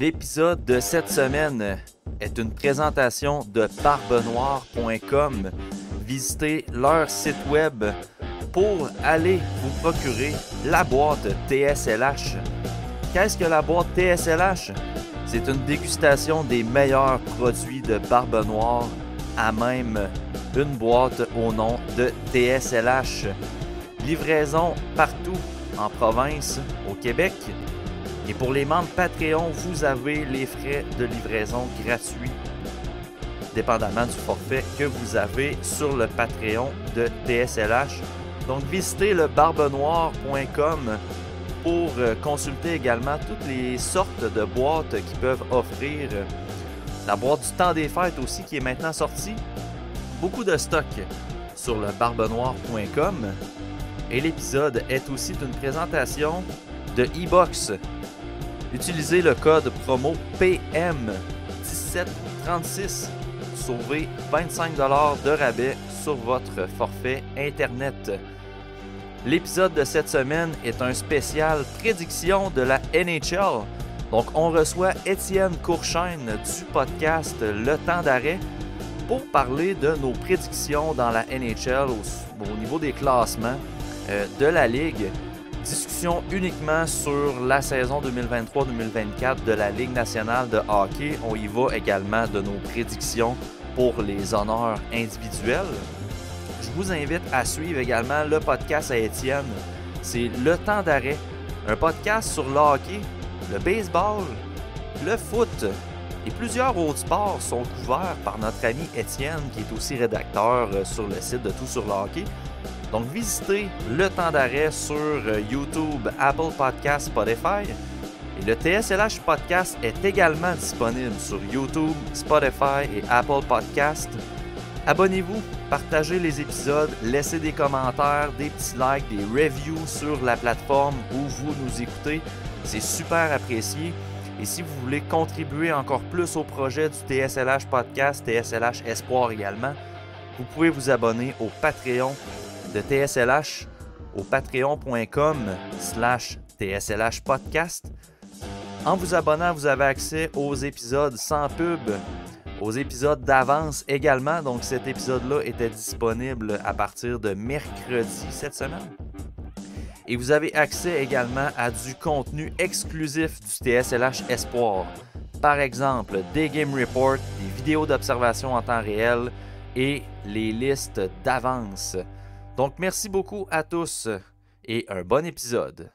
L'épisode de cette semaine est une présentation de barbenoir.com. Visitez leur site web pour aller vous procurer la boîte TSLH. Qu'est-ce que la boîte TSLH? C'est une dégustation des meilleurs produits de Barbe Noire à même une boîte au nom de TSLH. Livraison partout en province, au Québec, et pour les membres Patreon, vous avez les frais de livraison gratuits, dépendamment du forfait que vous avez sur le Patreon de TSLH. Donc visitez le barbenoir.com pour euh, consulter également toutes les sortes de boîtes qui peuvent offrir. La boîte du temps des fêtes aussi qui est maintenant sortie. Beaucoup de stock sur le barbenoir.com. Et l'épisode est aussi une présentation de e-box utilisez le code promo PM1736. sauver 25 de rabais sur votre forfait Internet. L'épisode de cette semaine est un spécial prédiction de la NHL. Donc, on reçoit Étienne Courchaine du podcast Le Temps d'arrêt pour parler de nos prédictions dans la NHL au, niveau des classements euh, de la Ligue discussion uniquement sur la saison 2023-2024 de la Ligue nationale de hockey. On y va également de nos prédictions pour les honneurs individuels. Je vous invite à suivre également le podcast à Étienne. C'est Le Temps d'arrêt, un podcast sur le hockey, le baseball, le foot et plusieurs autres sports sont couverts par notre ami Étienne qui est aussi rédacteur euh, sur le site de Tout sur le hockey. Donc visitez le temps d'arrêt sur euh, YouTube, Apple Podcast, Spotify. Et le TSLH Podcast est également disponible sur YouTube, Spotify et Apple Podcast. Abonnez-vous, partagez les épisodes, laissez des commentaires, des petits likes, des reviews sur la plateforme où vous nous écoutez. C'est super apprécié. Et si vous voulez contribuer encore plus au projet du TSLH Podcast, TSLH Espoir également, vous pouvez vous abonner au Patreon de TSLH au patreon.com slash TSLH podcast. En vous abonnant, vous avez accès aux épisodes sans pub, aux épisodes d'avance également. Donc cet épisode-là était disponible à partir de mercredi cette semaine. Et vous avez accès également à du contenu exclusif du TSLH Espoir. Par exemple, des game reports, des vidéos d'observation en temps réel et les listes d'avance. Donc merci beaucoup à tous et un bon épisode.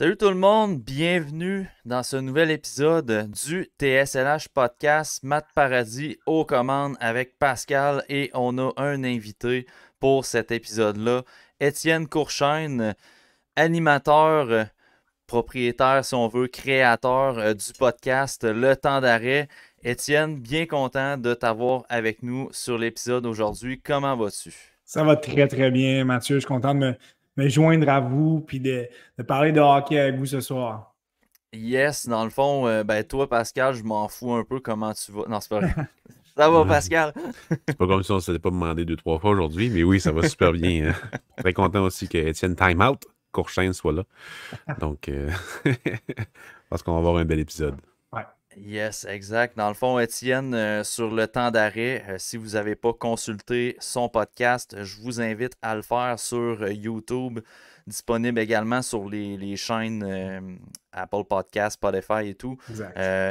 Salut tout le monde, bienvenue dans ce nouvel épisode du TSLH Podcast. Matt Paradis aux commandes avec Pascal et on a un invité pour cet épisode-là, Étienne Courchaine, animateur, propriétaire si on veut, créateur euh, du podcast Le Temps d'arrêt. Étienne, bien content de t'avoir avec nous sur l'épisode aujourd'hui. Comment vas-tu? Ça va très très bien Mathieu, je suis content de me me joindre à vous puis de, de, parler de hockey avec vous ce soir. Yes, dans le fond, euh, ben toi, Pascal, je m'en fous un peu comment tu vas. Non, c'est pas vrai. Ça va, Pascal? c'est pas comme si on ne s'était pas demandé deux, trois fois aujourd'hui, mais oui, ça va super bien. Hein. Très content aussi que Étienne out Courchaine soit là. Donc, euh, parce qu'on va avoir un bel épisode. Yes, exact. Dans le fond, Étienne, euh, sur le temps d'arrêt, euh, si vous n'avez pas consulté son podcast, je vous invite à le faire sur euh, YouTube, disponible également sur les, chaînes Apple Podcast, Spotify et tout.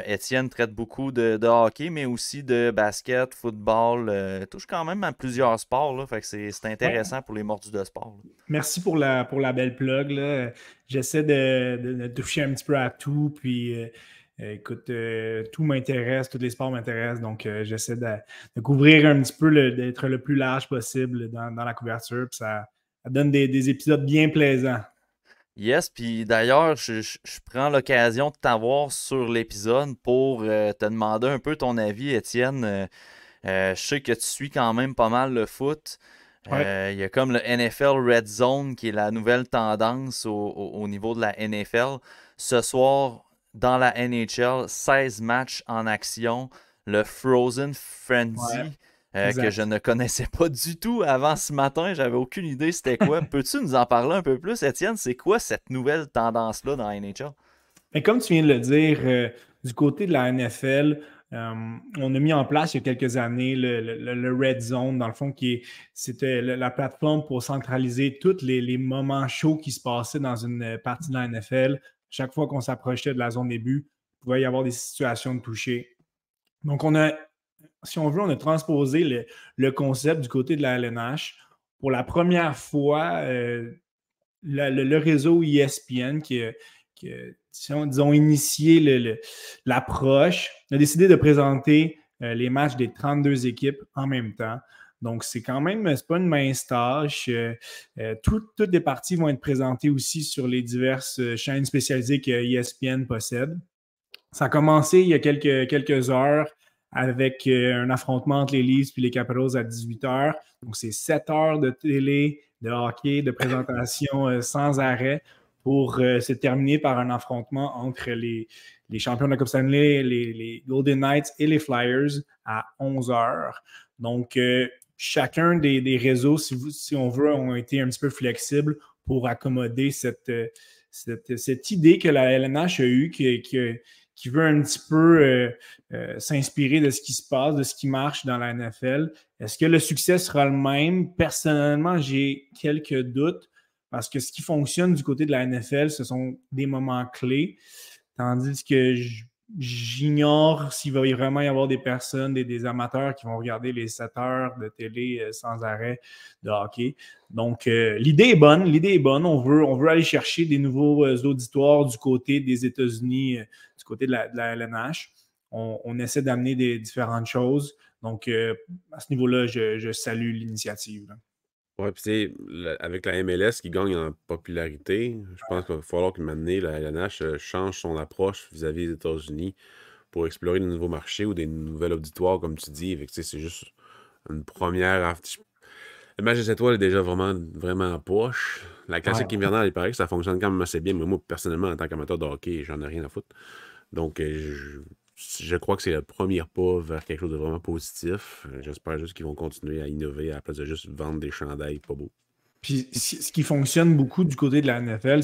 Étienne traite beaucoup de, hockey, mais aussi de basket, football, touche quand même à plusieurs sports, fait que c'est intéressant pour les mordus de sport. Merci pour la, pour la belle plug. J'essaie de, de, de, toucher un petit peu à tout, puis euh, écoute, euh, tout m'intéresse, tous les sports m'intéressent, donc euh, j'essaie de, couvrir un petit peu, d'être le plus large possible dans, la couverture, puis ça, donne des, épisodes bien plaisants. Yes, puis d'ailleurs, je, prends l'occasion de t'avoir sur l'épisode pour te demander un peu ton avis, Étienne. je sais que tu suis quand même pas mal le foot. Il y a comme le NFL Red Zone qui est la nouvelle tendance au niveau de la NFL. Ce soir, dans la NHL, 16 matchs en action, le Frozen Frenzy. Euh, que je ne connaissais pas du tout avant ce matin. J'avais aucune idée c'était quoi. Peux-tu nous en parler un peu plus, Étienne? C'est quoi cette nouvelle tendance-là dans la NHL? comme tu viens de le dire, euh, du côté de la NFL, euh, on a mis en place il y a quelques années le, Red Zone, dans le fond, qui c'était la plateforme pour centraliser tous les moments chauds qui se passaient dans une partie de la NFL chaque fois qu'on s'approchait de la zone début, buts, il pouvait y avoir des situations de toucher. Donc, on a, si on veut, on a transposé le, concept du côté de la LNH. Pour la première fois, euh, le, réseau ESPN qui, qui disons, initié l'approche, a décidé de présenter euh, les matchs des 32 équipes en même temps. Donc, c'est quand même, pas une mince tâche. Euh, euh, toutes les parties vont être présentées aussi sur les diverses euh, chaînes spécialisées que ESPN possède. Ça a commencé il y a quelques, heures avec un affrontement entre les Leafs puis les Capitals à 18 h. Donc, c'est 7 heures de télé, de hockey, de présentation sans arrêt pour se terminer par un affrontement entre les, champions de la Coupe Stanley, les, Golden Knights et les Flyers à 11 heures. Donc, chacun des, réseaux, si, on veut, ont été un petit peu flexibles pour accommoder cette, euh, cette, idée que la LNH a eue, qui, veut un petit peu euh, euh, s'inspirer de ce qui se passe, de ce qui marche dans la NFL. Est-ce que le succès sera le même? Personnellement, j'ai quelques doutes parce que ce qui fonctionne du côté de la NFL, ce sont des moments clés. Tandis que je J'ignore s'il va vraiment y avoir des personnes, des, amateurs qui vont regarder les 7 heures de télé euh, sans arrêt de hockey. Donc, euh, l'idée est bonne, l'idée est bonne. On veut, on veut aller chercher des nouveaux euh, auditoires du côté des États-Unis, du côté de la, LNH. On, essaie d'amener des différentes choses. Donc, à ce niveau-là, je salue l'initiative. Ouais, puis avec la MLS qui gagne en popularité, je pense qu'il va falloir que maintenant la LNH euh, change son approche vis-à-vis des États-Unis pour explorer de nouveaux marchés ou des nouvelles auditoires, comme tu dis. C'est juste une première. Le match des étoiles est déjà vraiment, vraiment poche. La classique ouais. hivernale, il paraît que ça fonctionne quand même assez bien, mais moi, personnellement, en tant qu'amateur de hockey, j'en ai rien à foutre. Donc, euh, je, je crois que c'est le premier pas vers quelque chose de vraiment positif. Euh, j'espère juste qu'ils vont continuer à innover à la place de juste vendre des chandails pas beaux. Puis ce qui fonctionne beaucoup du côté de la NFL,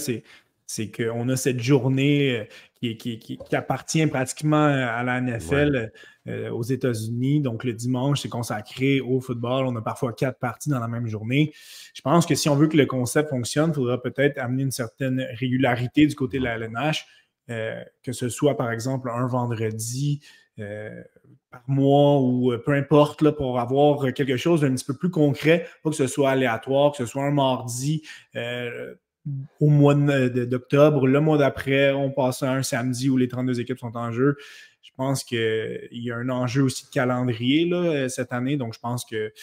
c'est qu'on a cette journée euh, qui, appartient pratiquement à la NFL euh, aux États-Unis. Donc, le dimanche, c'est consacré au football. On a parfois quatre parties dans la même journée. Je pense que si on veut que le concept fonctionne, il faudra peut-être amener une certaine régularité du côté de la LNH euh, que ce soit par exemple un vendredi euh, par mois ou euh, peu importe, pour avoir quelque chose d'un petit peu plus concret, pas que ce soit aléatoire, que ce soit un mardi. au mois d'octobre, le mois d'après, on passe à un samedi où les 32 équipes sont en jeu. Je pense qu'il y a un enjeu aussi de calendrier cette année, donc je pense que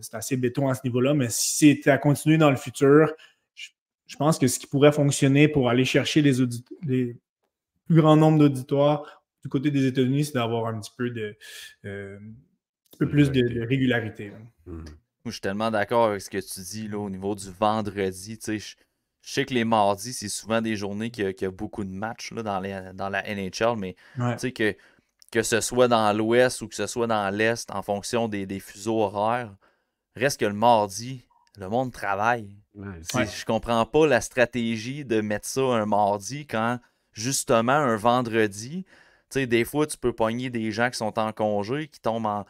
c'est assez béton à ce niveau-là. Mais si c'est à continuer dans le futur, je, pense que ce qui pourrait fonctionner pour aller chercher les, les, plus grand nombre d'auditoires. Du côté des États-Unis, c'est d'avoir un petit peu de euh, un peu plus de, régularité. Hmm. je suis tellement d'accord avec ce que tu dis là, au niveau du vendredi. Je, je sais que les mardis, c'est souvent des journées qu'il y, a beaucoup de matchs dans, dans la NHL, mais que, que ce soit dans l'ouest ou que ce soit dans l'est, en fonction des, fuseaux horaires, reste que le mardi, le monde travaille. Je Je comprends pas la stratégie de mettre ça un mardi quand justement un vendredi. Tu sais, des fois, tu peux pogner des gens qui sont en congé, qui tombent en,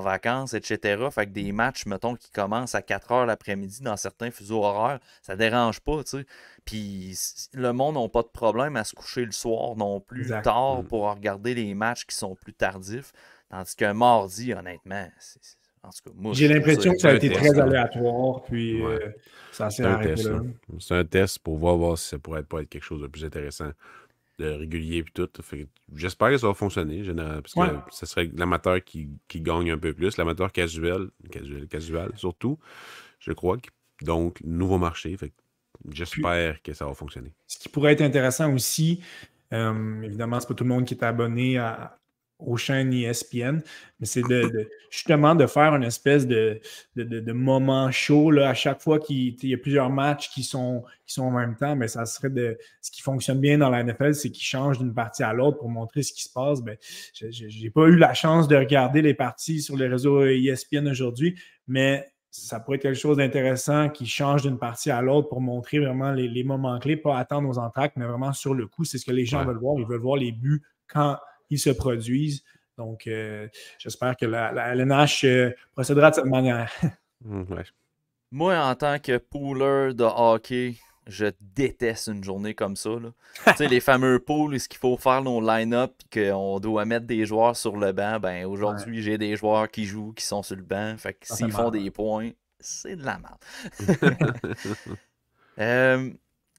vacances, etc. Fait que des matchs, mettons, qui commencent à 4 heures l'après-midi dans certains fuseaux horaires, ça dérange pas, tu sais. Puis le monde n'a pas de problème à se coucher le soir non plus tard mm. pour regarder les matchs qui sont plus tardifs. Tandis qu'un mardi, honnêtement, c'est. J'ai l'impression que ça a été très aléatoire. Puis, euh, c'est un, test, pour voir, si ça pourrait pas être quelque chose de plus intéressant, de régulier et tout. j'espère que ça va fonctionner, parce que ce serait l'amateur qui, gagne un peu plus, l'amateur casuel, casual, casual surtout, je crois. Donc, nouveau marché. j'espère que ça va fonctionner. Ce qui pourrait être intéressant aussi, euh, évidemment, c'est pas tout le monde qui est abonné à, aux chaînes ESPN, mais c'est de, justement de faire une espèce de, de, de moment chaud à chaque fois qu'il y a plusieurs matchs qui sont, qui sont en même temps, mais ça serait de ce qui fonctionne bien dans la NFL, c'est qu'ils changent d'une partie à l'autre pour montrer ce qui se passe. Ben, je n'ai pas eu la chance de regarder les parties sur les réseaux ESPN aujourd'hui, mais ça pourrait être quelque chose d'intéressant qui change d'une partie à l'autre pour montrer vraiment les, moments clés, pas attendre aux entractes, mais vraiment sur le coup. C'est ce que les gens veulent voir. Ils veulent voir les buts quand se produisent. Donc, euh, j'espère que la, la euh, procédera de cette manière. Hum, Moi, en tant que pooler de hockey, je déteste une journée comme ça. tu sais, les fameux pools, ce qu'il faut faire nos line-up, qu'on doit mettre des joueurs sur le banc. Ben, aujourd'hui, j'ai des joueurs qui jouent, qui sont sur le banc. Fait que ah, s'ils font des points, c'est de la merde. Euh,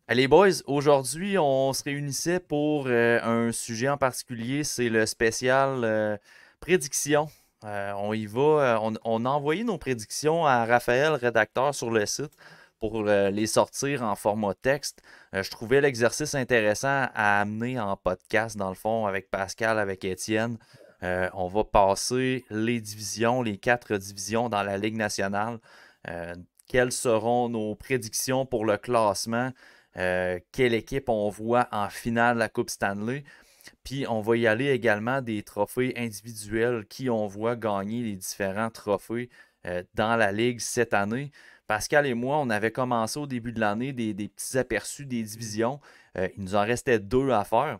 Allez, boys, aujourd'hui, on se réunissait pour euh, un sujet en particulier, c'est le spécial euh, prédiction. Euh, on y va, on, a envoyé nos prédictions à Raphaël, rédacteur sur le site, pour les sortir en format texte. je trouvais l'exercice intéressant à amener en podcast, dans le fond, avec Pascal, avec Étienne. on va passer les divisions, les quatre divisions dans la Ligue nationale. quelles seront nos prédictions pour le classement? Euh, quelle équipe on voit en finale de la Coupe Stanley. Puis on va y aller également des trophées individuels, qui on voit gagner les différents trophées euh, dans la Ligue cette année. Pascal et moi, on avait commencé au début de l'année des, petits aperçus des divisions. Euh, il nous en restait deux à faire.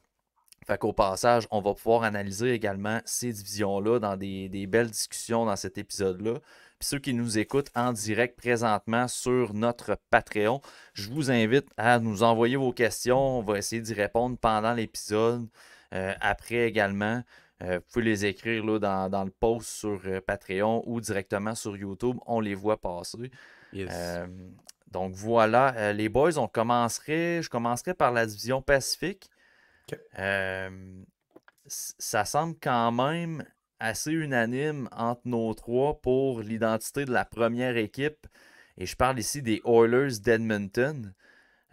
Fait qu'au passage, on va pouvoir analyser également ces divisions-là dans des, belles discussions dans cet épisode-là. Puis ceux qui nous écoutent en direct présentement sur notre Patreon, je vous invite à nous envoyer vos questions. On va essayer d'y répondre pendant l'épisode, euh, après également. Euh, vous pouvez les écrire dans, le post sur euh, Patreon ou directement sur YouTube. On les voit passer. donc voilà, les boys, on commencerait. Je commencerai par la division Pacifique. ça semble quand même assez unanime entre nos trois pour l'identité de la première équipe. Et je parle ici des Oilers d'Edmonton.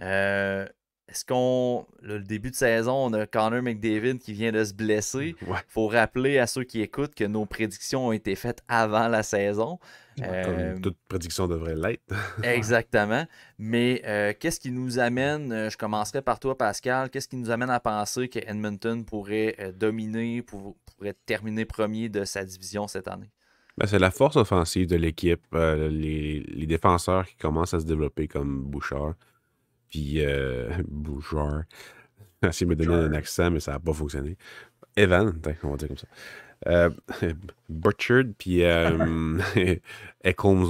Euh, est-ce qu'on. Le début de saison, on a Connor McDavid qui vient de se blesser. Mm, Il faut rappeler à ceux qui écoutent que nos prédictions ont été faites avant la saison. comme euh, toute prédiction devrait l'être. exactement. Mais euh, qu'est-ce qui nous amène, euh, je commencerai par toi, Pascal, qu'est-ce qui nous amène à penser que Edmonton pourrait dominer, pourrait terminer premier de sa division cette année? Ben, c'est la force offensive de l'équipe, les, les, défenseurs qui commencent à se développer comme Bouchard puis euh, Bouchard. Essayé de me donner un accent, mais ça n'a pas fonctionné. Evan, on va dire comme ça. Euh, Butchard, puis euh,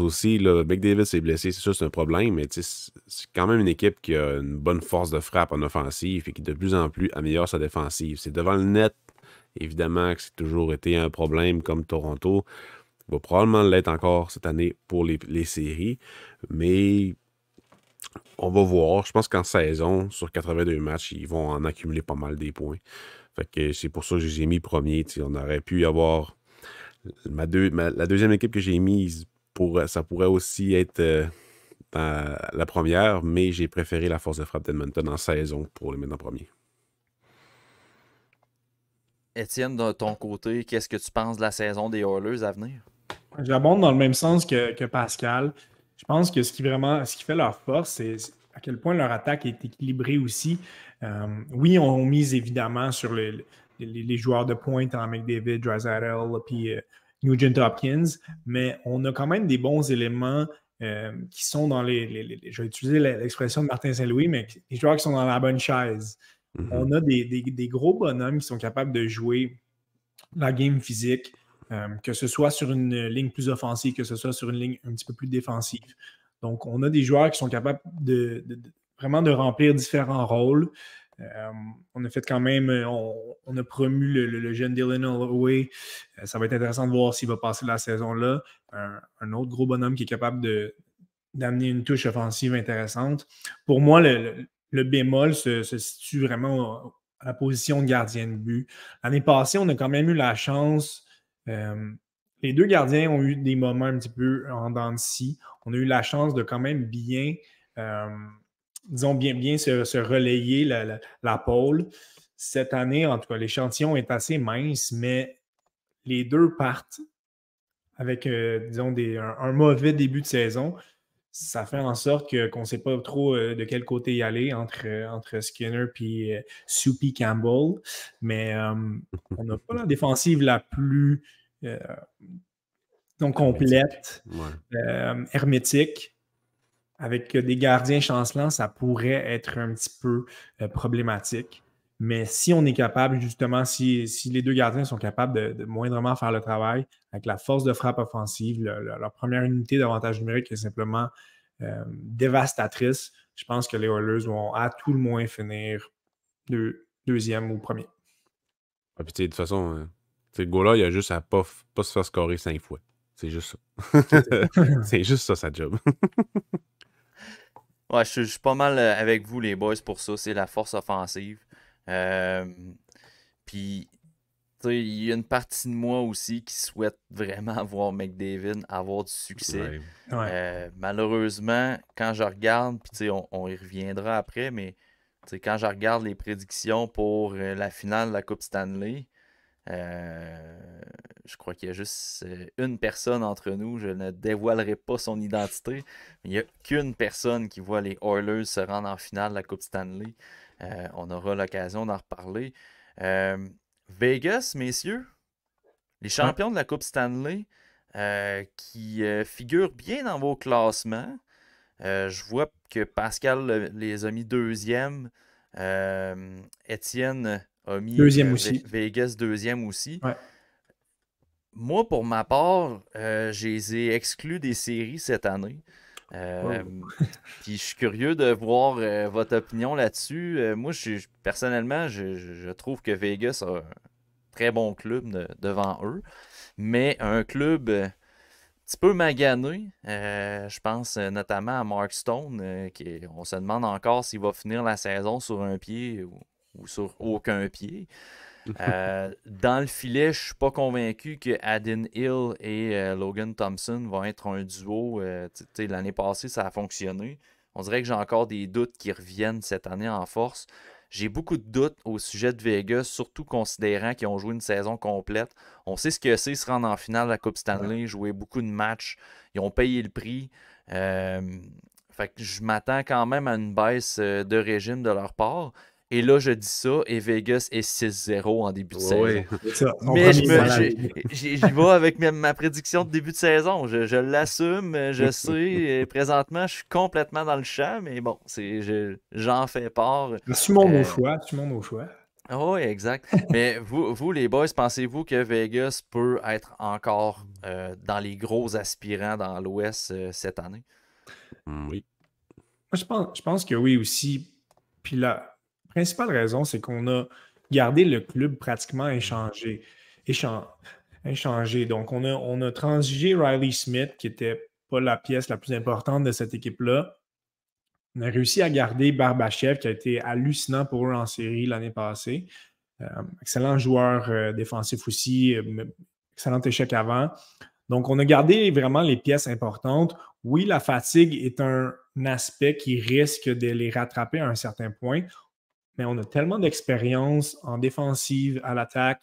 aussi. Là. Davis s'est blessé, c'est sûr, c'est un problème, mais c'est quand même une équipe qui a une bonne force de frappe en offensive et qui de plus en plus améliore sa défensive. C'est devant le net, évidemment, que c'est toujours été un problème comme Toronto. Il va probablement l'être encore cette année pour les, les séries, mais on va voir. Je pense qu'en saison, sur 82 matchs, ils vont en accumuler pas mal des points. que c'est pour ça que j'ai mis premier. On aurait pu avoir. Ma la deuxième équipe que j'ai mise, pour, ça pourrait aussi être euh, la première, mais j'ai préféré la force de frappe d'Edmonton en saison pour les mettre en premier. Étienne, de ton côté, qu'est-ce que tu penses de la saison des Oilers à venir? J'abonde dans le même sens que, que Pascal je pense que ce qui vraiment, ce qui fait leur force, c'est à quel point leur attaque est équilibrée aussi. Euh, oui, on, mise évidemment sur les, joueurs de pointe en McDavid, Drazarel, puis euh, Nugent Hopkins, mais on a quand même des bons éléments euh, qui sont dans les, Je vais utiliser l'expression de Martin Saint-Louis, mais les joueurs qui sont dans la bonne chaise. Mm-hmm. On a des, des, gros bonhommes qui sont capables de jouer la game physique, euh, que ce soit sur une ligne plus offensive, que ce soit sur une ligne un petit peu plus défensive. Donc, on a des joueurs qui sont capables de, vraiment de remplir différents rôles. Euh, on a fait quand même, euh, on, a promu le, jeune Dylan Holloway. ça va être intéressant de voir s'il va passer la saison là. Un, autre gros bonhomme qui est capable d'amener une touche offensive intéressante. Pour moi, le, bémol se, situe vraiment à la position de gardien de but. L'année passée, on a quand même eu la chance les deux gardiens ont eu des moments un petit peu en dents de scie. On a eu la chance de quand même bien, disons, bien, bien se, relayer la, la, pôle. Cette année, en tout cas, l'échantillon est assez mince, mais les deux partent avec, euh, disons, un, mauvais début de saison ça fait en sorte qu'on ne sait pas trop euh, de quel côté y aller entre, euh, entre Skinner et euh, Soupy Campbell. Mais on n'a pas la défensive la plus complète, hermétique. Avec des gardiens chancelants, ça pourrait être un petit peu problématique. Mais si on est capable, justement, si, les deux gardiens sont capables de, moindrement faire le travail avec la force de frappe offensive, leur première unité d'avantage numérique est simplement euh, dévastatrice, je pense que les Oilers vont à tout le moins finir deuxième ou premier. Ah, de toute façon, c'est euh, goal-là, il a juste à ne pas se faire scorer cinq fois. C'est juste ça. C'est juste ça, sa job. ouais, je suis pas mal euh, avec vous, les boys, pour ça. C'est la force offensive. Euh, tu puis, il y a une partie de moi aussi qui souhaite vraiment voir McDavid avoir du succès. Euh, malheureusement, quand je regarde, puis on, on, y reviendra après, mais quand je regarde les prédictions pour euh, la finale de la Coupe Stanley, je crois qu'il y a juste une personne entre nous, je ne dévoilerai pas son identité, mais il n'y a qu'une personne qui voit les Oilers se rendre en finale de la Coupe Stanley. Euh, on aura l'occasion d'en reparler. Euh, Vegas, messieurs, les champions de la Coupe Stanley euh, qui figurent bien dans vos classements. je vois que Pascal les a mis deuxième. Étienne a mis Vegas deuxième aussi. Moi, pour ma part, je les ai exclus des séries cette année. Euh, puis je suis curieux de voir euh, votre opinion là-dessus. Euh, moi, je, personnellement, je, trouve que Vegas a un très bon club devant eux, mais un club un petit peu magané. je pense notamment à Mark Stone, qui on se demande encore s'il va finir la saison sur un pied ou sur aucun pied. Euh, dans le filet, je suis pas convaincu que Adin Hill et euh, Logan Thompson vont être un duo. Euh, l'année passée, ça a fonctionné. On dirait que j'ai encore des doutes qui reviennent cette année en force. J'ai beaucoup de doutes au sujet de Vegas, surtout considérant qu'ils ont joué une saison complète. On sait ce que c'est se rendre en finale de la Coupe Stanley, jouer beaucoup de matchs. Ils ont payé le prix. Fait je m'attends quand même à une baisse de régime de leur part. Et là, je dis ça, et Vegas est 6-0 en début de saison. Mais j'y vais avec ma, prédiction de début de saison. Je, l'assume, je sais. présentement, je suis complètement dans le champ, mais bon, j'en fais part. Assumons monde nos euh, choix. Assumons nos choix. Ah oui, exact. Mais vous, vous, les boys, pensez-vous que Vegas peut être encore euh, dans les gros aspirants dans l'Ouest euh, cette année? Hmm, oui. je pense, je pense que oui aussi. Puis là, principale raison, c'est qu'on a gardé le club pratiquement échangé. échangé. Donc, on a, on a transigé Riley Smith, qui n'était pas la pièce la plus importante de cette équipe-là. On a réussi à garder Barbachev, qui a été hallucinant pour eux en série l'année passée. Euh, excellent joueur euh, défensif aussi, euh, excellent échec avant. Donc, on a gardé vraiment les pièces importantes. Oui, la fatigue est un aspect qui risque de les rattraper à un certain point mais on a tellement d'expérience en défensive, à l'attaque,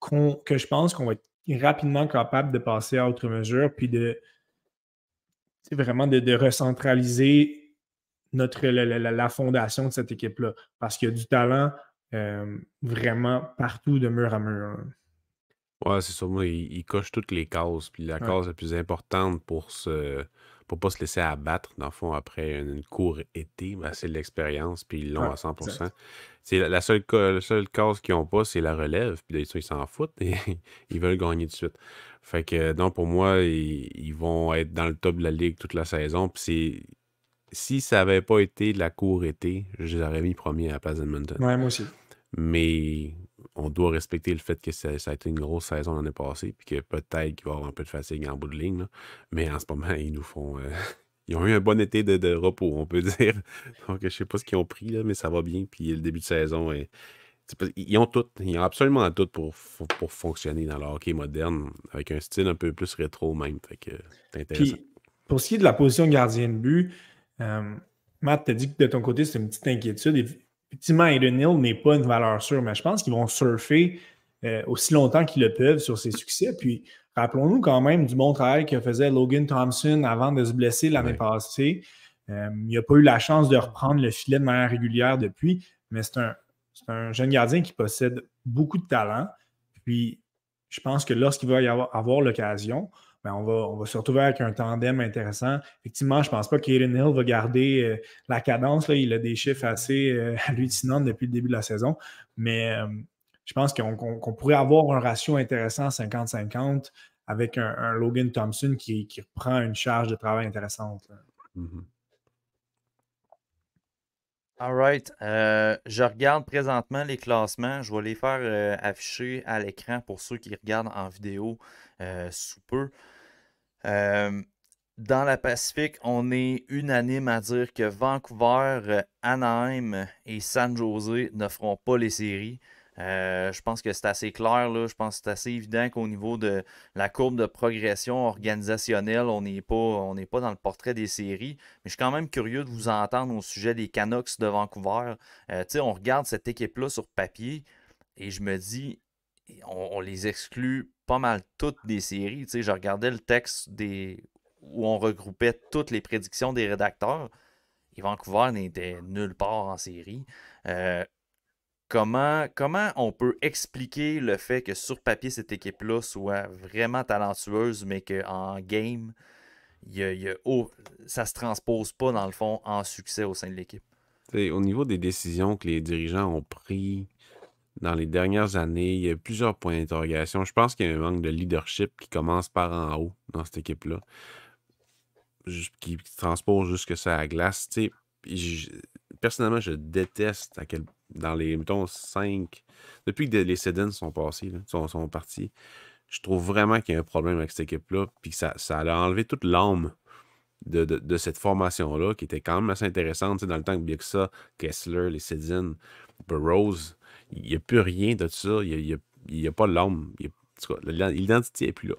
que je pense qu'on va être rapidement capable de passer à autre mesure, puis de vraiment de, recentraliser notre, la, fondation de cette équipe-là. Parce qu'il y a du talent euh, vraiment partout de mur à mur. Hein. Ouais, c'est sûr Moi, il, coche toutes les cases. Puis la case la plus importante pour ce faut pas se laisser abattre, dans le fond, après une, cour été, ben, c'est de l'expérience, puis ils l'ont à 100 C'est la, seule, seule cause qu'ils n'ont pas, c'est la relève, puis d'ailleurs, ils s'en foutent, et ils veulent gagner de suite. Fait que, euh, pour moi, ils, vont être dans le top de la ligue toute la saison, c'est. Si ça n'avait pas été la cour été, je les aurais mis premier à Paz place Oui, Ouais, moi aussi. Mais on doit respecter le fait que ça, a été une grosse saison l'année passée, puis que peut-être qu'il va y avoir un peu de fatigue en bout de ligne. Mais en ce moment, ils nous font. Euh, ils ont eu un bon été de, repos, on peut dire. Donc, je ne sais pas ce qu'ils ont pris, là, mais ça va bien. Puis le début de saison ils ont tout, ils ont absolument tout pour, pour fonctionner dans le hockey moderne, avec un style un peu plus rétro même. c'est intéressant. pour ce qui est de la position de gardien de but, euh, Matt as dit que de ton côté, c'est une petite inquiétude effectivement, Aiden Hill n'est pas une valeur sûre, mais je pense qu'ils vont surfer euh, aussi longtemps qu'ils le peuvent sur ses succès. Puis, rappelons-nous quand même du bon travail que faisait Logan Thompson avant de se blesser l'année passée. Euh, il n'a pas eu la chance de reprendre le filet de manière régulière depuis, mais c'est un, jeune gardien qui possède beaucoup de talent. Puis, je pense que lorsqu'il va y avoir l'occasion, ben, on, va, se retrouver avec un tandem intéressant. Effectivement, je ne pense pas qu'Aiden Hill va garder euh, la cadence. Il a des chiffres assez euh, hallucinants depuis le début de la saison. Mais euh, je pense qu'on pourrait avoir un ratio intéressant 50-50 avec un, Logan Thompson qui, reprend une charge de travail intéressante. Mm-hmm. All right. je regarde présentement les classements. Je vais les faire afficher à l'écran pour ceux qui regardent en vidéo sous peu. Euh, dans la Pacifique, on est unanime à dire que Vancouver, euh, Anaheim et San Jose ne feront pas les séries. Euh, je pense que c'est assez clair, là. je pense que c'est assez évident qu'au niveau de la courbe de progression organisationnelle, on n'est pas, pas dans le portrait des séries. Mais je suis quand même curieux de vous entendre au sujet des Canucks de Vancouver. Euh, on regarde cette équipe-là sur papier et je me dis, on, les exclut pas mal toutes des séries. Tu je regardais le texte des où on regroupait toutes les prédictions des rédacteurs. Et Vancouver n'était nulle part en série. Euh, comment, on peut expliquer le fait que sur papier, cette équipe-là soit vraiment talentueuse, mais qu'en game, ça ne ça se transpose pas, dans le fond, en succès au sein de l'équipe? Au niveau des décisions que les dirigeants ont prises, dans les dernières années. Il y a plusieurs points d'interrogation. Je pense qu'il y a un manque de leadership qui commence par en haut dans cette équipe-là, qui transpose jusque ça à glace. Tu personnellement, je déteste à quel, dans les, mettons, 5, depuis que les Sedans sont passés, sont, partis, je trouve vraiment qu'il y a un problème avec cette équipe-là, puis que ça, ça a enlevé toute l'âme de, cette formation-là, qui était quand même assez intéressante. dans le temps que ça, Kessler, les Sedins, Burroughs, il n'y a plus rien de ça. Il n'y a, pas l'homme. l'identité n'est plus là.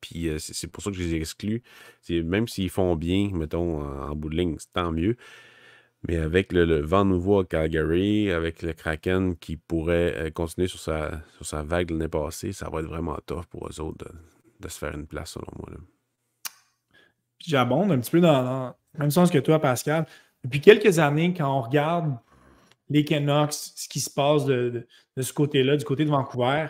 Puis euh, c'est pour ça que je les exclus. Même s'ils font bien, mettons, en, bout de ligne, c'est tant mieux. Mais avec le, vent nouveau à Calgary, avec le Kraken qui pourrait euh, continuer sur sa, vague de l'année passée, ça va être vraiment tough pour eux autres de, se faire une place, selon moi. J'abonde un petit peu dans, dans, le même sens que toi, Pascal. Depuis quelques années, quand on regarde les Canucks, ce qui se passe de, ce côté-là, du côté de Vancouver,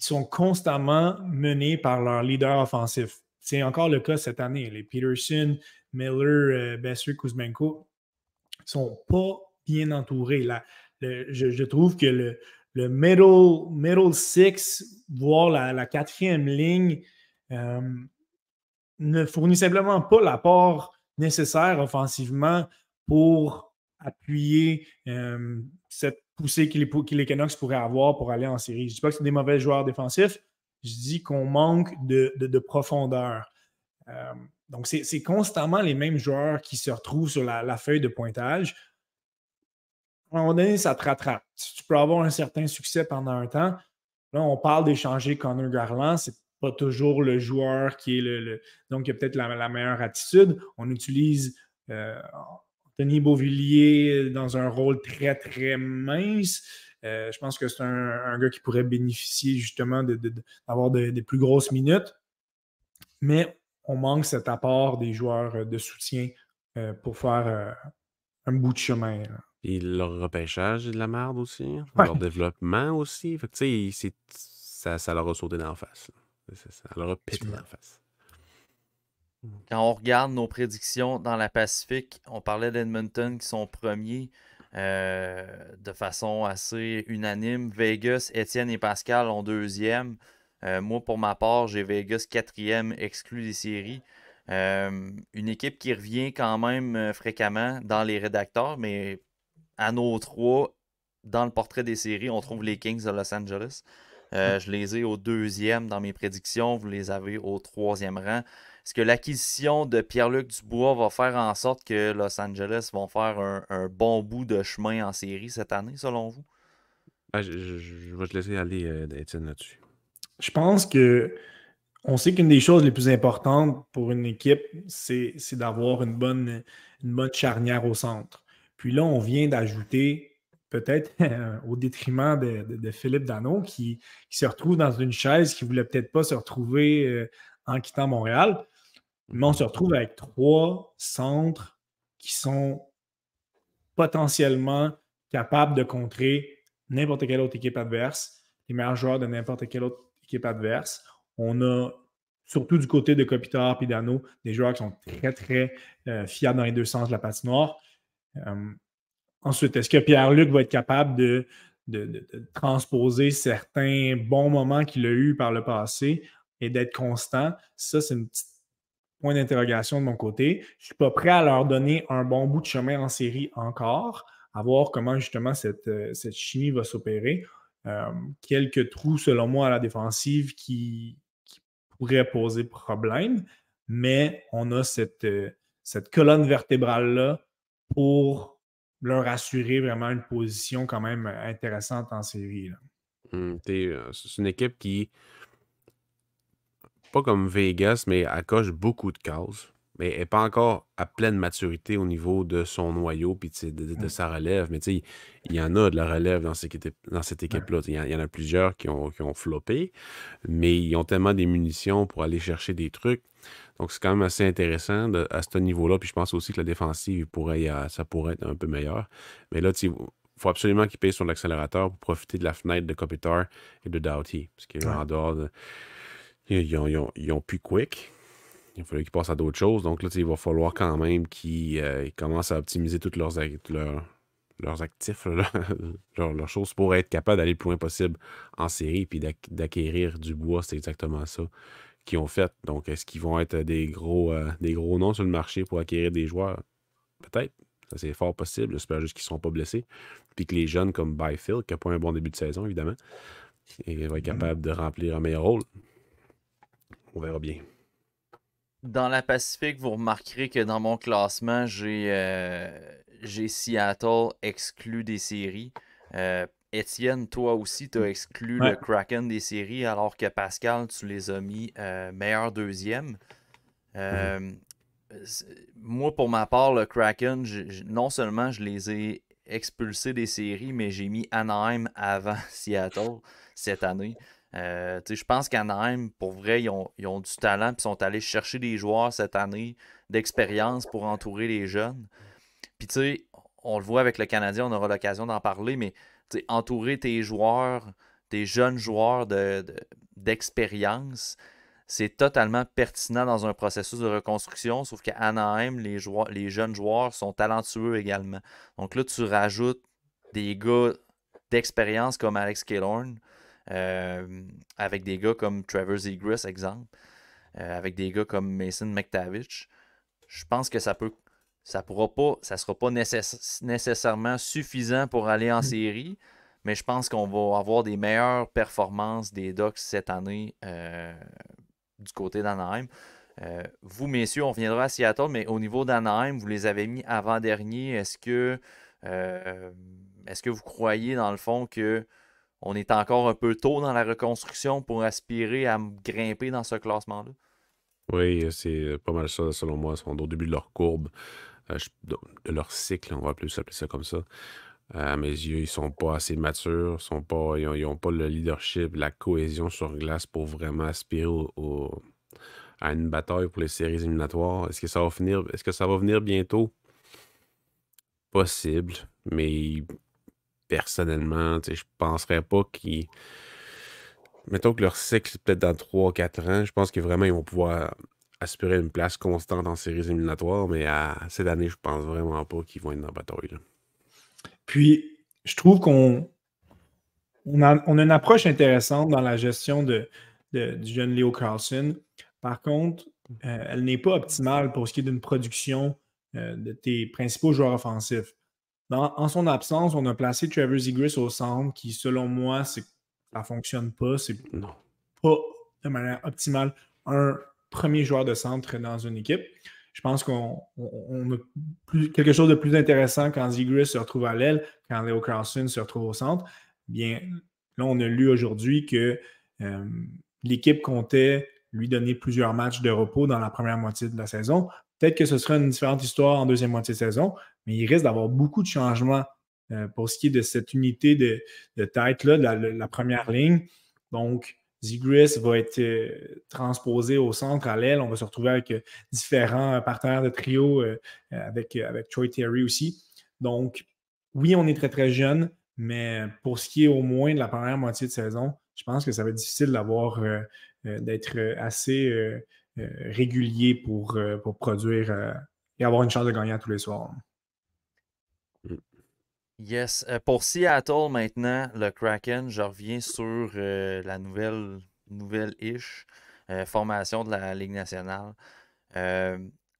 ils sont constamment menés par leur leader offensif. C'est encore le cas cette année. Les Peterson, Miller, euh, Besser, Kuzmenko sont pas bien entourés. je, trouve que le, middle, middle, six, voire la, quatrième ligne, euh, ne fournit simplement pas l'apport nécessaire offensivement pour appuyer cette poussée que les, Canucks pourraient avoir pour aller en série. Je ne dis pas que c'est des mauvais joueurs défensifs, je dis qu'on manque de, profondeur. donc, c'est constamment les mêmes joueurs qui se retrouvent sur la, feuille de pointage. À un moment donné, ça te rattrape. tu peux avoir un certain succès pendant un temps, là, on parle d'échanger Connor Garland, c'est pas toujours le joueur qui est le. donc, il a peut-être la, meilleure attitude. On utilise. Denis Beauvillier euh, dans un rôle très, très mince. Euh, je pense que c'est un, gars qui pourrait bénéficier justement d'avoir des plus grosses minutes. Mais on manque cet apport des joueurs euh, de soutien pour faire un bout de chemin. Et leur repêchage est de la merde aussi. Hein? Leur développement aussi. ça, leur a sauté d'en face. Ça, leur a pété face. Mm. Quand on regarde nos prédictions dans la Pacifique, on parlait d'Edmonton qui sont premiers euh, de façon assez unanime. Vegas, Étienne et Pascal ont deuxième. Euh, moi, pour ma part, j'ai Vegas quatrième, exclu des séries. Euh, une équipe qui revient quand même fréquemment dans les rédacteurs, mais à nos trois, dans le portrait des séries, on trouve les Kings de Los Angeles. Mm. je les ai au deuxième dans mes prédictions, vous les avez au troisième rang. Est-ce que l'acquisition de Pierre-Luc Dubois va faire en sorte que Los Angeles vont faire un, bon bout de chemin en série cette année, selon vous? Ah, je, vais te laisser aller, euh, Étienne, là-dessus. Je pense que on sait qu'une des choses les plus importantes pour une équipe, c'est d'avoir une bonne, une charnière au centre. Puis là, on vient d'ajouter, peut-être au détriment de, Philippe Dano, qui, se retrouve dans une chaise qui ne voulait peut-être pas se retrouver euh, en quittant Montréal. Mais on se retrouve avec trois centres qui sont potentiellement capables de contrer n'importe quelle autre équipe adverse, les meilleurs joueurs de n'importe quelle autre équipe adverse. On a, surtout du côté de Kopitar et des joueurs qui sont très, très euh, fiables dans les deux sens de la patinoire. Euh, ensuite, est-ce que Pierre-Luc va être capable de, transposer certains bons moments qu'il a eus par le passé et d'être constant? Ça, c'est une petite point d'interrogation de mon côté. Je ne suis pas prêt à leur donner un bon bout de chemin en série encore, à voir comment justement cette, euh, cette chimie va s'opérer. Euh, quelques trous, selon moi, à la défensive qui, pourrait pourraient poser problème, mais on a cette, euh, cette colonne vertébrale-là pour leur assurer vraiment une position quand même intéressante en série. Hum, c'est une équipe qui, pas comme Vegas, mais elle coche beaucoup de cases. Mais elle n'est pas encore à pleine maturité au niveau de son noyau puis de, sa relève. Mais il y en a de la relève dans, cette équipe-là. Il y, en a plusieurs qui ont, floppé, mais ils ont tellement des munitions pour aller chercher des trucs. Donc, c'est quand même assez intéressant à ce niveau-là. Puis je pense aussi que la défensive, pourrait, euh, ça pourrait être un peu meilleur. Mais là, il faut absolument qu'il paye sur l'accélérateur pour profiter de la fenêtre de Kopitar et de Doughty. Parce qu'il est en dehors de ils ont, pu quick. Il fallait qu'ils passent à d'autres choses. Donc là, il va falloir quand même qu'ils euh, commencent à optimiser tous leurs, leurs, actifs, leurs, choses pour être capable d'aller le plus loin possible en série puis d'acquérir du bois. C'est exactement ça qu'ils ont fait. Donc, est-ce qu'ils vont être des gros, euh, des gros noms sur le marché pour acquérir des joueurs? Peut-être. Ça, c'est fort possible. J'espère juste qu'ils ne seront pas blessés. Puis que les jeunes comme Byfield, qui n'a pas un bon début de saison, évidemment, et être mm-hmm. capables de remplir un meilleur rôle on verra bien. Dans la Pacifique, vous remarquerez que dans mon classement, j'ai euh, Seattle exclu des séries. Euh, Étienne, toi aussi, tu as exclu le Kraken des séries, alors que Pascal, tu les as mis euh, meilleur deuxième. Euh, mhm. Moi, pour ma part, le Kraken, non seulement je les ai expulsés des séries, mais j'ai mis Anaheim avant Seattle cette année. Euh, je pense qu'Anaheim, pour vrai, ils ont, du talent et sont allés chercher des joueurs cette année d'expérience pour entourer les jeunes. Puis tu on le voit avec le Canadien, on aura l'occasion d'en parler, mais entourer tes joueurs, tes jeunes joueurs d'expérience, c'est totalement pertinent dans un processus de reconstruction, sauf qu'à Anaheim, les, les jeunes joueurs sont talentueux également. Donc là, tu rajoutes des gars d'expérience comme Alex Killorn, euh, avec des gars comme Trevor par exemple, euh, avec des gars comme Mason McTavish, je pense que ça peut ça pourra pas, ça sera pas nécessairement suffisant pour aller en mmh. série, mais je pense qu'on va avoir des meilleures performances des Docs cette année euh, du côté d'Anaheim. vous, messieurs, on reviendra à Seattle, mais au niveau d'Anaheim, vous les avez mis avant-dernier. Est-ce que, est-ce que vous croyez, dans le fond, que on est encore un peu tôt dans la reconstruction pour aspirer à grimper dans ce classement-là. Oui, c'est euh, pas mal ça, selon moi. Ils sont au début de leur courbe, euh, de leur cycle, on va plus appeler ça comme ça. Euh, à mes yeux, ils sont pas assez matures, ils n'ont pas le leadership, la cohésion sur glace pour vraiment aspirer à une bataille pour les séries éliminatoires. Est-ce que ça va finir, est-ce que ça va venir bientôt? Possible, mais personnellement, je ne je penserais pas qu'ils. Mettons que leur cycle, peut-être dans 3-4 ans, je pense que vraiment, ils vont pouvoir aspirer une place constante en séries éliminatoires, mais à cette année, je pense vraiment pas qu'ils vont être dans la bataille. Puis, je trouve qu'on on a, une approche intéressante dans la gestion de, du jeune Leo Carlson. Par contre, euh, elle n'est pas optimale pour ce qui est d'une production euh, de tes principaux joueurs offensifs en son absence, on a placé Trevor Zegris au centre, qui, selon moi, ça ne fonctionne pas. C'est pas de manière optimale un premier joueur de centre dans une équipe. Je pense qu'on a quelque chose de plus intéressant quand Zegris se retrouve à l'aile, quand Leo Carlson se retrouve au centre. Bien, là, on a lu aujourd'hui que euh, l'équipe comptait lui donner plusieurs matchs de repos dans la première moitié de la saison. Peut-être que ce sera une différente histoire en deuxième moitié de saison, mais il risque d'avoir beaucoup de changements euh, pour ce qui est de cette unité de, tête-là, de la, première ligne. Donc, Zigris va être euh, transposé au centre, à l'aile. On va se retrouver avec euh, différents partenaires de trio, avec, avec Troy Terry aussi. Donc, oui, on est très, très jeune, mais pour ce qui est au moins de la première moitié de saison, je pense que ça va être difficile d'avoir, d'être assez euh, régulier pour, euh, pour produire euh, et avoir une chance de gagner tous les soirs. Yes. pour Seattle maintenant, le Kraken, je reviens sur la nouvelle, nouvelle-ish formation de la Ligue nationale.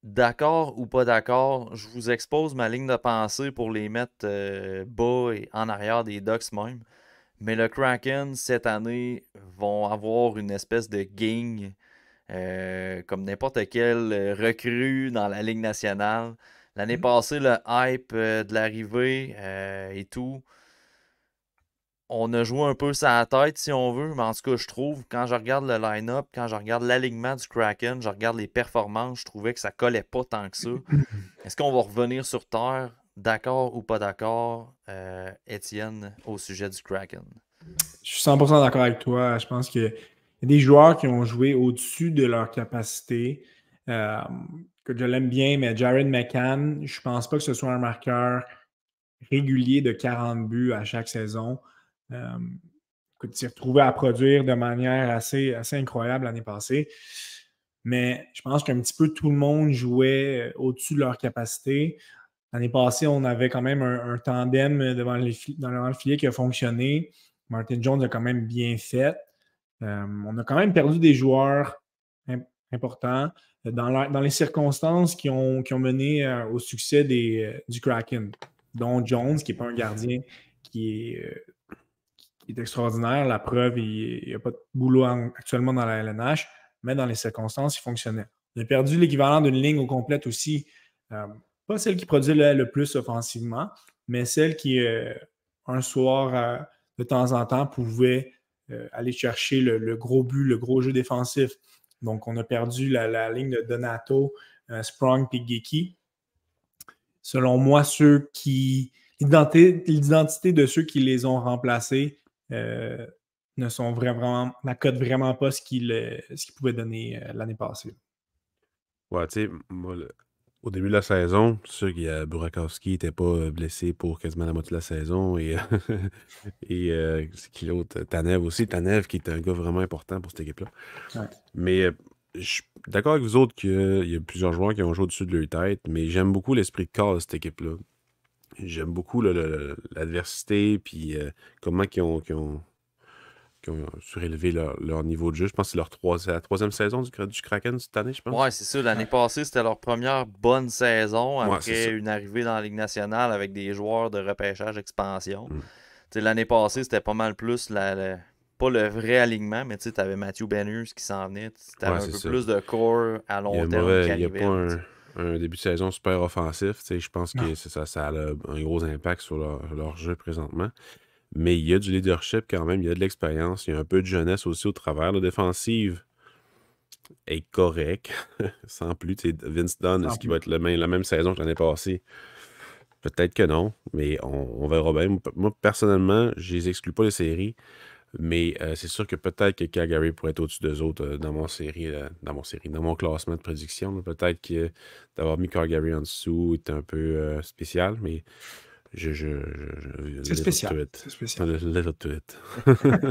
d'accord ou pas d'accord, je vous expose ma ligne de pensée pour les mettre bas et en arrière des Ducks même. Mais le Kraken, cette année, vont avoir une espèce de gang euh, comme n'importe quel euh, recrue dans la Ligue nationale. L'année mmh. passée, le hype euh, de l'arrivée et tout, on a joué un peu ça la tête si on veut, mais en tout cas, je trouve, quand je regarde le line-up, quand je regarde l'alignement du Kraken, je regarde les performances, je trouvais que ça collait pas tant que ça. Est-ce qu'on va revenir sur Terre, d'accord ou pas d'accord, Étienne, au sujet du Kraken? Je suis 100% d'accord avec toi. Je pense que des joueurs qui ont joué au-dessus de leur capacité. que euh, je l'aime bien, mais Jared McCann, je ne pense pas que ce soit un marqueur régulier de 40 buts à chaque saison. Euh, il s'est retrouvé à produire de manière assez, incroyable l'année passée. Mais je pense qu'un petit peu tout le monde jouait euh, au-dessus de leur capacité. L'année passée, on avait quand même un, tandem dans le filet qui a fonctionné. Martin Jones a quand même bien fait. Euh, on a quand même perdu des joueurs importants euh, dans, les circonstances qui ont, mené euh, au succès du Kraken, dont Jones, qui n'est pas un gardien qui est extraordinaire. La preuve, il n'y a pas de boulot actuellement dans la LNH, mais dans les circonstances, il fonctionnait. On a perdu l'équivalent d'une ligne au complète aussi. pas celle qui produit le, plus offensivement, mais celle qui, un soir, de temps en temps, pouvait euh, aller chercher le, gros but, le gros jeu défensif. Donc, on a perdu la, ligne de Donato, Sprung euh, Sprong et Geki. Selon moi, ceux qui. L'identité de ceux qui les ont remplacés euh, ne sont vraiment. n'accotent vraiment pas ce qu'ils pouvaient donner l'année passée. Ouais, tu sais, moi, au début de la saison, c'est sûr a Burakowski n'était pas euh, blessé pour quasiment la moitié de la saison. Et, et euh, c'est qui l'autre Tanev aussi. Tanev qui est un gars vraiment important pour cette équipe-là. Mais euh, je suis d'accord avec vous autres qu'il y a plusieurs joueurs qui ont joué au-dessus de leur tête, mais j'aime beaucoup l'esprit de corps de cette équipe-là. J'aime beaucoup l'adversité, puis comment ils ils ont qui ont surélevé leur, niveau de jeu. Je pense que c'est la troisième saison du, Kraken cette année, je pense. Oui, c'est ça. L'année passée, c'était leur première bonne saison après une arrivée dans la Ligue nationale avec des joueurs de repêchage expansion. Mm. L'année passée, c'était pas mal plus pas le vrai alignement, mais tu avais Mathieu Benners qui s'en venait. Tu avais un peu plus de corps à long terme. il n'y a pas un, début de saison super offensif. Je pense que ça, ça a un gros impact sur leur jeu présentement mais il y a du leadership quand même, il y a de l'expérience, il y a un peu de jeunesse aussi au travers. La défensive est correcte, sans plus. Vince Dunn, est-ce qu'il va être le même, la même saison que l'année passée? Peut-être que non, mais on, verra bien. Moi, personnellement, je les exclus pas de séries, mais euh, c'est sûr que peut-être que Calgary pourrait être au-dessus des autres euh, dans mon série, euh, dans mon série, dans mon classement de prédiction. Peut-être que d'avoir mis Calgary en dessous est un peu spécial, mais je, c'est spécial. C'est spécial.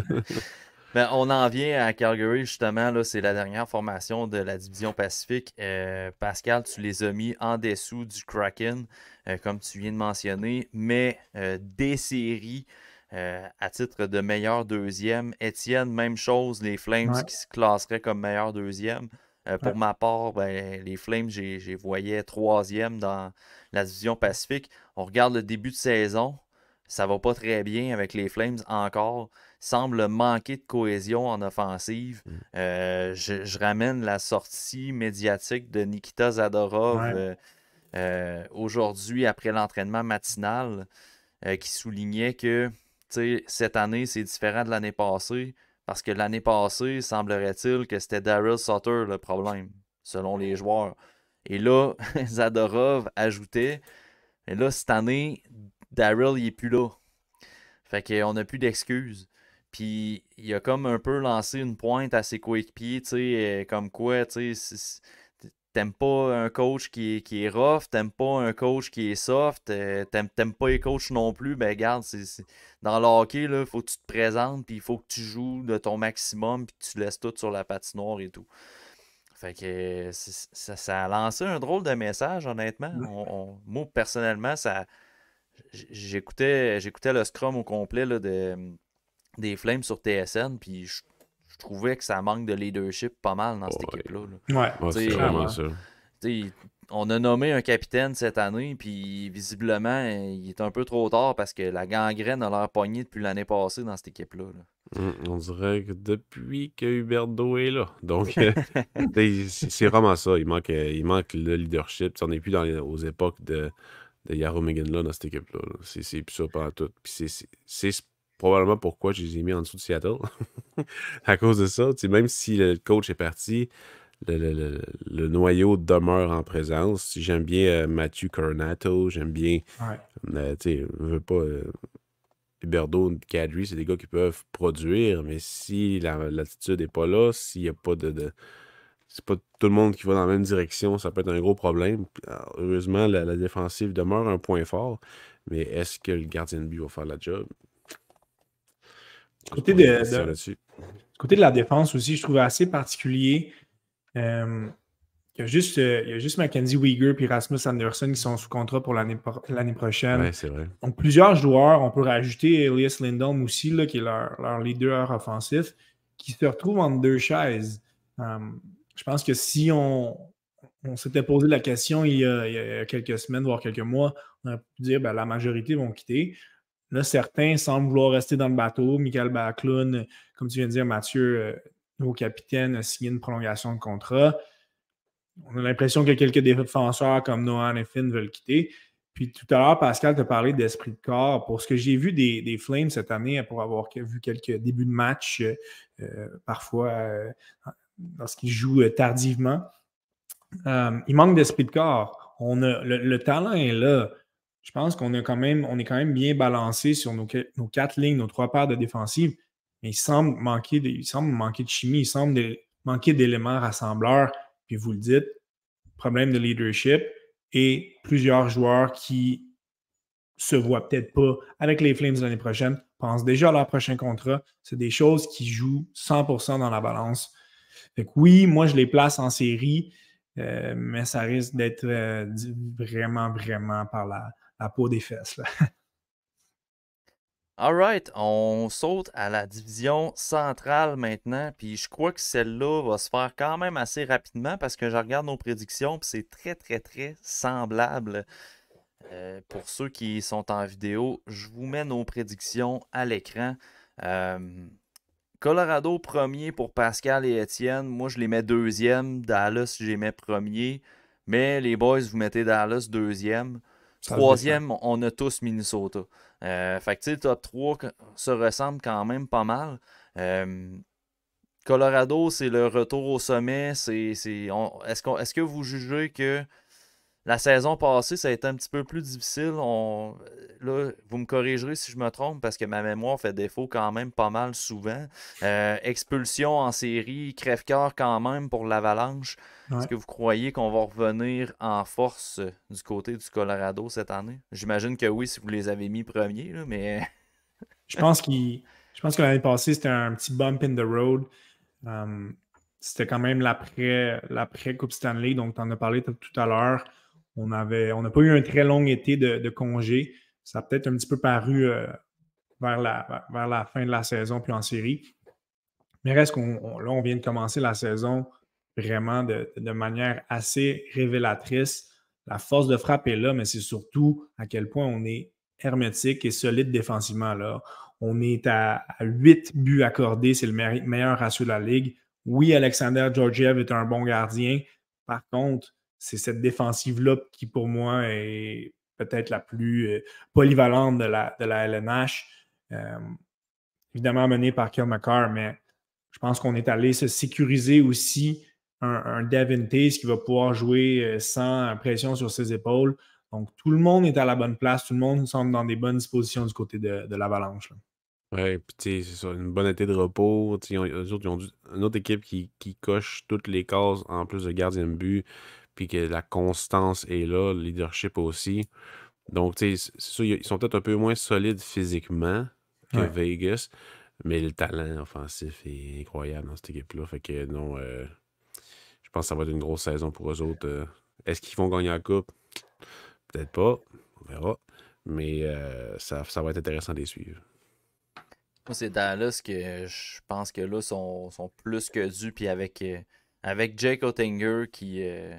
Ben, on en vient à Calgary, justement. Là, c'est la dernière formation de la division Pacifique. Euh, Pascal, tu les as mis en dessous du Kraken, euh, comme tu viens de mentionner, mais euh, des séries. à titre de meilleur deuxième. Étienne, même chose, les Flames qui se classeraient comme meilleur deuxième. Euh, pour ma part, ben, les Flames, j'ai voyais troisième dans la division Pacifique. On regarde le début de saison. Ça va pas très bien avec les Flames encore. Semble manquer de cohésion en offensive. Mmh. Euh, je, ramène la sortie médiatique de Nikita Zadorov euh, aujourd'hui après l'entraînement matinal qui soulignait que cette année, c'est différent de l'année passée. Parce que l'année passée, semblerait-il que c'était Daryl Sauter le problème, selon les joueurs. Et là, Zadorov ajoutait. Mais là, cette année, Daryl, il n'est plus là. Fait qu'on n'a plus d'excuses. Puis, il a comme un peu lancé une pointe à ses coéquipiers, tu sais, euh, comme quoi, tu sais T'aimes pas un coach qui est, qui est rough, t'aimes pas un coach qui est soft, euh, t'aimes pas les coachs non plus, ben garde, c'est dans le hockey, il faut que tu te présentes, puis il faut que tu joues de ton maximum, puis tu laisses tout sur la patinoire et tout. Fait que ça, a lancé un drôle de message, honnêtement. moi, personnellement, ça j'écoutais j'écoutais le scrum au complet là, de, des Flames sur TSN, puis je trouvais que ça manque de leadership pas mal dans cette équipe-là. Ouais, c'est vraiment ça. On a nommé un capitaine cette année, puis visiblement, il est un peu trop tard parce que la gangrène a l'air pognée depuis l'année passée dans cette équipe-là. Mm, on dirait que depuis que Huberto est là. Donc, euh, c'est vraiment ça. Il manque, euh, il manque le leadership. on n'est plus dans les, aux époques de, de Yaro Megan dans cette équipe-là. C'est plus ça tout. c'est probablement pourquoi je les ai mis en dessous de Seattle. à cause de ça, même si le coach est parti, le, noyau demeure en présence. J'aime bien Matthew euh, Mathieu Coronato, j'aime bien. Ouais. ne euh, veux pas. Euh, Berdo, Cadry, c'est des gars qui peuvent produire, mais si l'attitude n'est pas là, s'il n'y a pas de. de c'est pas tout le monde qui va dans la même direction, ça peut être un gros problème. Ah, heureusement, la, la défensive demeure un point fort, mais est-ce que le gardien de but va faire la job? Côté de, du côté de la défense aussi, je trouve assez particulier. qu'il euh, y a juste, euh, juste Mackenzie Weger et Rasmus Anderson qui sont sous contrat pour l'année prochaine. Donc, plusieurs joueurs, on peut rajouter Elias Lindholm aussi, qui est leur, leader offensif, qui se retrouvent entre deux chaises. Euh, je pense que si on, s'était posé la question il y, a, quelques semaines, voire quelques mois, on aurait pu dire que ben, la majorité vont quitter. Là, certains semblent vouloir rester dans le bateau. Michael Bakloun, comme tu viens de dire, Mathieu, euh, nouveau capitaine, a signé une prolongation de contrat. On a l'impression que quelques défenseurs comme Noah et Finn veulent quitter. Puis tout à l'heure, Pascal t'a parlé d'esprit de corps. Pour ce que j'ai vu des, Flames cette année, pour avoir vu quelques débuts de match, euh, parfois lorsqu'ils euh, jouent tardivement, il manque d'esprit de corps. On a, le, talent est là je pense qu'on est quand même, on est quand même bien balancé sur nos, quatre lignes, nos trois paires de défensive, mais il semble manquer de, semble manquer de chimie, il semble manquer d'éléments rassembleurs. Puis vous le dites, problème de leadership et plusieurs joueurs qui se voient peut-être pas avec les Flames l'année prochaine, pensent déjà à leur prochain contrat. C'est des choses qui jouent 100% dans la balance. Fait oui, moi, je les place en série, euh, mais ça risque d'être euh, vraiment, vraiment par la, à peau des fesses. Là. on saute à la division centrale maintenant, puis je crois que celle-là va se faire quand même assez rapidement parce que je regarde nos prédictions, puis c'est très, très, très semblable. Euh, pour ceux qui sont en vidéo, je vous mets nos prédictions à l'écran. Euh, Colorado premier pour Pascal et Étienne. Moi, je les mets deuxième. Dallas, je les mets premier. Mais les boys, vous mettez Dallas deuxième. Troisième, on a tous Minnesota. Euh, fait que, le top 3 se ressemble quand même pas mal. Euh, Colorado, c'est le retour au sommet. C'est, ce est-ce que vous jugez que la saison passée, ça a été un petit peu plus difficile. On... Là, vous me corrigerez si je me trompe parce que ma mémoire fait défaut quand même pas mal souvent. Euh, expulsion en série, crève-cœur quand même pour l'avalanche. Est-ce que vous croyez qu'on va revenir en force euh, du côté du Colorado cette année? J'imagine que oui, si vous les avez mis premiers, mais. je pense Je pense que l'année passée, c'était un petit bump in the road. Euh, c'était quand même l'après Coupe Stanley, donc tu en as parlé tout à l'heure. On avait, on n'a pas eu un très long été de, congé. Ça a peut-être un petit peu paru euh, vers, la, vers la fin de la saison puis en série. Mais reste qu'on là, on vient de commencer la saison vraiment de, manière assez révélatrice. La force de frappe est là, mais c'est surtout à quel point on est hermétique et solide défensivement. Là. On est à, huit 8 buts accordés, c'est le meilleur ratio de la Ligue. Oui, Alexander Georgiev est un bon gardien. Par contre, c'est cette défensive-là qui, pour moi, est peut-être la plus euh, polyvalente de la, de la LNH. Euh, évidemment, menée par Kyle McCarr, mais je pense qu'on est allé se sécuriser aussi un, Devin qui va pouvoir jouer euh, sans pression sur ses épaules. Donc, tout le monde est à la bonne place, tout le monde semble dans des bonnes dispositions du côté de, l'avalanche. Oui, puis c'est ça, une bonne été de repos. Ils ont, une autre équipe qui, qui coche toutes les cases en plus de gardien de but puis que la constance est là, le leadership aussi. Donc, tu sais, ils sont peut-être un peu moins solides physiquement que Vegas, mais le talent offensif est incroyable dans cette équipe-là. Fait que non, euh, je pense que ça va être une grosse saison pour eux autres. Euh. Est-ce qu'ils vont gagner la Coupe? Peut-être pas. On verra. Mais euh, ça, va être intéressant de les suivre. C'est dans là ce que je pense que là sont, sont plus que dus, puis avec avec Jake Oettinger qui, euh,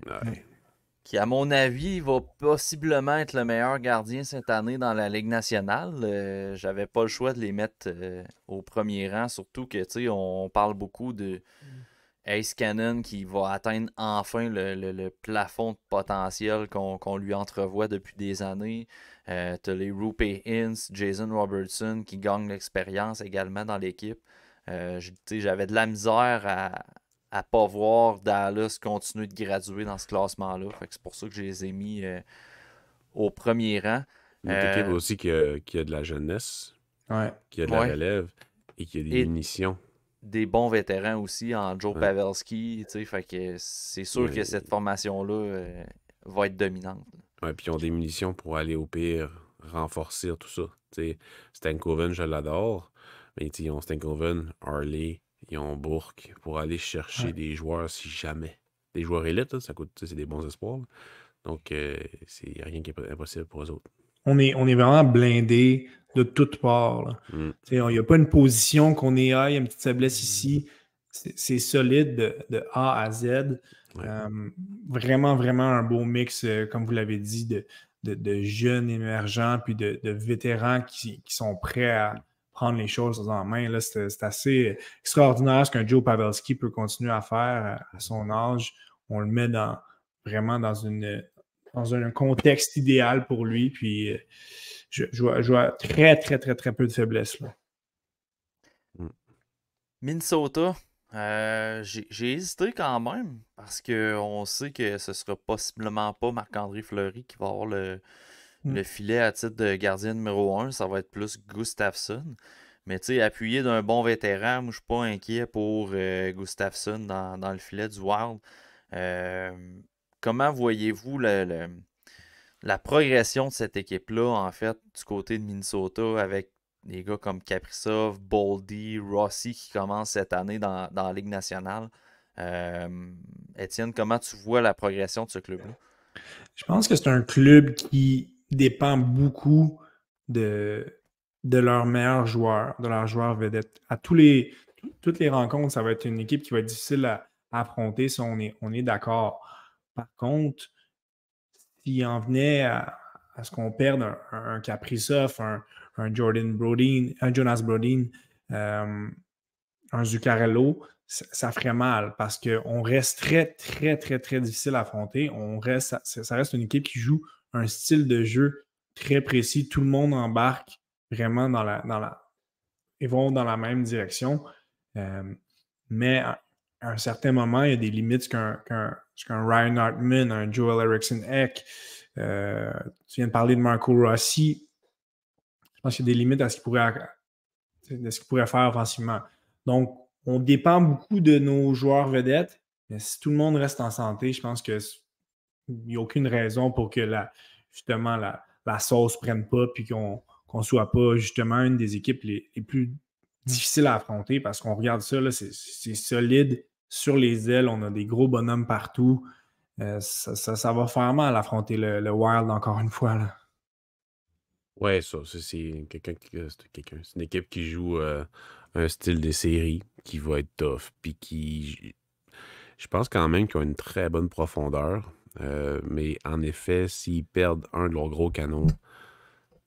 qui, à mon avis, va possiblement être le meilleur gardien cette année dans la Ligue nationale. Euh, j'avais pas le choix de les mettre euh, au premier rang, surtout que on, on parle beaucoup de Ace Cannon qui va atteindre enfin le, plafond de potentiel qu'on lui entrevoit depuis des années. T'as les Rupe Jason Robertson qui gagne l'expérience également dans l'équipe. J'avais de la misère à, à ne pas voir Dallas continuer de graduer dans ce classement-là. C'est pour ça que je les ai mis euh, au premier rang. Une y équipe euh, aussi qui a, qui a, de la jeunesse, qui a de la relève et qui a des munitions. Des bons vétérans aussi en Joe Pavelski. C'est sûr que cette formation-là euh, va être dominante. Oui, puis ils ont des munitions pour aller au pire, renforcer tout ça. Stankoven, je l'adore. Mais ils ont Stankoven, Harley, ils ont Bourque pour aller chercher des joueurs si jamais. Des joueurs élites, ça coûte, c'est des bons espoirs. donc Donc, euh, n'y a rien qui est impossible pour eux autres. On est, on est vraiment blindé de toutes parts. Mm. Il n'y a pas une position qu'on est, à il y a une petite faiblesse mm. ici. C'est solide de, A à Z. Hum, vraiment, vraiment un beau mix, euh, comme vous l'avez dit, de, de, jeunes émergents puis de, vétérans qui sont prêts à, prendre les choses en main. c'est, assez extraordinaire ce qu'un Joe Pavelski peut continuer à faire à son âge. On le met dans, vraiment dans, une, dans un contexte idéal pour lui. Puis euh, je, vois, très, très, très, très peu de faiblesses. Mm. Minnesota, euh, j'ai, hésité quand même parce qu'on sait que ce sera possiblement pas Marc-André Fleury qui va avoir le, Mm. Le filet à titre de gardien numéro 1, ça va être plus Gustafsson. Mais tu sais, appuyé d'un bon vétéran, moi je suis pas inquiet pour euh, Gustafsson dans, le filet du Wild. Euh, comment voyez-vous la progression de cette équipe-là, en fait, du côté de Minnesota, avec des gars comme Kaprizov, Boldy, Rossi qui commencent cette année dans, la Ligue nationale? Euh, Étienne, comment tu vois la progression de ce club-là? Je pense que c'est un club qui dépend beaucoup de, de leurs meilleurs joueurs, de leurs joueurs vedettes. À tous les, toutes les rencontres, ça va être une équipe qui va être difficile à, affronter si on est, on est d'accord. Par contre, s'il en venait à, ce qu'on perde un, un un, Jordan Brodin, un Jonas Brodin, euh, un Zuccarello, ça, ferait mal parce qu'on reste très, très, très, très difficile à affronter. On reste, ça reste une équipe qui joue un style de jeu très précis. Tout le monde embarque vraiment dans la. Dans ils vont dans la même direction. Euh, mais à, un certain moment, il y a des limites qu'un Ryan Hartman, un Joel Erickson Eck, euh, tu viens de parler de Marco Rossi. Je pense qu'il y a des limites à ce qu'il pourrait, pourrait, faire offensivement. Donc, on dépend beaucoup de nos joueurs vedettes, mais si tout le monde reste en santé, je pense que il n'y a aucune raison pour que la, justement la, la sauce prenne pas puis qu'on ne soit pas justement une des équipes les, plus difficiles à affronter parce qu'on regarde ça, c'est solide. Sur les ailes, on a des gros bonhommes partout. Euh, ça, ça, va faire mal affronter le, Wild encore une fois. Là. Ouais, ça, c'est quelqu'un euh, une équipe qui joue euh, un style de série qui va être tough, puis qui, je pense quand même qu'ils ont une très bonne profondeur. Euh, mais en effet, s'ils perdent un de leurs gros canons,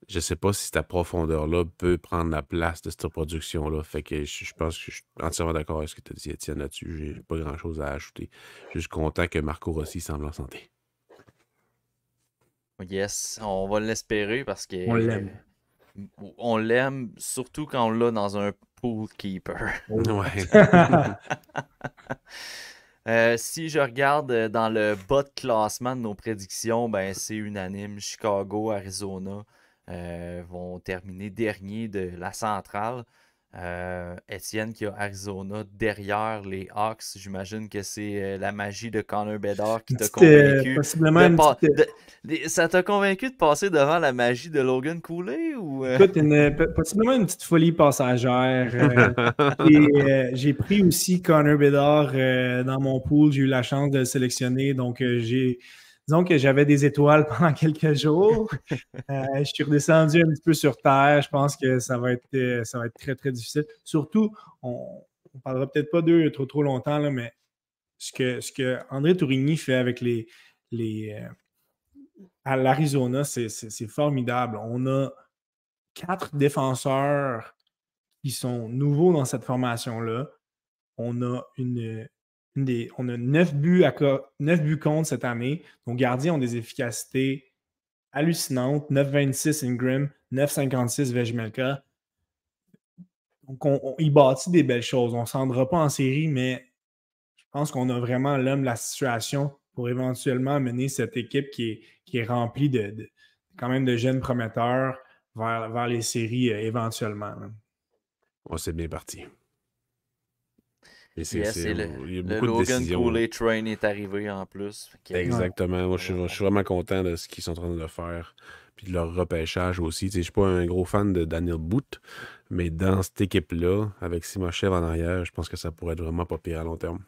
je ne sais pas si cette profondeur-là peut prendre la place de cette production-là. Fait que je, pense que je suis entièrement d'accord avec ce que tu as dit, Étienne, là-dessus. J'ai pas grand-chose à ajouter. Je suis content que Marco Rossi semble en santé. Yes, on va l'espérer parce que. On l'aime. On l'aime, surtout quand on l'a dans un pool keeper. Ouais. Euh, si je regarde euh, dans le bas de classement de nos prédictions, ben, c'est unanime. Chicago, Arizona euh, vont terminer dernier de la centrale. Euh, Étienne qui a Arizona derrière les Hawks. J'imagine que c'est euh, la magie de Connor Bedard qui t'a euh, convaincu. de Ça t'a convaincu de passer devant la magie de Logan Cooley ou Écoute, possiblement une petite folie passagère. j'ai pris aussi Connor Bedard dans mon pool. J'ai eu la chance de le sélectionner, donc j'ai disons que j'avais des étoiles pendant quelques jours. Euh, je suis redescendu un petit peu sur Terre. Je pense que ça va être, euh, ça va être très, très difficile. Surtout, on ne parlera peut-être pas d'eux trop, trop longtemps, mais ce que, ce que André Tourigny fait avec les. les euh, à l'Arizona, c'est formidable. On a quatre défenseurs qui sont nouveaux dans cette formation-là. On a une, on a 9 buts, contre cette année. Nos gardiens ont des efficacités hallucinantes. 9,26 Ingram, 9,56 Vegemelka. Donc, on, y bâtit des belles choses. On ne s'endra pas en série, mais je pense qu'on a vraiment l'homme, la situation pour éventuellement mener cette équipe qui est, qui est remplie de, quand même de jeunes prometteurs vers, vers les séries euh, éventuellement. c'est bien parti. Et c'est le, il y a beaucoup Logan Train est arrivé en plus. Exactement. je suis, vraiment content de ce qu'ils sont en train de faire. Puis de leur repêchage aussi. je ne suis pas un gros fan de Daniel Boot, mais dans cette équipe-là, avec Simachev en arrière, je pense que ça pourrait être vraiment pas pire à long terme.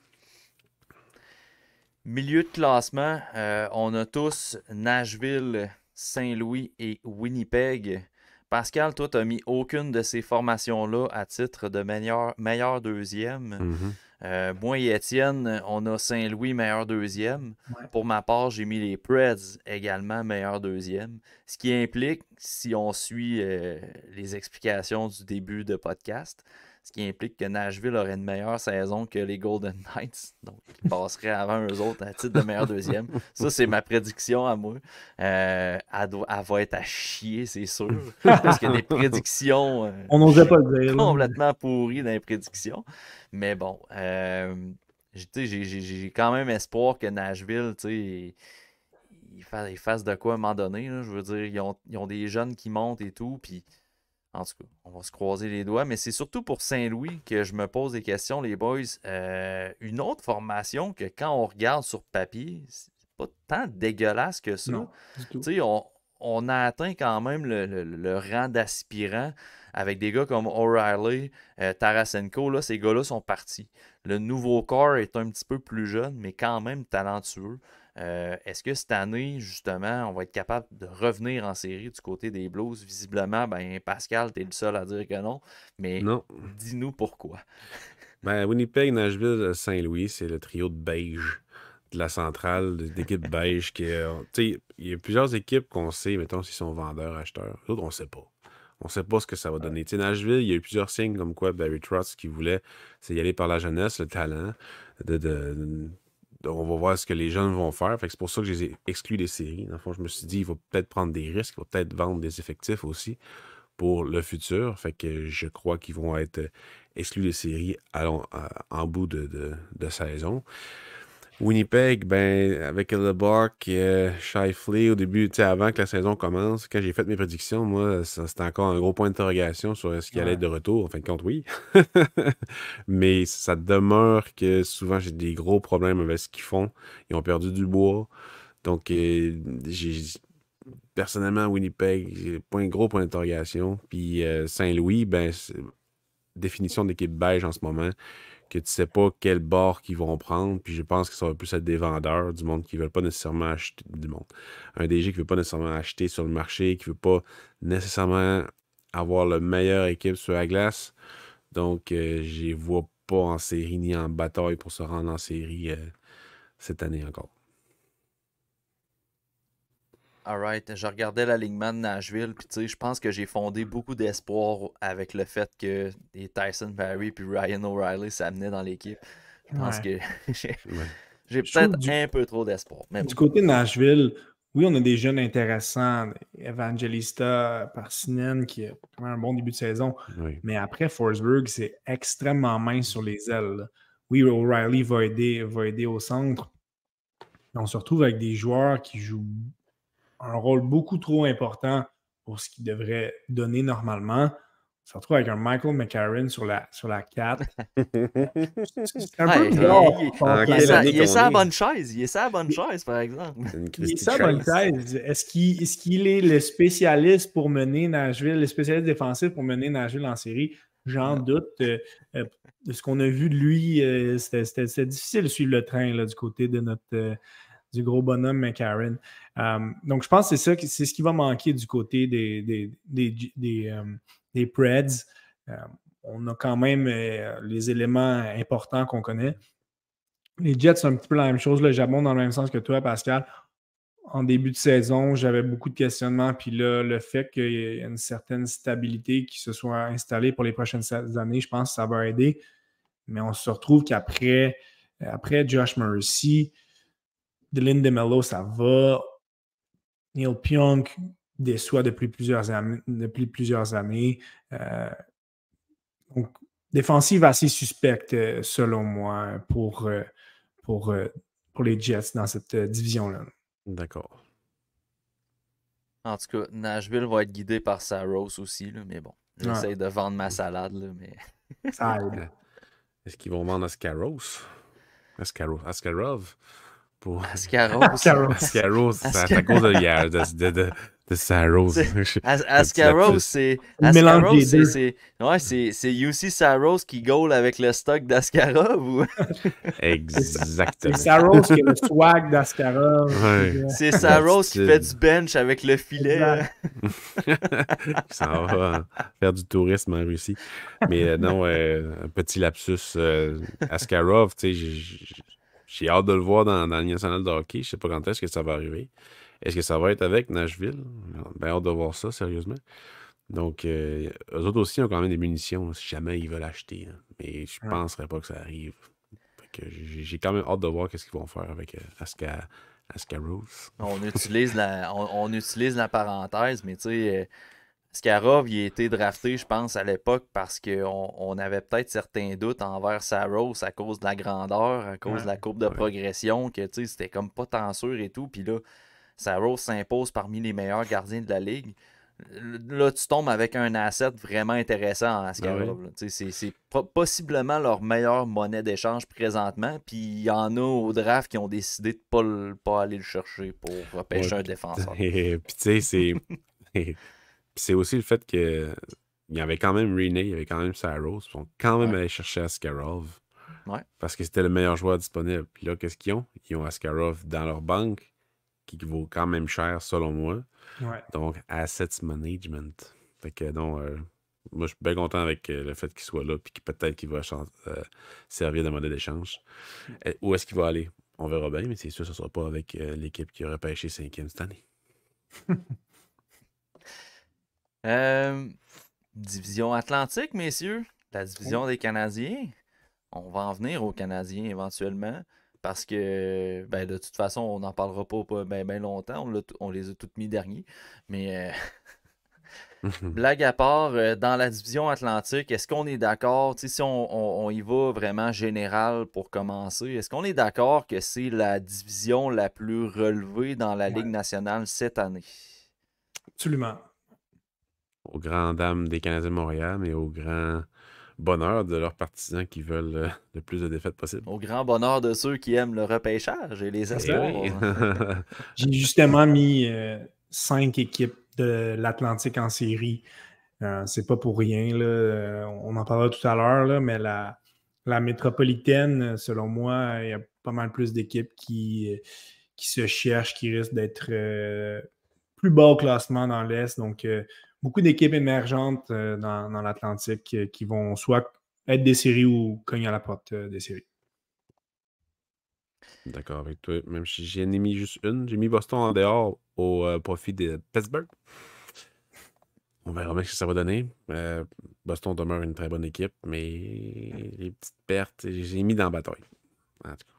Milieu de classement, euh, on a tous Nashville, Saint-Louis et Winnipeg. Pascal, toi, tu mis aucune de ces formations-là à titre de meilleur, deuxième. Mm-hmm. Euh, moi et Étienne, on a Saint-Louis meilleur deuxième. Pour ma part, j'ai mis les Preds également meilleur deuxième. Ce qui implique, si on suit euh, les explications du début de podcast, ce qui implique que Nashville aurait une meilleure saison que les Golden Knights. Donc, ils passeraient avant eux autres à titre de meilleur deuxième. Ça, c'est ma prédiction à moi. Euh, elle, va être à chier, c'est sûr. Parce que des prédictions. Euh, On n'osait pas le dire. Complètement pourries dans les prédictions. Mais bon, euh, j'ai quand même espoir que Nashville, tu sais ils fassent de quoi à un moment donné. Je veux dire, ils ont, ils ont, des jeunes qui montent et tout. Puis en tout cas, on va se croiser les doigts, mais c'est surtout pour Saint-Louis que je me pose des questions, les boys. Euh, une autre formation que quand on regarde sur papier, c'est pas tant dégueulasse que ça. On, a atteint quand même le, rang d'aspirant avec des gars comme O'Reilly, euh, Tarasenko. ces gars-là sont partis. Le nouveau corps est un petit peu plus jeune, mais quand même talentueux. Euh, est-ce que cette année, justement, on va être capable de revenir en série du côté des Blues? Visiblement, ben, Pascal, tu es le seul à dire que non, mais non. dis-nous pourquoi. ben, Winnipeg, Nashville, euh, Saint-Louis, c'est le trio de beige de la centrale, d'équipe beige. qui euh, Il y a plusieurs équipes qu'on sait, mettons, s'ils sont vendeurs, acheteurs. D'autres, on ne sait pas. On ne sait pas ce que ça va donner. Nashville, il y a eu plusieurs signes comme quoi Barry Trotz qui voulait, c'est y aller par la jeunesse, le talent, de, on va voir ce que les jeunes vont faire. c'est pour ça que je les ai exclus des séries. Dans le fond, je me suis dit, il va peut-être prendre des risques, il va peut-être vendre des effectifs aussi pour le futur. Fait que je crois qu'ils vont être euh, exclus des séries en bout de saison. Winnipeg, ben, avec LeBarc, Shifley, au début, avant que la saison commence, quand j'ai fait mes prédictions, moi, c'était encore un gros point d'interrogation sur ce qu'il allait être de retour. En fin de compte, oui. Mais ça demeure que souvent, j'ai des gros problèmes avec ce qu'ils font. Ils ont perdu du bois. Donc, euh, personnellement, Winnipeg, point, gros point d'interrogation. Puis euh, Saint-Louis, ben, définition d'équipe beige en ce moment que tu sais pas quel bord qu'ils vont prendre. Puis je pense que ça va plus être des vendeurs, du monde qui ne veulent pas nécessairement acheter du monde. Un DG qui veut pas nécessairement acheter sur le marché, qui ne veut pas nécessairement avoir la meilleure équipe sur la glace. Donc, euh, je ne vois pas en série ni en bataille pour se rendre en série euh, cette année encore. Alright, je regardais l'alignement de Nashville, puis tu sais, je pense que j'ai fondé beaucoup d'espoir avec le fait que Tyson Barry puis Ryan O'Reilly s'amenaient dans l'équipe. Je pense que j'ai peut-être un peu trop d'espoir. Du côté de Nashville, oui, on a des jeunes intéressants, Evangelista, Parsinen, qui a un bon début de saison. Mais après, Forsberg, c'est extrêmement mince sur les ailes. Oui, O'Reilly va aider, va aider au centre. On se retrouve avec des joueurs qui jouent un rôle beaucoup trop important pour ce qu'il devrait donner normalement. On se retrouve avec un Michael McCarron sur la, sur la 4. un Il, est ça à bonne chaise. Il est ça bonne chaise, par exemple. il est ça bonne chaise. Est-ce qu'il est, le spécialiste pour mener Nashville, le spécialiste défensif pour mener Nashville en série? J'en doute. Euh, euh, de ce qu'on a vu de lui, euh, c'était difficile de suivre le train du côté de notre, du gros bonhomme McCarron. Euh, donc, je pense que c'est ça, c'est ce qui va manquer du côté des, des, des, euh, Preds. Euh, on a quand même les éléments importants qu'on connaît. Les Jets, c'est un petit peu la même chose. Le Japon, dans le même sens que toi, Pascal. En début de saison, j'avais beaucoup de questionnements. Puis là, le fait qu'il y ait une certaine stabilité qui se soit installée pour les prochaines années, je pense que ça va aider. Mais on se retrouve qu'après après Josh Mercy, Dylan DeMello, ça va. Neil Pionk déçoit depuis plusieurs, années, depuis plusieurs années. Euh, défensive assez suspecte, euh, selon moi, pour, euh, pour, pour les Jets dans cette division-là. D'accord. En tout cas, Nashville va être guidé par Saros aussi, là, mais bon. J'essaie de vendre ma mmh. salade, là, mais. Est-ce qu'ils vont vendre Askarov? pour. Ascaros. c'est à cause de, de, de, de Saros. Ascaros, c'est. Ascaros, c'est. Ouais, c'est UC Saros qui goal avec le stock d'Ascarov Exactement. C'est Saros qui le swag d'Ascarov. C'est Saros qui fait du bench avec le filet. Ça va hein. faire du tourisme en Russie. Mais euh, non, euh, un petit lapsus. Askarov euh, Ascarov, tu sais, j'ai hâte de le voir dans, dans la de hockey. Je ne sais pas quand est-ce que ça va arriver. Est-ce que ça va être avec Nashville? Ben, hâte de voir ça, sérieusement. Donc, euh, eux autres aussi ont quand même des munitions, si jamais ils veulent acheter. Hein. Mais je ne penserais pas que ça arrive. J'ai quand même hâte de voir ce qu'ils vont faire avec euh, Aska, On utilise la, on utilise la parenthèse, mais tu sais, euh, Scarov il a été drafté, je pense, à l'époque parce qu'on avait peut-être certains doutes envers Saros à cause de la grandeur, à cause de la courbe de progression, que c'était comme pas tant sûr et tout. Puis là, Saros s'impose parmi les meilleurs gardiens de la ligue. Là, tu tombes avec un asset vraiment intéressant à ben Tu C'est possiblement leur meilleure monnaie d'échange présentement. Puis il y en a au draft qui ont décidé de ne pas, aller le chercher pour repêcher un défenseur. puis tu sais, c'est. c'est aussi le fait que il y avait quand même Renee, il y avait quand même Sarah Ils sont quand même allés chercher Askarov. Parce que c'était le meilleur joueur disponible. Puis là, qu'est-ce qu'ils ont? Ils ont Askarov dans leur banque, qui vaut quand même cher selon moi. Donc, Assets Management. Fait que donc, euh, moi, je suis bien content avec euh, le fait qu'il soit là, puis peut-être qu'il va euh, servir de modèle d'échange. où est-ce qu'il va aller? On verra bien, mais c'est sûr, que ce ne sera pas avec l'équipe qui aurait pêché cinquième cette année. Euh, division Atlantique, messieurs. La division oh. des Canadiens. On va en venir aux Canadiens éventuellement. Parce que ben, de toute façon, on n'en parlera pas, bien longtemps. On, les a toutes mis derniers. Mais euh, blague à part, euh, dans la division Atlantique, est-ce qu'on est, d'accord, si on, y va vraiment général pour commencer, est-ce qu'on est, d'accord que c'est la division la plus relevée dans la Ligue nationale cette année? Absolument aux grandes dames des Canadiens de Montréal, et au grand bonheur de leurs partisans qui veulent euh, le plus de défaites possible. Au grand bonheur de ceux qui aiment le repêchage et les eh espoirs. J'ai justement mis euh, cinq équipes de l'Atlantique en série. Euh, c'est pas pour rien. Là. On en parlera tout à l'heure, mais la, la métropolitaine, selon moi, il y a pas mal plus d'équipes qui, qui se cherchent, qui risquent d'être plus bas au classement dans l'Est. Donc, beaucoup d'équipes émergentes euh, dans, l'Atlantique euh, qui vont soit être des séries ou cogner à la porte euh, des séries. D'accord avec toi. Même si j'en ai mis juste une, j'ai mis Boston en dehors au profit de Pittsburgh. On verra bien ce que ça va donner. Boston demeure une très bonne équipe, mais les petites pertes, j'ai mis dans la bataille. En tout cas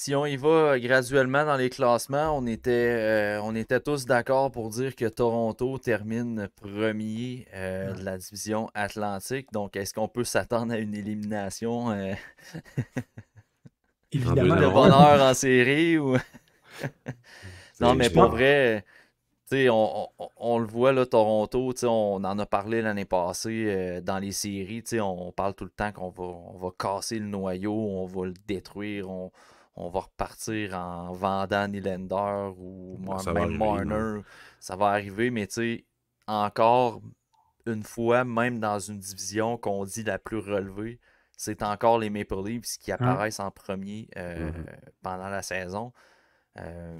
si on y va euh, graduellement dans les classements, on était, euh, on était tous d'accord pour dire que Toronto termine premier euh, de la division Atlantique. Donc, est-ce qu'on peut s'attendre à une élimination de bonheur en série ou... non, mais pour vrai, on, on, on, le voit, là, Toronto, on en a parlé l'année passée dans les séries. On, on parle tout le temps qu'on va, va casser le noyau, on va le détruire, on, on va repartir en vendant Nylander ou ça même Marner. ça va arriver, mais tu sais, encore une fois, même dans une division qu'on dit la plus relevée, c'est encore les Maple Leafs qui ah. apparaissent en premier euh, mm-hmm. pendant la saison. Euh,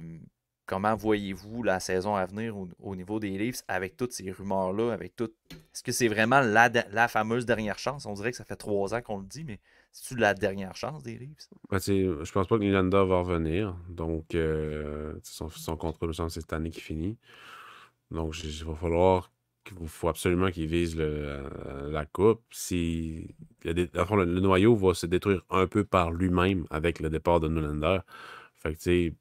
comment voyez-vous la saison à venir au, niveau des Leafs avec toutes ces rumeurs-là, avec Est-ce que c'est vraiment la fameuse dernière chance? On dirait que ça fait trois ans qu'on le dit, mais c'est la dernière chance des Leafs? Je ben, je pense pas que Nylander va revenir. Donc, euh, son, contrôle, c'est cette année qui finit. Donc, il va falloir il faut absolument qu'il vise euh, la, coupe. Si, le, noyau va se détruire un peu par lui-même avec le départ de Nylander. Fait que, tu sais,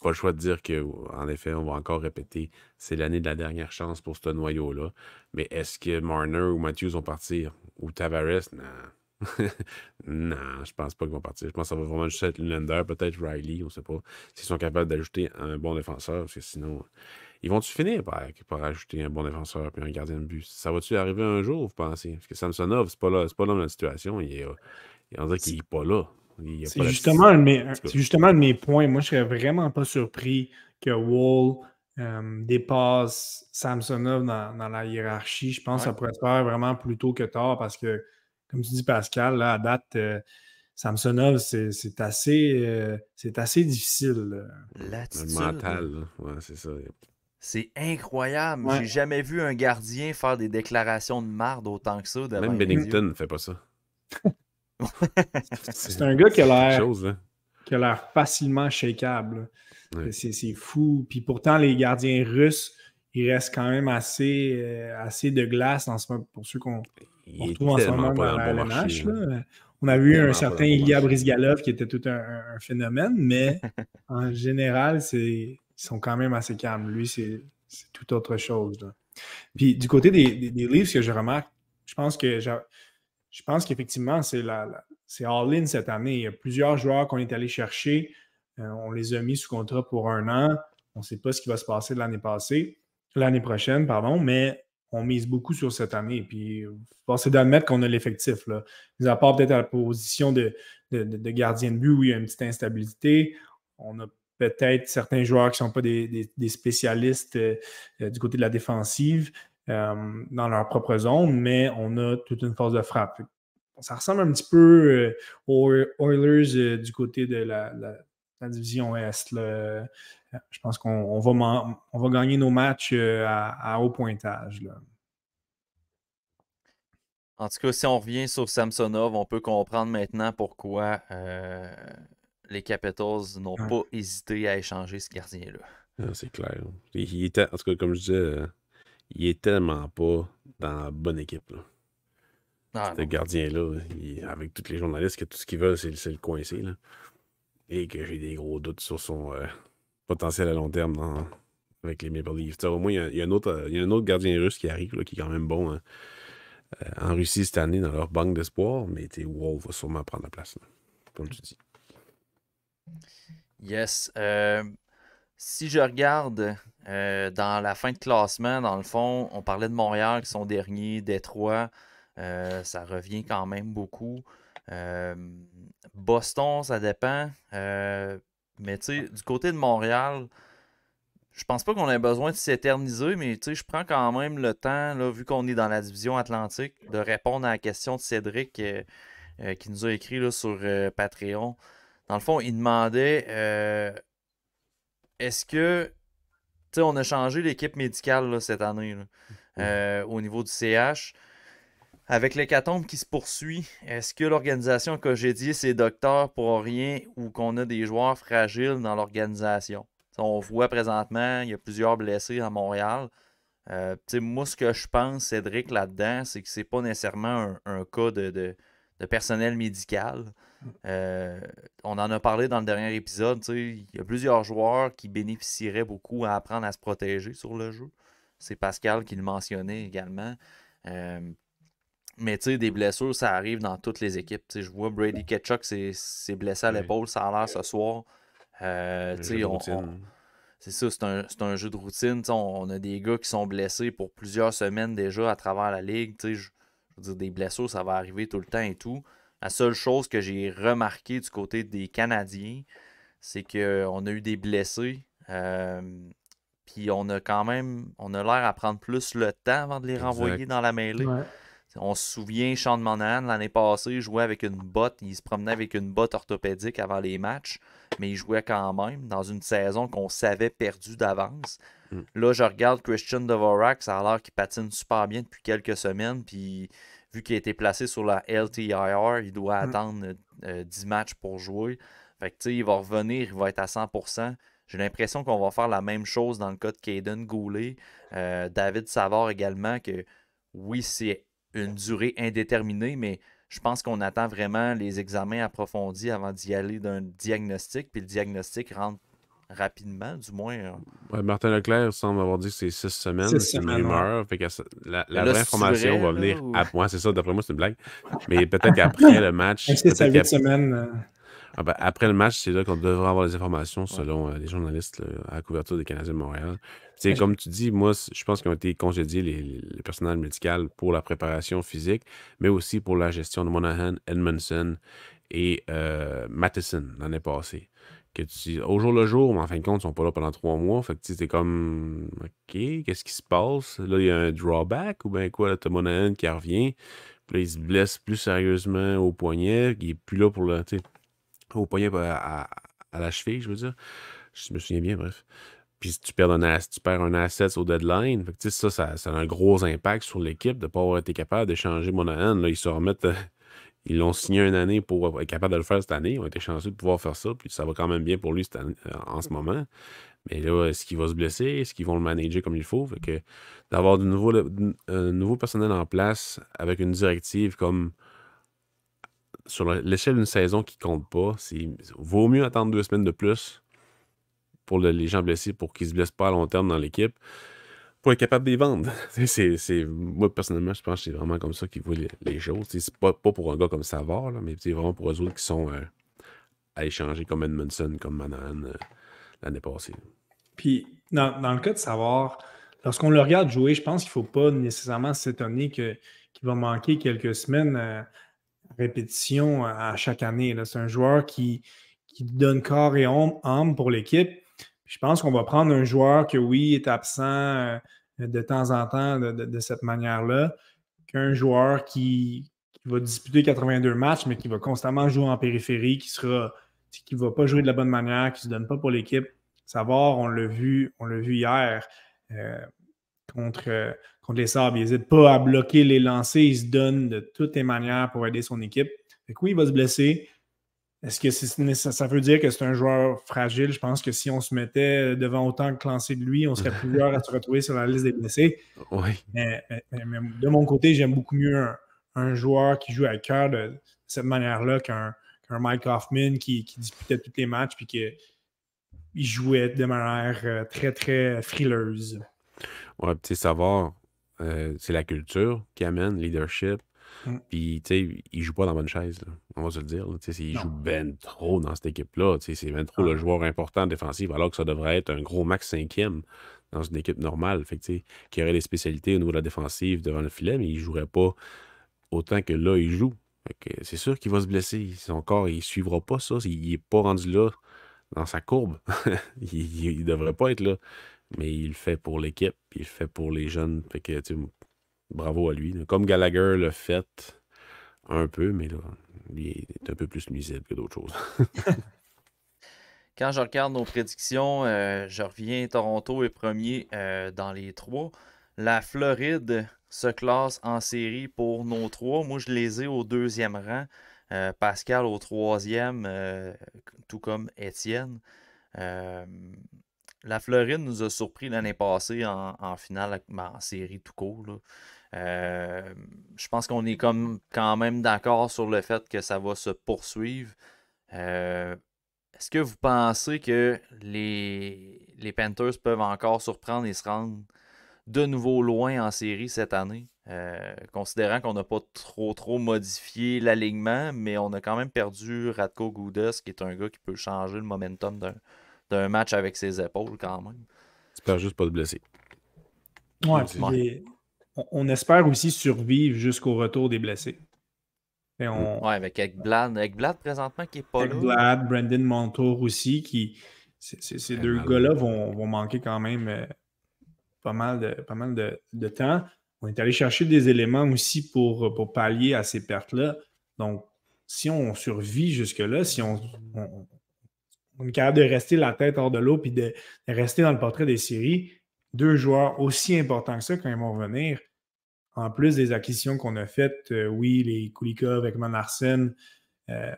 pas le choix de dire qu'en en effet, on va encore répéter, c'est l'année de la dernière chance pour ce noyau-là. Mais est-ce que Marner ou Matthews vont partir? Ou Tavares? non, je pense pas qu'ils vont partir. Je pense que ça va vraiment juste être Lander, peut-être Riley, on sait pas. S'ils sont capables d'ajouter un bon défenseur, parce que sinon, ils vont-tu finir par, ajouter un bon défenseur puis un gardien de but? Ça va-tu arriver un jour, vous pensez? Parce que Samsonov, c'est pas là, c'est pas dans la situation. Il est, on dirait qu'il est pas là. C'est justement, un de mes points. Moi, je serais vraiment pas surpris que Wall euh, dépasse Samsonov dans, la hiérarchie. Je pense que ça pourrait se faire vraiment plus tôt que tard parce que comme tu dis, Pascal, à date, euh, Samsonov, c'est assez, euh, c'est assez difficile. Le mental, c'est ça. C'est incroyable. J'ai jamais vu un gardien faire des déclarations de marde autant que ça. Même Bennington ne fait pas ça. c'est un gars qui a l'air facilement shakeable. C'est fou. Puis pourtant, les gardiens russes, ils restent quand même assez, euh, assez de glace dans ce, moment pour ceux qu'on. ont on retrouve en ce moment On a vu un certain Ilya Brisgalov qui était tout un, phénomène, mais en général, ils sont quand même assez calmes. Lui, c'est tout autre chose. Puis du côté des, livres, ce que je remarque, je pense que je, pense qu'effectivement, c'est la, c'est all-in cette année. Il y a plusieurs joueurs qu'on est allé chercher. Euh, on les a mis sous contrat pour un an. On ne sait pas ce qui va se passer l'année passée, l'année prochaine, pardon, mais on mise beaucoup sur cette année. Puis, forcément, d'admettre qu'on a l'effectif. Là. à part peut-être à la position de, gardien de but où il y a une petite instabilité, on a peut-être certains joueurs qui ne sont pas des, spécialistes euh, euh, du côté de la défensive euh, dans leur propre zone, mais on a toute une force de frappe. Ça ressemble un petit peu aux Oilers du côté de la la division Est. Là. Euh, je pense qu'on va, on va gagner nos matchs euh, à, haut pointage. En tout cas, si on revient sur Samsonov, on peut comprendre maintenant pourquoi euh, les Capitals n'ont pas hésité à échanger ce gardien-là. C'est clair. Il, en tout cas, comme je disais, il est tellement pas dans la bonne équipe. Ah, ce gardien-là, avec tous les journalistes, que tout ce qu'ils veulent, c'est le coincer Là et que j'ai des gros doutes sur son euh, potentiel à long terme avec les Maple Leafs. au moins, il y, a un autre gardien russe qui arrive, qui est quand même bon hein, euh, en Russie cette année dans leur banque d'espoir, mais Wolf va sûrement prendre la place, comme tu dis. Yes. Euh, si je regarde dans la fin de classement, dans le fond, on parlait de Montréal qui sont derniers, Détroit, ça revient quand même beaucoup. Euh, Boston, ça dépend. Euh, mais tu sais, du côté de Montréal, je pense pas qu'on ait besoin de s'éterniser, mais tu sais, je prends quand même le temps, là, vu qu'on est dans la division Atlantique, de répondre à la question de Cédric euh, qui nous a écrit là, sur Patreon. Dans le fond, il demandait est-ce que. Tu sais, on a changé l'équipe médicale cette année au niveau du CH. Avec l'hécatombe qui se poursuit, est-ce que l'organisation que j'ai dit, c'est docteur pour rien ou qu'on a des joueurs fragiles dans l'organisation? On voit présentement, il y a plusieurs blessés à Montréal. Euh, moi, ce que je pense, Cédric, là-dedans, c'est que c'est pas nécessairement un, cas de, personnel médical. Euh, on en a parlé dans le dernier épisode. Il y a plusieurs joueurs qui bénéficieraient beaucoup à apprendre à se protéger sur le jeu. C'est Pascal qui le mentionnait également. Euh, mais tu sais, des mm. blessures, ça arrive dans toutes les équipes. je vois Brady Ketchuk s'est blessé à l'épaule, ça a l'air ce euh, soir. Euh, hein. c'est ça, c'est un, jeu de routine. On, a des gars qui sont blessés pour plusieurs semaines déjà à travers la ligue. Je, je veux dire, des blessures, ça va arriver tout le temps et tout. La seule chose que j'ai remarqué du côté des Canadiens, c'est qu'on a eu des blessés. puis on a quand même, on a l'air à prendre plus le temps avant de les renvoyer dans la mêlée. On se souvient, Sean Monahan, l'année passée, il jouait avec une botte. Il se promenait avec une botte orthopédique avant les matchs, mais il jouait quand même dans une saison qu'on savait perdue d'avance. Hmm. Là, je regarde Christian Dvorak, ça a l'air qu'il patine super bien depuis quelques semaines, puis vu qu'il a été placé sur la LTIR, il doit hmm. attendre 10 euh, matchs pour jouer. Fait que, il va revenir, il va être à 100%. J'ai l'impression qu'on va faire la même chose dans le cas de Caden Goulet, euh, David Savard également, que oui, c'est une durée indéterminée, mais je pense qu'on attend vraiment les examens approfondis avant d'y aller d'un diagnostic, puis le diagnostic rentre rapidement, du moins. Hein. Martin Leclerc semble avoir dit que c'est six semaines, c'est une rumeur. la, vraie information va venir à moi, c'est ça, d'après moi, c'est une blague. Mais peut-être qu'après le match. C'est peut-être semaines. Euh, ah ben, après le match, c'est là qu'on devrait avoir les informations selon euh, les journalistes à la couverture des Canadiens de Montréal. Ben, c'est comme tu dis, moi, je pense qu'ils ont été congédiés les, personnels personnel médical pour la préparation physique, mais aussi pour la gestion de Monahan, Edmondson et euh, Matheson l'année passée. Que au jour le jour, mais en fin de compte, ils sont pas là pendant trois mois. Fait que tu comme, OK, qu'est-ce qui se passe? Là, il y a un drawback ou bien quoi? Là, t'as Monahan qui revient. Puis il se blesse plus sérieusement au poignet. Il est plus là pour le au poignet euh, à, la cheville, je veux dire. Je me souviens bien, bref. Puis si tu perds un, tu perds un asset au deadline, ça, a un gros impact sur l'équipe de ne pas avoir été capable d'échanger mon Là, ils se remettent, euh, ils l'ont signé une année pour être capable de le faire cette année. Ils ont été chanceux de pouvoir faire ça. Puis ça va quand même bien pour lui euh, en ce moment. Mais là, est-ce qu'il va se blesser? Est-ce qu'ils vont le manager comme il faut? que d'avoir du nouveau, nouveau personnel en place avec une directive comme sur l'échelle d'une saison qui compte pas, c'est vaut mieux attendre deux semaines de plus pour les gens blessés pour qu'ils se blessent pas à long terme dans l'équipe pour être capable de les vendre. c'est, moi, personnellement, je pense que c'est vraiment comme ça qu'ils voient les, choses. C'est pas, pas pour un gars comme Savard, mais c'est vraiment pour eux autres qui sont euh, à échanger comme Edmondson, comme Manahan euh, l'année passée. Puis, dans, le cas de Savard, lorsqu'on le regarde jouer, je pense qu'il ne faut pas nécessairement s'étonner que, qu'il va manquer quelques semaines. Euh, répétition à, chaque année. C'est un joueur qui, qui, donne corps et âme pour l'équipe. Je pense qu'on va prendre un joueur que, oui, est absent euh, de temps en temps de, cette manière-là, qu'un joueur qui, va disputer 82 matchs, mais qui va constamment jouer en périphérie, qui sera qui ne va pas jouer de la bonne manière, qui ne se donne pas pour l'équipe. Savoir, on l'a vu, on l'a vu hier euh, contre, euh, contre les sables, Il n'hésite pas à bloquer les lancers. Il se donne de toutes les manières pour aider son équipe. Et oui, il va se blesser. Est-ce que ça veut dire que c'est un joueur fragile? Je pense que si on se mettait devant autant que lancé de lui, on serait plusieurs à se retrouver sur la liste des blessés. Oui. Mais, de mon côté, j'aime beaucoup mieux un, joueur qui joue à cœur de, cette manière-là qu'un Mike Hoffman qui, disputait tous les matchs et qui jouait de manière euh, très, très frileuse. Ouais, petit savoir euh, c'est la culture qui amène, leadership. Mm. Puis, tu sais, il joue pas dans la bonne chaise, on va se le dire. Tu il joue ben trop dans cette équipe-là. c'est ben trop le joueur important défensif, alors que ça devrait être un gros max cinquième dans une équipe normale. Fait qui aurait des spécialités au niveau de la défensive devant le filet, mais il jouerait pas autant que là, il joue. C'est sûr qu'il va se blesser. Son corps, il suivra pas ça. Il n'est pas rendu là dans sa courbe. il ne devrait pas être là mais il le fait pour l'équipe, il le fait pour les jeunes. bravo à lui. Comme Gallagher l'a fait un peu, mais là, lui est un peu plus nuisible que d'autres choses. Quand je regarde nos prédictions, euh, je reviens. Toronto est premier euh, dans les trois. La Floride se classe en série pour nos trois. Moi, je les ai au deuxième rang. Euh, Pascal au troisième, tout comme Étienne. La Floride nous a surpris l'année passée en, finale, ben, en série tout court. Euh, je pense qu'on est comme quand même d'accord sur le fait que ça va se poursuivre. Euh, est-ce que vous pensez que les, les Panthers peuvent encore surprendre et se rendre de nouveau loin en série cette année, euh, considérant qu'on n'a pas trop trop modifié l'alignement, mais on a quand même perdu Radko Goudas, qui est un gars qui peut changer le momentum d'un d'un match avec ses épaules quand même. J'espère juste pas de blesser. Ouais, On, espère aussi survivre jusqu'au retour des blessés. On... Ouais, avec Ekblad, Ekblad présentement qui est pas là. Brandon Montour aussi, qui ces deux gars-là vont, manquer quand même euh, pas mal, de, pas mal de, temps. On est allé chercher des éléments aussi pour, pour pallier à ces pertes-là. Donc, si on survit jusque-là, si on, on est capable de rester la tête hors de l'eau puis de, rester dans le portrait des séries. Deux joueurs aussi importants que ça quand ils vont revenir. en plus des acquisitions qu'on a faites, euh, oui, les Kulikov avec Manarsen, euh,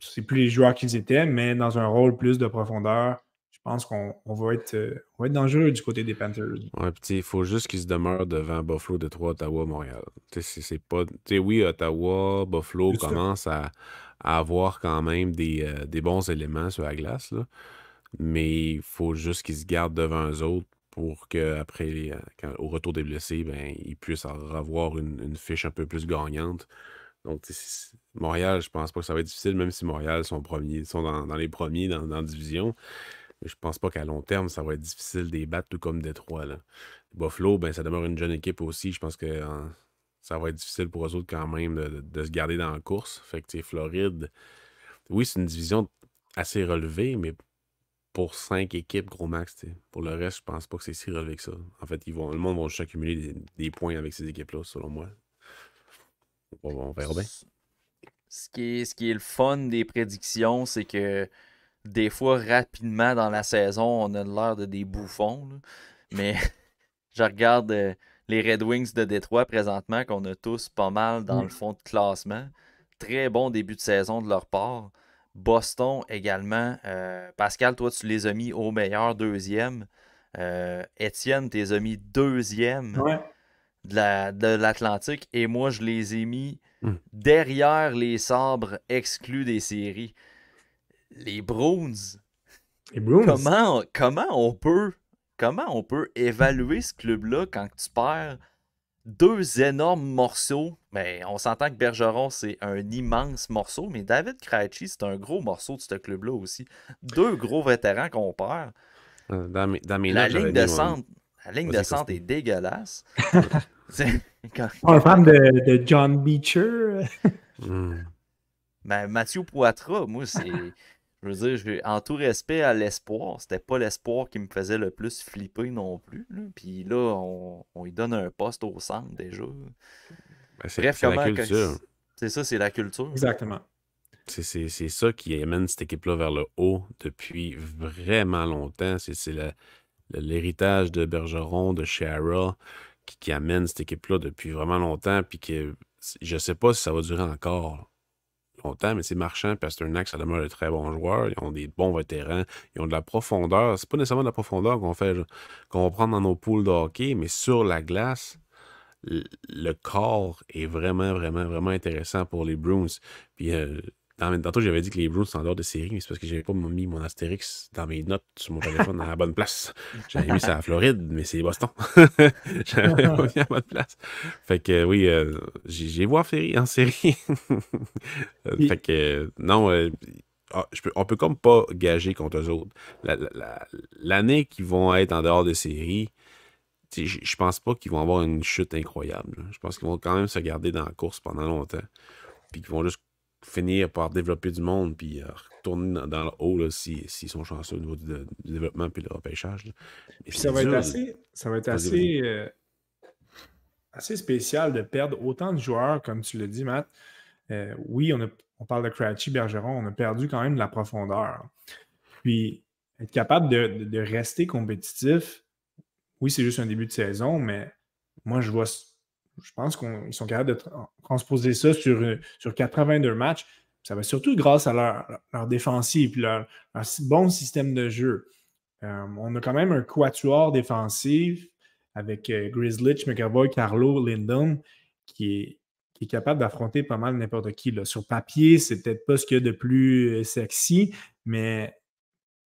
c'est plus les joueurs qu'ils étaient, mais dans un rôle plus de profondeur, je pense qu'on va, être, euh, être dangereux du côté des Panthers. Ouais, il faut juste qu'ils se demeurent devant Buffalo, Detroit, Ottawa, Montréal. C'est pas. oui, Ottawa, Buffalo commence à, à avoir quand même euh, des, bons éléments sur la glace. Mais il faut juste qu'ils se gardent devant eux autres pour qu'après, euh, au retour des blessés, ben, ils puissent avoir une, fiche un peu plus gagnante. Donc, Montréal, je pense pas que ça va être difficile, même si Montréal sont, premiers, sont dans, les premiers dans, la division. Je pense pas qu'à long terme, ça va être difficile de les battre, tout comme Détroit. Là. Buffalo, ben, ça demeure une jeune équipe aussi. Je pense que ça va être difficile pour eux autres quand même de, se garder dans la course. Fait que, Floride, oui, c'est une division assez relevée, mais pour cinq équipes, gros max. Pour le reste, je pense pas que c'est si relevé que ça. En fait, ils vont, le monde va juste accumuler des, points avec ces équipes-là, selon moi. on verra bien. Ce qui, est, ce qui est le fun des prédictions, c'est que des fois, rapidement dans la saison, on a l'air de des bouffons. Mais je regarde. Euh, les Red Wings de Détroit présentement, qu'on a tous pas mal dans le fond de classement. Très bon début de saison de leur part. Boston également. Euh, Pascal, toi, tu les as mis au meilleur deuxième. Euh, Étienne, tu les as mis deuxième de l'Atlantique. et moi, je les ai mis hum. derrière les sabres exclus des séries. Les Bruins. Les Comment, comment on peut comment on peut évaluer ce club-là quand tu perds deux énormes morceaux? Mais ben, on s'entend que Bergeron, c'est un immense morceau, mais David Krejci, c'est un gros morceau de ce club-là aussi. Deux gros vétérans qu'on perd. Euh, dans mes, la, ligne de centre, est dégueulasse. Un fan de, John Beecher. Hmm. Ben, Mathieu Poitras, moi, c'est. Je veux dire, en tout respect à l'espoir, c'était pas l'espoir qui me faisait le plus flipper non plus. Puis là, on, on, lui donne un poste au centre déjà. Ben, bref c'est la culture. C'est ça, c'est la culture. Exactement. C'est ça qui amène cette équipe-là vers le haut depuis vraiment longtemps. C'est l'héritage de Bergeron, de Shara, qui, qui amène cette équipe-là depuis vraiment longtemps. Puis que je sais pas si ça va durer encore longtemps, mais c'est Marchand, Pasternak, ça demeure de très bons joueurs. Ils ont des bons vétérans. Ils ont de la profondeur. C'est pas nécessairement de la profondeur qu'on fait, qu'on dans nos poules de hockey, mais sur la glace, le corps est vraiment, vraiment, vraiment intéressant pour les Bruins. Puis euh, tantôt, j'avais dit que les Bruins sont en dehors de série, mais c'est parce que n'avais pas mis mon Astérix dans mes notes sur mon téléphone à la bonne place. J'avais mis ça à Floride, mais c'est Boston. j'avais pas mis à la bonne place. Fait que oui, euh, j'ai voir Ferry en série. Euh, fait que non, euh, ah, on peut comme pas gager contre eux autres. L'année la, qu'ils vont être en dehors de série, je pense pas qu'ils vont avoir une chute incroyable. Je pense qu'ils vont quand même se garder dans la course pendant longtemps. Puis qu'ils vont juste finir par développer du monde puis euh, retourner dans, le haut s'ils sont chanceux au niveau du, développement puis le repêchage. ça va, être assez, ça va être assez, euh, assez spécial de perdre autant de joueurs, comme tu l'as dit, Matt. Euh, oui, on, parle de Cratchy, Bergeron, on a perdu quand même de la profondeur. Puis être capable de rester compétitif, oui, c'est juste un début de saison, mais moi, je vois je pense qu'ils sont capables de transposer ça sur, 82 euh, matchs. Ça va surtout grâce à leur, défensive et leur, bon système de jeu. Euh, on a quand même un quatuor défensif avec euh, Grizzlich, McAvoy, Carlo, Lindon, qui est, capable d'affronter pas mal n'importe qui. Sur papier, c'est peut-être pas ce qu'il y a de plus sexy, mais,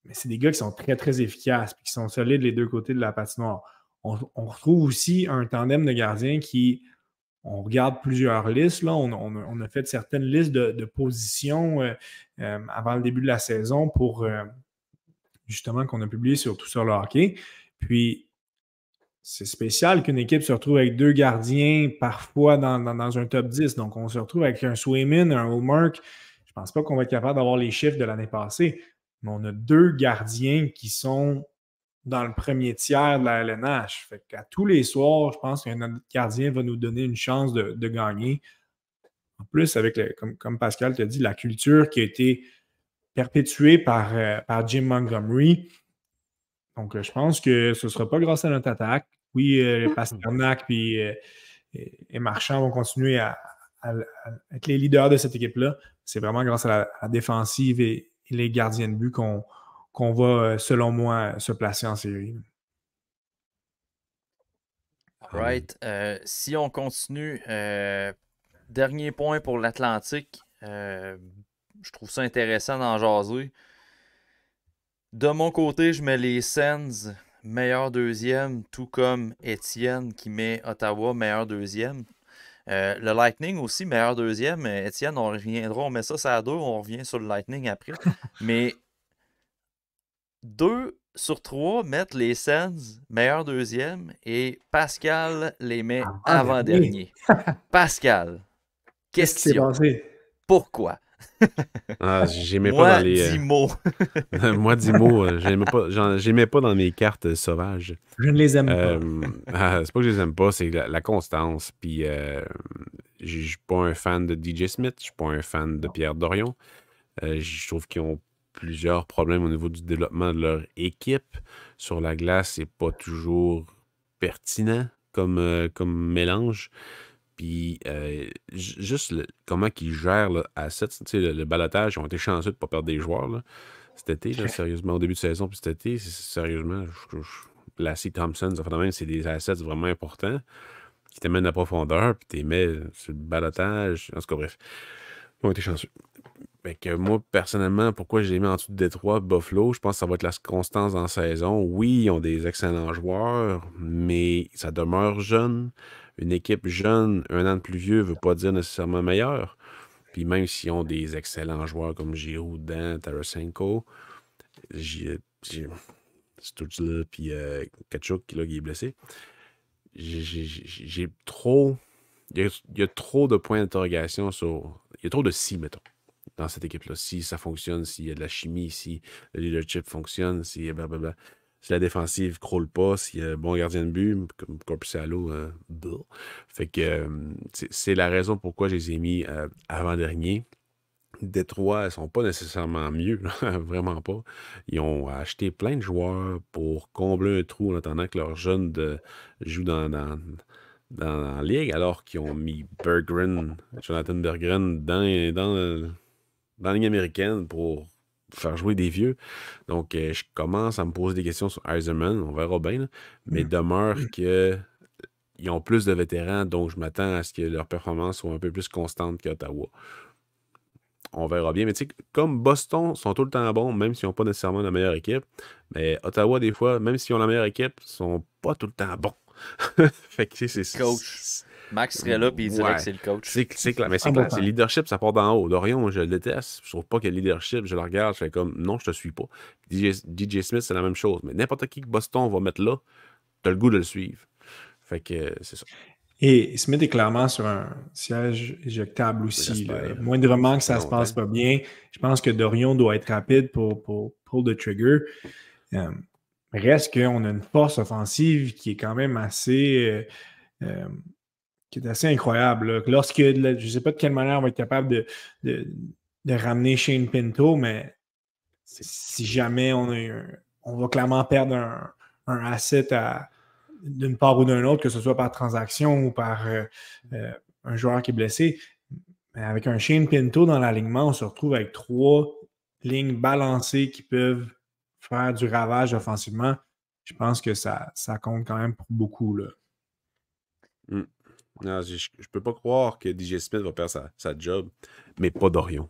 mais c'est des gars qui sont très, très efficaces et qui sont solides les deux côtés de la patinoire on, retrouve aussi un tandem de gardiens qui, on regarde plusieurs listes. Là, on, a fait certaines listes de, positions euh, euh, avant le début de la saison pour euh, justement qu'on a publié sur tout sur le hockey. Puis c'est spécial qu'une équipe se retrouve avec deux gardiens parfois dans, un top 10. Donc, on se retrouve avec un Swayman, un Hallmark. Je ne pense pas qu'on va être capable d'avoir les chiffres de l'année passée, mais on a deux gardiens qui sont dans le premier tiers de la LNH. à tous les soirs, je pense qu'un gardien va nous donner une chance de, gagner. En plus, avec comme, Pascal te dit, la culture qui a été perpétuée par, euh, Jim Montgomery. Donc, euh, je pense que ce ne sera pas grâce à notre attaque. Oui, euh, hmm. Pasternak puis, et, Marchand vont continuer à, être les leaders de cette équipe-là. C'est vraiment grâce à la, défensive et les gardiens de but qu'on qu'on va, euh, selon moi, se placer en série. Right. Euh, si on continue, euh, dernier point pour l'Atlantique. je trouve ça intéressant d'en jaser. De mon côté, je mets les Sens meilleur deuxième, tout comme Étienne qui met Ottawa meilleur deuxième. le Lightning aussi, meilleur deuxième. Étienne, on reviendra, on met ça, ça à deux, on revient sur le Lightning après. Mais deux sur trois mettent les Sens meilleur deuxième et Pascal les met ah, avant-dernier. Pascal, question. ce Pourquoi? ah, j'aimais pas dans les. mots. moi, dix mots, j'aimais pas, j'aimais pas dans mes cartes euh, sauvages. Je ne les aime euh, pas. Ah, c'est pas que je les aime pas, c'est la, constance. Puis, euh, je suis pas un fan de DJ Smith, je suis pas un fan de Pierre Dorion. Euh, je trouve qu'ils ont plusieurs problèmes au niveau du développement de leur équipe. Sur la glace, c'est pas toujours pertinent comme, euh, comme mélange. Puis euh, juste comment ils gèrent à le, le balotage, ils ont été chanceux de ne pas perdre des joueurs cet été, sérieusement, au début de saison, puis cet été, sérieusement, La Thompson, c'est des assets vraiment importants qui t'amènent à la profondeur, puis tu mets sur le balotage. En tout cas, bref, ils ont été chanceux moi, personnellement, pourquoi j'ai mis en dessous de Détroit, Buffalo, je pense que ça va être la constance en saison. Oui, ils ont des excellents joueurs, mais ça demeure jeune. Une équipe jeune, un an de plus vieux, ne veut pas dire nécessairement meilleur. Puis même s'ils ont des excellents joueurs comme Giroudin, Tarasenko, j'ai là, puis euh, Kachuk, là, qui est blessé. J'ai trop. Il y, il y, a, trop de points d'interrogation sur. Il y a trop de si, mettons dans cette équipe-là. Si ça fonctionne, s'il y a de la chimie, si le leadership fonctionne, si euh, Si la défensive ne crôle pas, s'il y a un bon gardien de but, comme Corpusalo, euh, bah. fait que euh, c'est la raison pourquoi je les ai mis euh, avant-dernier. Détroit, ne sont pas nécessairement mieux, vraiment pas. Ils ont acheté plein de joueurs pour combler un trou en attendant que leurs jeunes jouent dans, dans, la ligue, alors qu'ils ont mis Berggren, Jonathan Bergren dans, dans, dans la ligne américaine pour faire jouer des vieux. Donc, euh, je commence à me poser des questions sur Eisenman. On verra bien. Mais mmh. demeure qu'ils ont plus de vétérans, donc je m'attends à ce que leurs performances soient un peu plus constantes qu'Ottawa. On verra bien. Mais tu sais, comme Boston sont tout le temps bons, même s'ils n'ont pas nécessairement la meilleure équipe, mais Ottawa, des fois, même s'ils ont la meilleure équipe, sont pas tout le temps bons. fait que c'est ça. Max serait là puis il dirait que c'est le coach. C'est, clair, mais c'est ah, ben. leadership, ça part d'en haut. Dorion, je le déteste. Je trouve pas que le leadership, je le regarde, je fais comme non, je te suis pas. DJ, Smith, c'est la même chose. Mais n'importe qui que Boston va mettre là, t'as le goût de le suivre. Fait que euh, c'est ça. Et Smith est clairement sur un siège éjectable aussi. Moindrement que ça se passe pas bien, je pense que Dorion doit être rapide pour, pour pull the trigger. Euh, reste qu'on a une force offensive qui est quand même assez euh, qui est assez incroyable. Lorsque, je ne sais pas de quelle manière on va être capable de, ramener Shane Pinto, mais si jamais on, va clairement perdre un, asset d'une part ou d'une autre, que ce soit par transaction ou par euh, euh, un joueur qui est blessé, avec un Shane Pinto dans l'alignement, on se retrouve avec trois lignes balancées qui peuvent faire du ravage offensivement. Je pense que ça, compte quand même pour beaucoup. Là. Mm je, ne peux pas croire que DJ Smith va perdre sa, job, mais pas Dorion.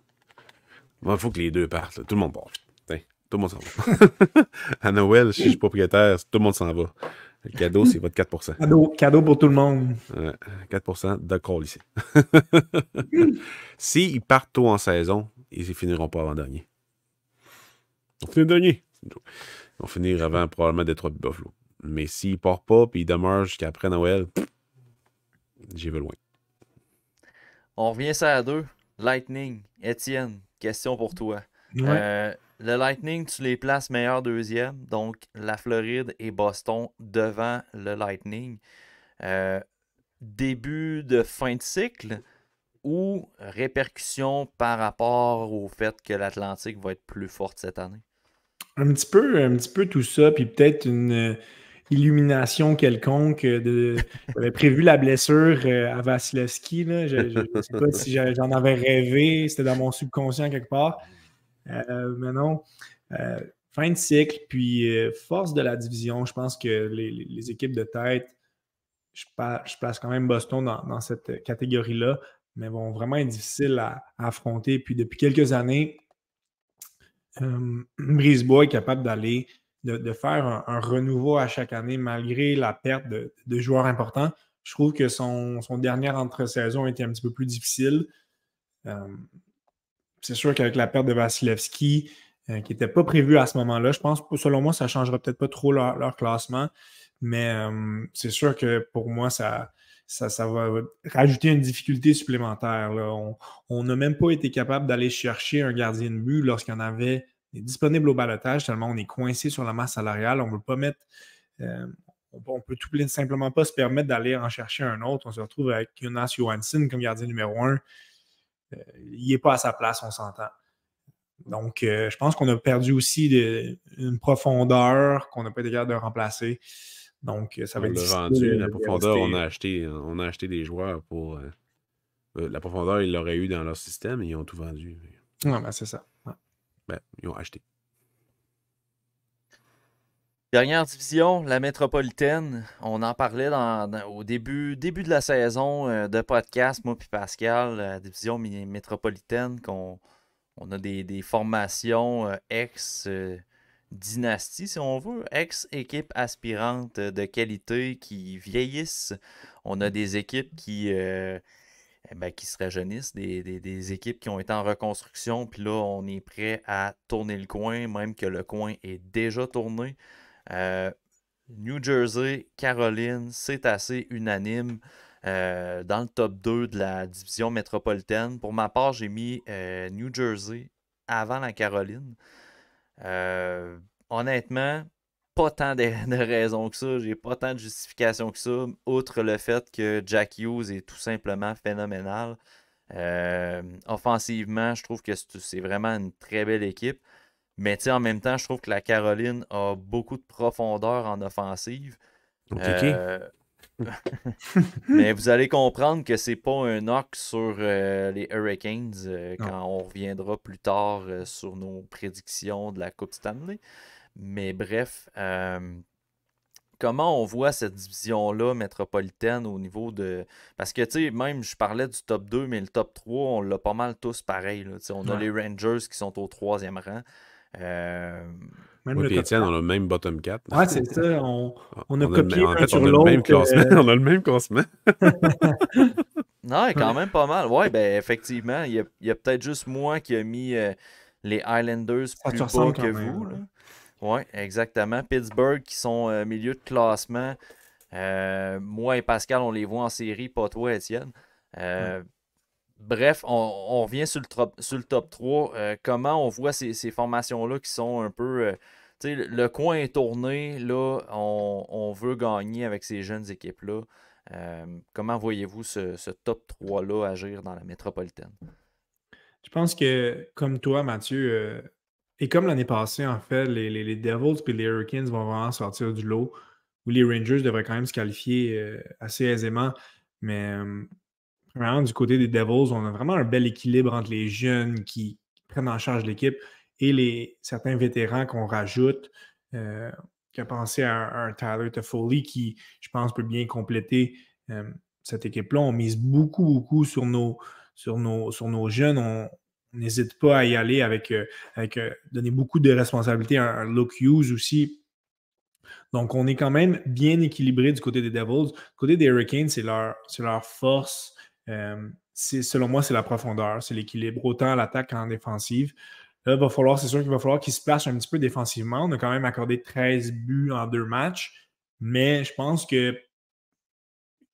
Il faut que les deux partent. Tout le monde part. tout le monde s'en va. à Noël, si je suis propriétaire, tout le monde s'en va. Le cadeau, c'est votre 4 cadeau, cadeau pour tout le monde. 4 d'accord ici. Hmm. S'ils partent tôt en saison, ils ne finiront pas avant dernier. On finit dernier. vont finir avant probablement des trois Buffalo. Mais s'ils ne partent pas et ils demeurent jusqu'après Noël, j'y vais loin. On revient ça à deux. Lightning, Étienne, question pour toi. Euh, le Lightning, tu les places meilleur deuxième, donc la Floride et Boston devant le Lightning. Euh, début de fin de cycle ou répercussion par rapport au fait que l'Atlantique va être plus forte cette année? Un petit peu, un petit peu tout ça, puis peut-être une illumination quelconque. Euh, de... J'avais prévu la blessure euh, à Vasilevski. Là. Je ne sais pas si j'en avais rêvé, c'était dans mon subconscient quelque part. Euh, mais non. fin de cycle, puis force de la division. Je pense que les, équipes de tête, je, place quand même Boston dans, cette catégorie-là, mais vont vraiment être difficiles à, à affronter. Puis depuis quelques années, Brisebois est capable d'aller de, faire un, renouveau à chaque année malgré la perte de, joueurs importants. Je trouve que son, son dernière entre-saison a été un petit peu plus difficile. Euh, c'est sûr qu'avec la perte de Vasilevski, euh, qui n'était pas prévue à ce moment-là, je pense, selon moi, ça ne changera peut-être pas trop leur, classement, mais euh, c'est sûr que pour moi, ça, ça, va rajouter une difficulté supplémentaire. On n'a même pas été capable d'aller chercher un gardien de but lorsqu'il y en avait est disponible au balotage tellement on est coincé sur la masse salariale. On ne veut pas mettre. Euh, on peut tout simplement pas se permettre d'aller en chercher un autre. On se retrouve avec Jonas Johansson comme gardien numéro un. Euh, il n'est pas à sa place, on s'entend. Donc, euh, je pense qu'on a perdu aussi une profondeur qu'on n'a pas été capable de remplacer. Donc, ça va être difficile la profondeur, on a, acheté, on a acheté des joueurs pour. la profondeur, ils l'auraient eu dans leur système et ils ont tout vendu. Non, ben, c'est ça. Ben, ils ont acheté. Dernière division, la métropolitaine. On en parlait au début, début de la saison euh, de podcast, moi puis Pascal, la division métropolitaine, qu'on on a des, formations euh, ex-dynastie, euh, si on veut, ex-équipe aspirante de qualité qui vieillissent. On a des équipes qui eh ben, qui se rajeunissent, des, équipes qui ont été en reconstruction, puis là, on est prêt à tourner le coin, même que le coin est déjà tourné. Euh, New Jersey, Caroline, c'est assez unanime. Euh, dans le top 2 de la division métropolitaine. Pour ma part, j'ai mis euh, New Jersey avant la Caroline. honnêtement, pas tant de, raisons que ça, j'ai pas tant de justifications que ça, outre le fait que Jack Hughes est tout simplement phénoménal. Euh, offensivement, je trouve que c'est vraiment une très belle équipe. Mais en même temps, je trouve que la Caroline a beaucoup de profondeur en offensive. Euh, mais vous allez comprendre que c'est pas un knock sur euh, les Hurricanes quand on reviendra plus tard sur nos prédictions de la Coupe Stanley. Mais bref, euh, comment on voit cette division-là métropolitaine au niveau de. Parce que, tu sais, même je parlais du top 2, mais le top 3, on l'a pas mal tous pareil. on a les Rangers qui sont au troisième rang. Euh... Même le on a le même bottom 4. Ouais, c'est ça. On, a copié le même classement. Euh. on a le même classement. non, quand même pas mal. Ouais, ben effectivement, il y a, peut-être juste moi qui a mis euh, les Highlanders plus bas que vous. Oui, exactement. Pittsburgh qui sont euh, milieu de classement. Euh, moi et Pascal, on les voit en série, pas toi, Étienne. Euh, bref, on, on, revient sur le, sur le top 3. comment on voit ces, formations-là qui sont un peu. Le, coin est tourné, là, on, veut gagner avec ces jeunes équipes-là. comment voyez-vous ce, ce top 3-là agir dans la métropolitaine? Je pense que, comme toi, Mathieu, et comme l'année passée, en fait, les, Devils et les Hurricanes vont vraiment sortir du lot, où les Rangers devraient quand même se qualifier euh, assez aisément. Mais euh, vraiment, du côté des Devils, on a vraiment un bel équilibre entre les jeunes qui prennent en charge l'équipe et les, certains vétérans qu'on rajoute. Euh, qui penser à, un, Tyler Toffoli qui, je pense, peut bien compléter euh, cette équipe-là. On mise beaucoup, beaucoup sur nos, sur nos, sur nos jeunes. On, n'hésite pas à y aller avec, euh, avec euh, donner beaucoup de responsabilités à, un look Hughes aussi. Donc, on est quand même bien équilibré du côté des Devils. Du côté des Hurricanes, c'est leur, leur force. Euh, c'est selon moi, c'est la profondeur, c'est l'équilibre, autant à l'attaque qu'en défensive. Là, va falloir, c'est sûr qu'il va falloir qu'ils se placent un petit peu défensivement. On a quand même accordé 13 buts en deux matchs, mais je pense que,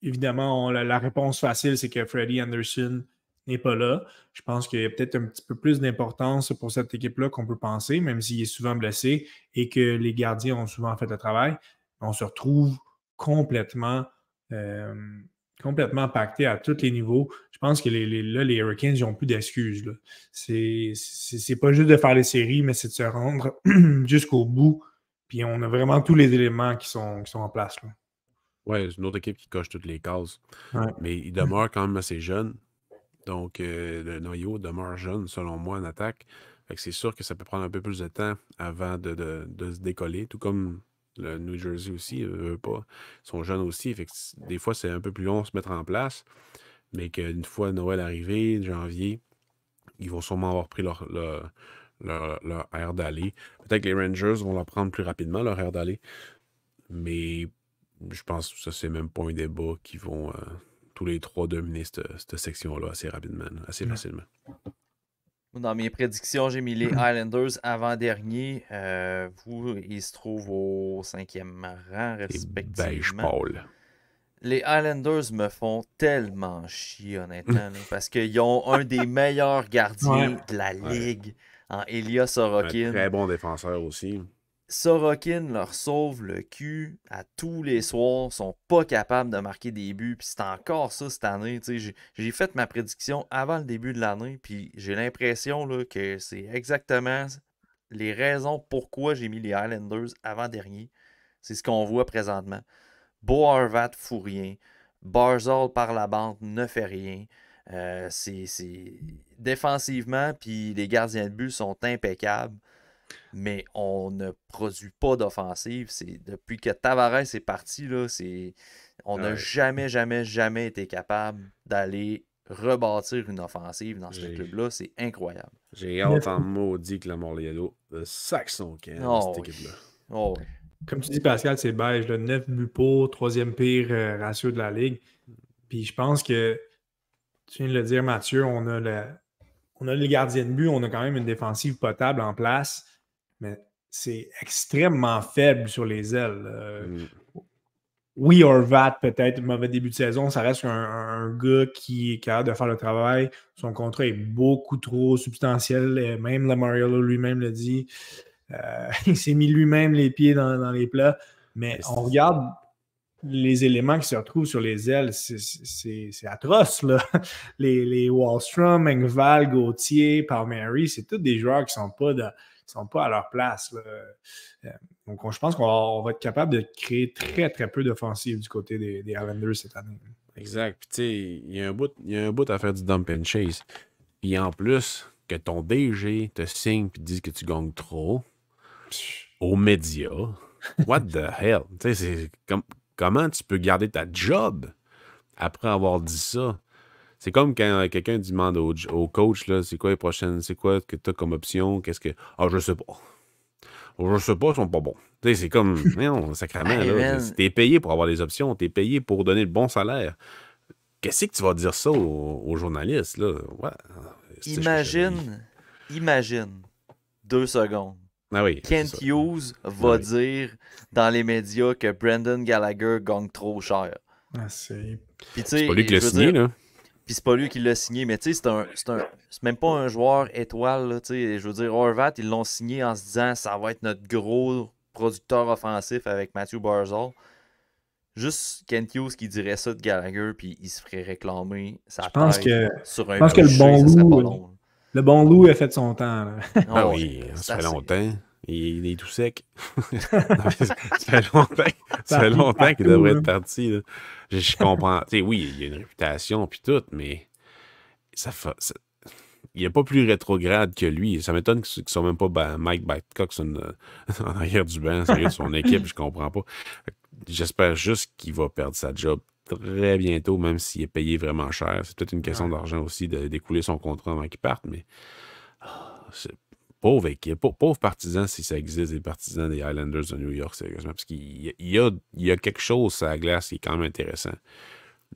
évidemment, la, réponse facile, c'est que Freddie Anderson n'est pas là. Je pense qu'il y a peut-être un petit peu plus d'importance pour cette équipe-là qu'on peut penser, même s'il est souvent blessé et que les gardiens ont souvent fait le travail. On se retrouve complètement, euh, complètement pacté à tous les niveaux. Je pense que les, les là, les Hurricanes, n'ont plus d'excuses. Ce n'est pas juste de faire les séries, mais c'est de se rendre jusqu'au bout. Puis on a vraiment tous les éléments qui sont, sont en place. Oui, Ouais, c'est une autre équipe qui coche toutes les cases. Mais il demeure quand même assez jeune. Donc, euh, le noyau demeure jeune, selon moi, en attaque. c'est sûr que ça peut prendre un peu plus de temps avant de, se décoller, tout comme le New Jersey aussi, eux, pas, Ils sont jeunes aussi. des fois, c'est un peu plus long de se mettre en place, mais qu'une fois Noël arrivé, janvier, ils vont sûrement avoir pris leur, leur, air d'aller. Peut-être que les Rangers vont leur prendre plus rapidement, leur air d'aller, mais je pense que ça, c'est même pas un débat qu'ils vont, euh, tous les trois dominer cette, section-là assez rapidement, assez mm. facilement. Dans mes prédictions, j'ai mis les Highlanders mm. avant-dernier. Euh, vous, ils se trouvent au cinquième rang, respectivement. Ben, les Highlanders me font tellement chier, honnêtement, parce qu'ils ont un des meilleurs gardiens de la ligue en Elias Sorokin. très bon défenseur aussi. Sorokin leur sauve le cul à tous les soirs, sont pas capables de marquer des buts, puis c'est encore ça cette année. J'ai fait ma prédiction avant le début de l'année, puis j'ai l'impression que c'est exactement les raisons pourquoi j'ai mis les Highlanders avant-dernier. C'est ce qu'on voit présentement. Bo Arvat fout rien. Barzal par la bande ne fait rien. Euh, c'est défensivement, puis les gardiens de but sont impeccables mais on ne produit pas d'offensive. C'est depuis que Tavares est parti là, on n'a jamais jamais jamais été capable d'aller rebâtir une offensive dans ce club-là, c'est incroyable. J'ai hâte en maudit que le Morliello saxon son camp dans oh, cette équipe-là. Oh, Comme tu dis, Pascal, c'est beige. le 9 buts pour, troisième pire euh, ratio de la ligue. Puis je pense que, tu viens de le dire, Mathieu, on a le, on a le gardien de but, on a quand même une défensive potable en place mais c'est extrêmement faible sur les ailes. Euh. Mm. Oui, Oui, Orvat, peut-être, mauvais début de saison, ça reste un, gars qui est capable de faire le travail. Son contrat est beaucoup trop substantiel. Et même Mariolo lui-même l'a dit. Euh, il s'est mis lui-même les pieds dans, les plats. Mais on regarde les éléments qui se retrouvent sur les ailes, c'est atroce. Là. Les, Wallstrom, Engval, Gauthier, Palmieri, c'est tous des joueurs qui ne sont pas dans, sont pas à leur place. Euh, donc, je pense qu'on va, être capable de créer très, très peu d'offensives du côté des, des cette année. Exact. Puis, tu sais, il y a un bout à faire du dump and chase. Puis, en plus, que ton DG te signe et dise que tu gagnes trop aux médias. What the hell? comment tu peux garder ta job après avoir dit ça? C'est comme quand euh, quelqu'un demande au, coach, c'est quoi les prochaines, c'est quoi que tu as comme option, qu'est-ce que. Ah, je sais pas. je sais pas, ils sont pas bons. c'est comme, non, sacrément, là. T'es payé pour avoir des options, t'es payé pour donner le bon salaire. Qu'est-ce que tu vas dire ça aux, journalistes, là? Imagine, imagine, deux secondes. Ah oui, Kent Hughes ah va dire dans les médias que Brandon Gallagher gagne trop cher. Ah, c'est pas lui qui l'a signé, là. Puis c'est pas lui qui l'a signé, mais tu sais, c'est un, même pas un joueur étoile, je veux dire, Horvat, ils l'ont signé en se disant, ça va être notre gros producteur offensif avec Matthew Barzal. Juste Kent Hughes qui dirait ça de Gallagher, puis il se ferait réclamer sa je pense que, sur un le bon, loup, le bon loup a fait son temps. Là. Ah, ah oui, ça fait longtemps. Il, est tout sec. ça fait longtemps, longtemps qu'il devrait être parti. Je, comprends. tu oui, il a une réputation, puis tout, mais ça Il n'est pas plus rétrograde que lui. Ça m'étonne qu'ils ne soit même pas Mike Babcock euh, en arrière du banc, de son équipe, je comprends pas. J'espère juste qu'il va perdre sa job très bientôt, même s'il est payé vraiment cher. C'est peut-être une question d'argent aussi de découler son contrat avant qu'il parte, mais ah, pauvre équipe, pauvre, partisan si ça existe, des partisans des Highlanders de New York, sérieusement, parce qu'il y, a, quelque chose à la glace qui est quand même intéressant.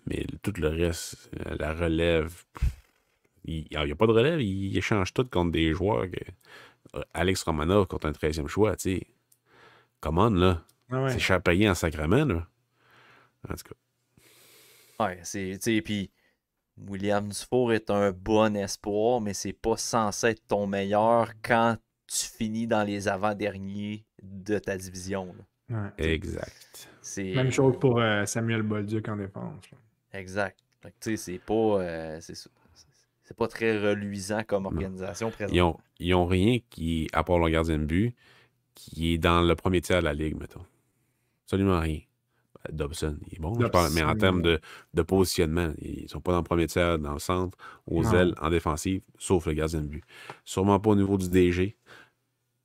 Mais tout le reste, euh, la relève, il n'y a pas de relève, il échange tout contre des joueurs. Euh, Alex Romanov contre un 13e choix, tu sais. on là? Ah c'est cher en sacrament, là. En tout cas. Ouais, c'est. Tu sais, puis William Dufour est un bon espoir, mais c'est pas censé être ton meilleur quand tu finis dans les avant-derniers de ta division. Exact. Même chose pour euh, Samuel Bolduc en défense. Exact. C'est pas, euh, c'est pas très reluisant comme organisation Ils ont, rien qui, à part leur gardien de but, qui est dans le premier tiers de la ligue, mettons. Absolument rien. Dobson, il est bon, mais en termes de, positionnement, ils ne sont pas dans le premier tiers, dans le centre, aux ailes, en défensive, sauf le gaz de but. Sûrement pas au niveau du DG.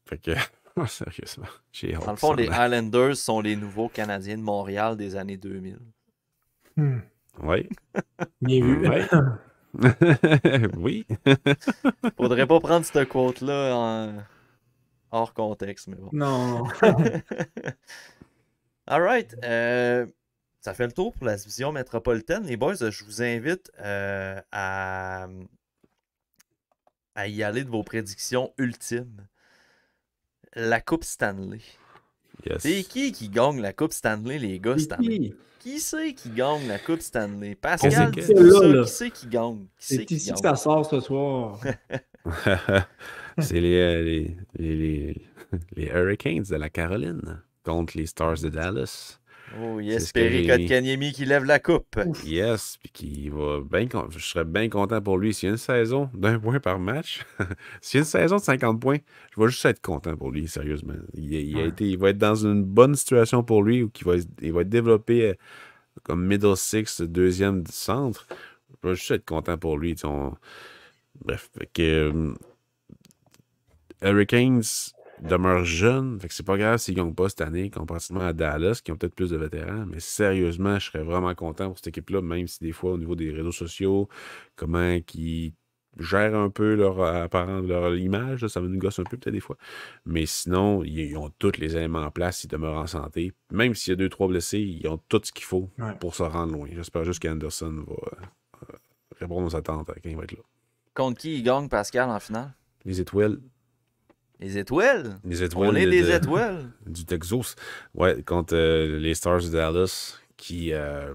Fait que, sérieusement, j'ai Dans le fond, les Highlanders sont les nouveaux Canadiens de Montréal des années 2000. Hmm. Oui. Bien vu. oui. Faudrait pas prendre cette quote-là hors contexte, mais bon. Non. Alright. Euh, ça fait le tour pour la division métropolitaine. Les boys, je vous invite euh, à, y aller de vos prédictions ultimes. La Coupe Stanley. C'est qui qui gagne la Coupe Stanley, les gars, cette Qui c'est qui gagne la Coupe Stanley? Pascal, qui c'est qui gagne? C'est ici que ça sort ce soir. c'est euh, les Hurricanes de la Caroline contre les Stars de Dallas. Oh yes, Perry Kotkaniemi qui lève la coupe. Yes, puis qui va bien. Je serais bien content pour lui. S'il y a une saison d'un point par match, s'il y a une saison de 50 points, je vais juste être content pour lui, sérieusement. Il, été, il va être dans une bonne situation pour lui ou il va, il être développé euh, comme middle six, deuxième centre. Je vais juste être content pour lui. Bref, que. Euh, Hurricanes, demeure jeune, Fait que c'est pas grave s'ils gagnent pas cette année, comparativement à Dallas, qui ont peut-être plus de vétérans. Mais sérieusement, je serais vraiment content pour cette équipe-là, même si des fois, au niveau des réseaux sociaux, comment qui gèrent un peu leur euh, apparence, leur image, ça me gosse un peu peut-être des fois. Mais sinon, ils, ont tous les éléments en place, ils demeurent en santé. Même s'il y a deux, trois blessés, ils ont tout ce qu'il faut pour se rendre loin. J'espère juste qu'Anderson va euh, répondre aux attentes euh, quand il va être là. Contre qui ils gagnent, Pascal en finale? Les étoiles. Les étoiles. On est des étoiles. Du Texas. Ouais, contre euh, les Stars de Dallas qui euh,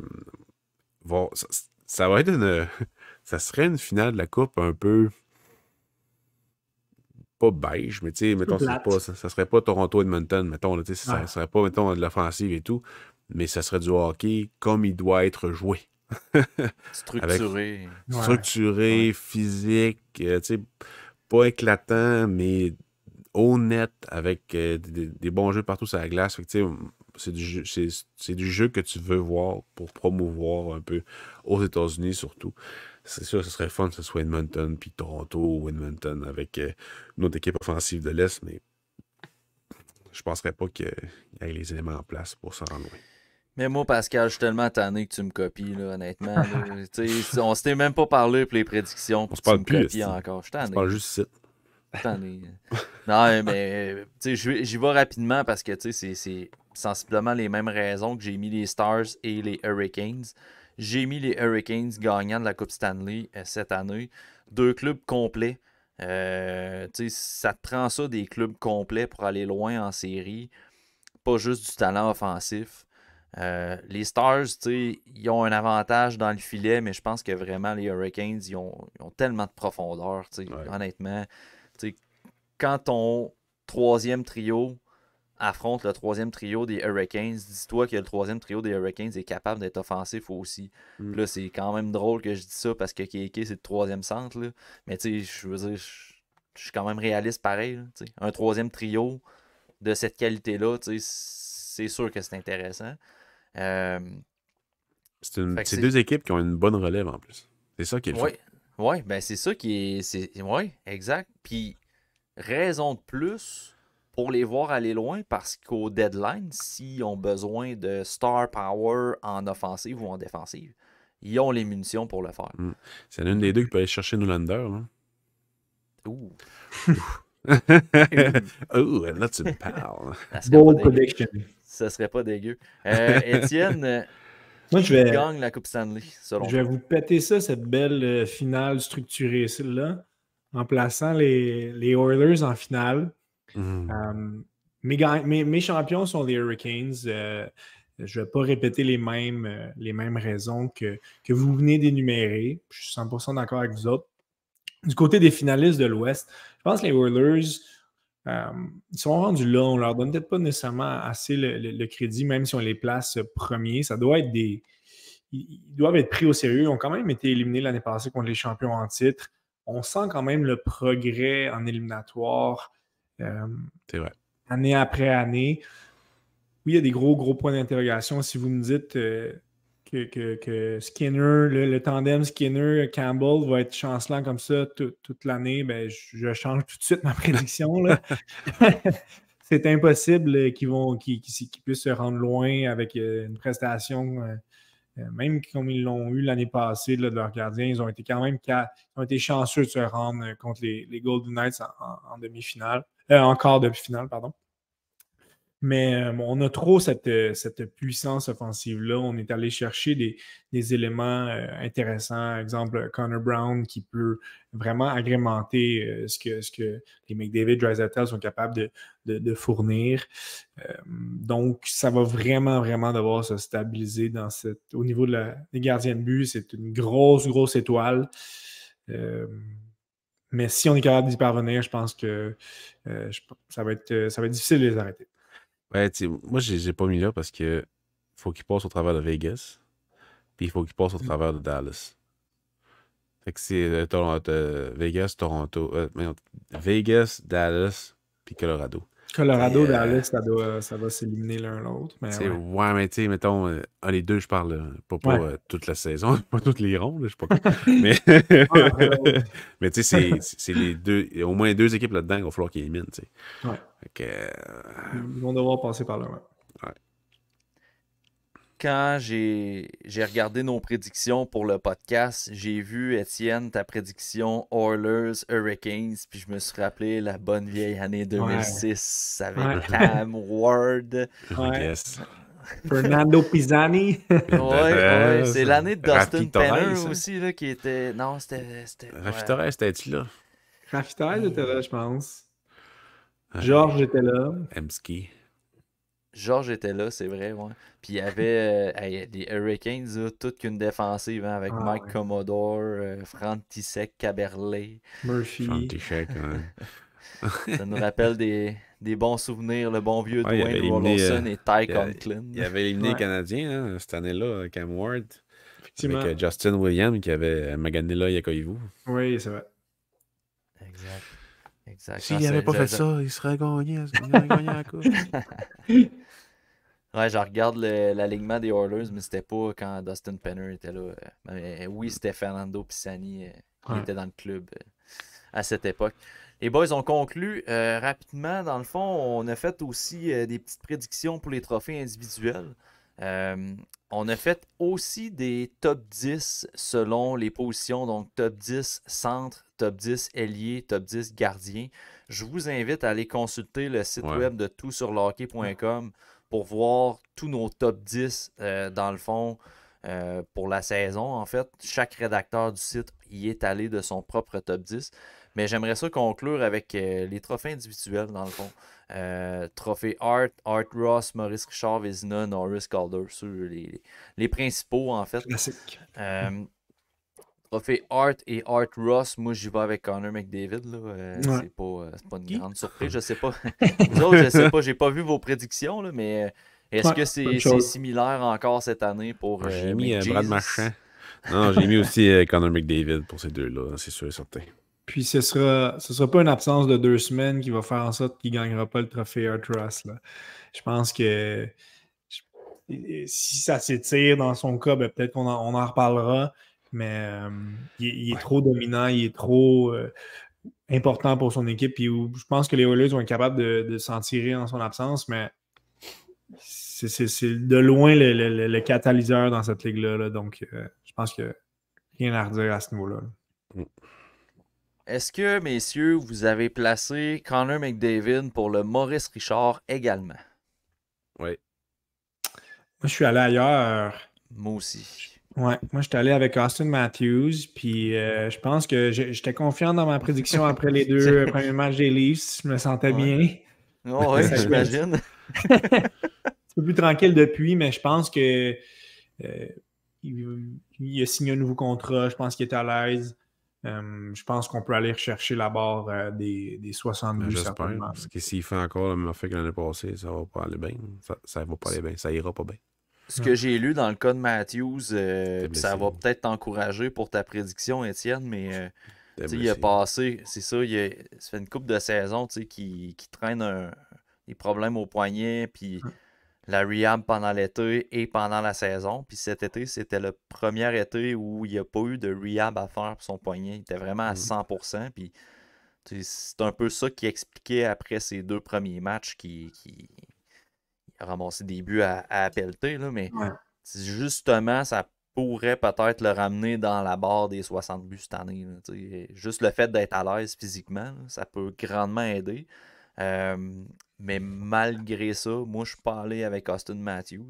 vont. Ça, va être une. Ça serait une finale de la Coupe un peu. Pas beige, mais tu sais, mettons, ça, ça, serait pas Toronto-Edmonton, mettons, là, ne ça serait pas, mettons, de l'offensive et tout, mais ça serait du hockey comme il doit être joué. structuré. Structuré, physique, euh, tu sais, pas éclatant, mais honnête avec euh, des, bons jeux partout sur la glace. c'est du, jeu, que tu veux voir pour promouvoir un peu aux États-Unis surtout. C'est sûr, ce serait fun que ce soit Edmonton, puis Toronto ou Edmonton avec euh, notre équipe offensive de l'Est, mais je ne penserais pas qu'il y ait les éléments en place pour s'en rendre loin. Mais moi, Pascal, je suis tellement tanné que tu me copies, honnêtement. On on s'était même pas parlé pour les prédictions. On Copies encore. Je suis tanné. On parle juste euh, non, mais j'y vais rapidement parce que c'est sensiblement les mêmes raisons que j'ai mis les Stars et les Hurricanes. J'ai mis les Hurricanes gagnants de la Coupe Stanley euh, cette année. Deux clubs complets. Euh, ça te prend ça des clubs complets pour aller loin en série. Pas juste du talent offensif. les Stars, ils ont un avantage dans le filet, mais je pense que vraiment les Hurricanes, ils ont, tellement de profondeur, honnêtement quand ton troisième trio affronte le troisième trio des Hurricanes, dis-toi que le troisième trio des Hurricanes est capable d'être offensif aussi. Mm. Là, c'est quand même drôle que je dis ça parce que Keke, c'est le troisième centre. Mais tu sais, je veux dire, je suis quand même réaliste pareil. un troisième trio de cette qualité-là, c'est sûr que c'est intéressant. Euh, c'est deux équipes qui ont une bonne relève en plus. C'est ça qui est le Oui, ben c'est ça qui est. est... Oui, exact. Puis raison de plus pour les voir aller loin parce qu'au deadline, s'ils ont besoin de star power en offensive ou en défensive, ils ont les munitions pour le faire. Hmm. C'est l'une des deux qui peut aller chercher Nulander. Là. Ouh. Ouh, là tu me parles. Ça serait pas dégueu. Euh, Étienne, Moi, je vais... la Coupe Stanley, Je vais vous péter ça, cette belle euh, finale structurée, celle-là en plaçant les, les Oilers en finale. Hmm. Euh, mes, champions sont les Hurricanes. Euh, je ne vais pas répéter les mêmes, euh, les mêmes raisons que, que vous venez d'énumérer. Je suis 100% d'accord avec vous autres. Du côté des finalistes de l'Ouest, je pense que les Oilers, ils sont rendus là. On ne leur donne peut-être pas nécessairement assez le, crédit, même si on les place premiers. Ça doit être des. Ils doivent être pris au sérieux. Ils ont quand même été éliminés l'année passée contre les champions en titre on sent quand même le progrès en éliminatoire. Euh, année après année. Oui, il y a des gros, gros points d'interrogation. Si vous me dites euh, que, Skinner, le, tandem Skinner-Campbell va être chancelant comme ça toute l'année, ben, je, change tout de suite ma prédiction. c'est impossible qu'ils vont, puissent se rendre loin avec euh, une prestation euh, même comme ils l'ont eu l'année passée de leur gardien, ils ont été quand même été chanceux de se rendre euh, contre les, Golden Knights en, demi-finale, encore euh, en finale, pardon. Mais euh, on a trop euh, cette, puissance offensive-là. On est allé chercher des, éléments intéressants. Euh, intéressants. Exemple, Connor Brown qui peut vraiment agrémenter ce, que, ce que les McDavid Drysatel sont capables de, fournir. donc, ça va vraiment, vraiment devoir se stabiliser dans cette, au niveau de la, des gardiens de but. C'est une grosse, grosse étoile. mais si on est capable d'y parvenir, je pense que ça, va être, ça va être difficile de les arrêter. Ouais, je moi, j'ai pas mis là parce que faut qu'il passe au travers de Vegas, puis il faut qu'il passe au mmh. travers de Dallas. c'est euh, euh, Vegas, Toronto, euh, Vegas, Dallas, puis Colorado. Colorado, euh, ça, doit, ça va s'éliminer l'un l'autre. Ouais. ouais. mais tu sais, mettons, les euh, deux, je parle euh, pas pour euh, toute la saison, pas toutes les rondes, je sais pas. mais mais tu sais, c'est les deux, au moins deux équipes là-dedans qu'il va falloir qu'ils éliminent. Ouais. Ils vont devoir passer par là, ouais quand j'ai regardé nos prédictions pour le podcast, j'ai vu, Étienne, ta prédiction Oilers, Hurricanes, puis je me suis rappelé la bonne vieille année 2006 avec ouais. Cam Ward. Fernando Pisani. oui. » c'est l'année de Dustin Penner aussi là, qui était. Non, c'était. Rafi », tu là? Rafi était là, je pense. Georges était là. Emski. Georges était là, c'est vrai, ouais. Puis il y avait des euh, Hurricanes, toute qu'une défensive hein, avec ah, Mike Commodore, euh, Frantisek, Caberlay. Murphy. Frantisek, hein. Ça nous rappelle des, des bons souvenirs, le bon vieux Dwayne Rollinson et euh, Ty Conklin. Il avait éliminé les Canadiens hein, cette année-là, Cam Ward. Avec euh, Justin Williams qui avait Maganella Yakoivu. Oui, c'est vrai. Exact. S'il n'avait ah, pas fait ça, il serait gagné, il serait gagné à Ouais, je regarde l'alignement des Oilers, mais c'était pas quand Dustin Penner était là. Euh, euh, oui, c'était Fernando Pisani euh, qui était dans le club à cette époque. Les boys, ont conclu. rapidement. Dans le fond, on a fait aussi des petites prédictions pour les trophées individuels. on a fait aussi des top 10 selon les positions, donc top 10 centre, top 10 ailier, top 10 gardien. Je vous invite à aller consulter le site web de toutsurlockey.com pour voir tous nos top 10, euh, dans le fond, euh, pour la saison. En fait, chaque rédacteur du site y est allé de son propre top 10. Mais j'aimerais ça conclure avec euh, les trophées individuels, dans le fond. trophée Art, Art Ross, Maurice Richard, Vézina, Norris Calder, les, les, principaux, en fait. Classique. Trophée Art et Art Ross, moi j'y vais avec Connor McDavid. Là. Euh, c'est pas, euh, pas, une grande surprise, je sais pas. Vous autres, je sais pas, j'ai pas vu vos prédictions, là, mais euh, est-ce que c'est similaire encore cette année pour. j'ai mis Brad Marchand. Non, j'ai mis aussi Connor McDavid pour ces deux-là, hein, c'est sûr et certain. Puis ce sera, ce sera pas une absence de deux semaines qui va faire en sorte qu'il gagnera pas le trophée Art Ross. Je pense que si ça s'étire dans son cas, ben peut-être qu'on en reparlera. Mais il, est trop dominant, il est trop important pour son équipe. Puis je pense que les Oilers vont être capables de, s'en tirer en son absence, mais c'est de loin le, catalyseur dans cette ligue-là. donc, euh, je pense que rien à redire à ce niveau-là. Mm. Est-ce que, messieurs, vous avez placé Connor McDavid pour le Maurice Richard également? Oui. Moi, je suis allé ailleurs. Moi aussi. Ouais, moi suis allé avec Austin Matthews, puis euh, je pense que j'étais confiant dans ma prédiction après les deux premiers matchs des Leafs, je me sentais bien. oui, j'imagine. un peu plus tranquille depuis, mais je pense que euh, il, a signé un nouveau contrat, je pense qu'il est à l'aise. Euh, je pense qu'on peut aller rechercher la barre des, des 72. Ben, j'espère, parce que s'il fait encore le même affaire que l'année passée, ça va pas aller bien. Ça, ça va pas aller bien, ça ira pas bien ce que j'ai lu dans le cas de Matthews, euh, ça va peut-être t'encourager pour ta prédiction, Étienne, mais euh, il a passé, c'est ça, il a, fait une coupe de saison qui, qui traîne des problèmes au poignet, puis hum. la rehab pendant l'été et pendant la saison. Puis cet été, c'était le premier été où il n'y a pas eu de rehab à faire pour son poignet. Il était vraiment à 100%. Hum. Puis c'est un peu ça qui expliquait après ces deux premiers matchs qui ramasser des buts à, à mais justement, ça pourrait peut-être le ramener dans la barre des 60 buts cette année. juste le fait d'être à l'aise physiquement, ça peut grandement aider. mais malgré ça, moi, je suis pas allé avec Austin Matthews.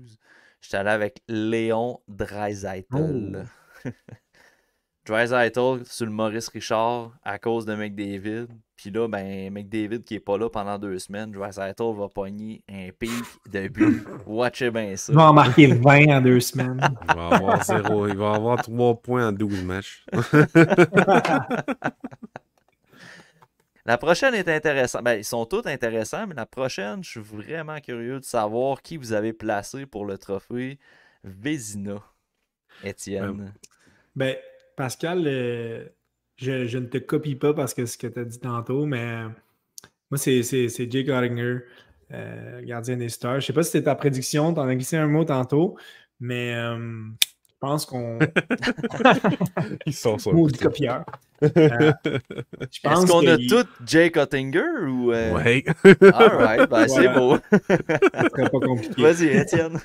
Je suis allé avec Léon Dreisaitl. Oh! Dreisaitl sur le Maurice Richard à cause de McDavid. Puis là, ben, McDavid qui est pas là pendant deux semaines, Joe Saito va pogner un pic de but. Watchez bien ça. Il va en marquer 20 en deux semaines. Il va avoir zéro. Il va avoir trois points en 12 matchs. la prochaine est intéressante. Ben, ils sont tous intéressants, mais la prochaine, je suis vraiment curieux de savoir qui vous avez placé pour le trophée Vézina. Étienne. Ben, ben Pascal. Euh, je, ne te copie pas parce que ce que tu as dit tantôt, mais moi, c'est Jake Ottinger, euh, gardien des Stars. Je ne sais pas si c'était ta prédiction, tu en as glissé un mot tantôt, mais euh, je pense qu'on. Ils sont sur Maudit copieur. Euh, Est-ce qu'on a tous tout Jake Ottinger ou. Euh? Oui. All right, ben, c'est beau. Ce serait pas compliqué. Vas-y, Étienne.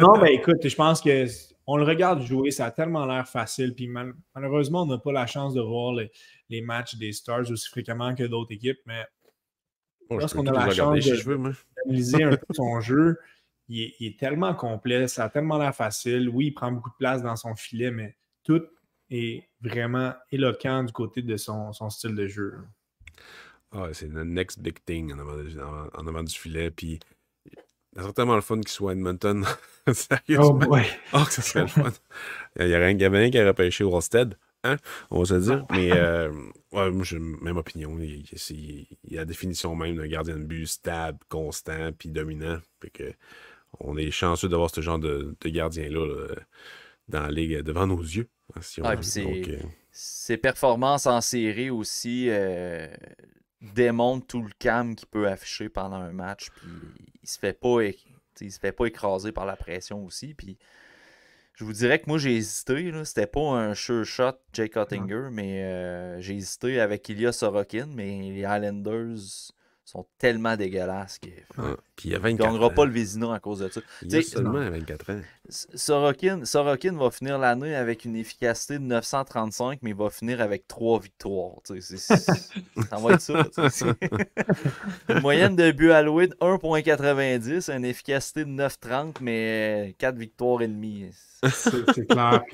non, ben écoute, je pense que on le regarde jouer, ça a tellement l'air facile. Puis malheureusement, on n'a pas la chance de voir les, matchs des Stars aussi fréquemment que d'autres équipes, mais lorsqu'on a la chance de d'analyser un peu son jeu, il est, tellement complet, ça a tellement l'air facile. Oui, il prend beaucoup de place dans son filet, mais tout est vraiment éloquent du côté de son, style de jeu. Ah, c'est le next big thing en avant, en avant du filet. Puis c'est certainement le fun qu'il soit Edmonton. Sérieusement. Oh, ouais. oh, que ça serait le fun. Il n'y a rien, de rien qui a repêché au Hein? On va se dire. Mais euh, ouais, moi, j'ai même opinion. Il, y a la définition même d'un gardien de but stable, constant, puis dominant. Fait que on est chanceux d'avoir ce genre de, gardien-là dans la ligue devant nos yeux. Hein, euh, ses, performances en série aussi, euh, démonte tout le calme qu'il peut afficher pendant un match. Puis il se fait pas, se fait pas écraser par la pression aussi. Puis je vous dirais que moi j'ai hésité. C'était pas un sure shot Jake Ottinger, mais euh, j'ai hésité avec Ilya Sorokin, mais les Highlanders sont tellement dégueulasses qu'il n'y ne gagnera pas le Vésino à cause de ça. Il a seulement 24 ans. Sorokin, va finir l'année avec une efficacité de 935, mais il va finir avec 3 victoires. ça va être ça. une moyenne de but Halloween, 1.90, une efficacité de 9.30, mais 4 victoires et demie. C'est clair.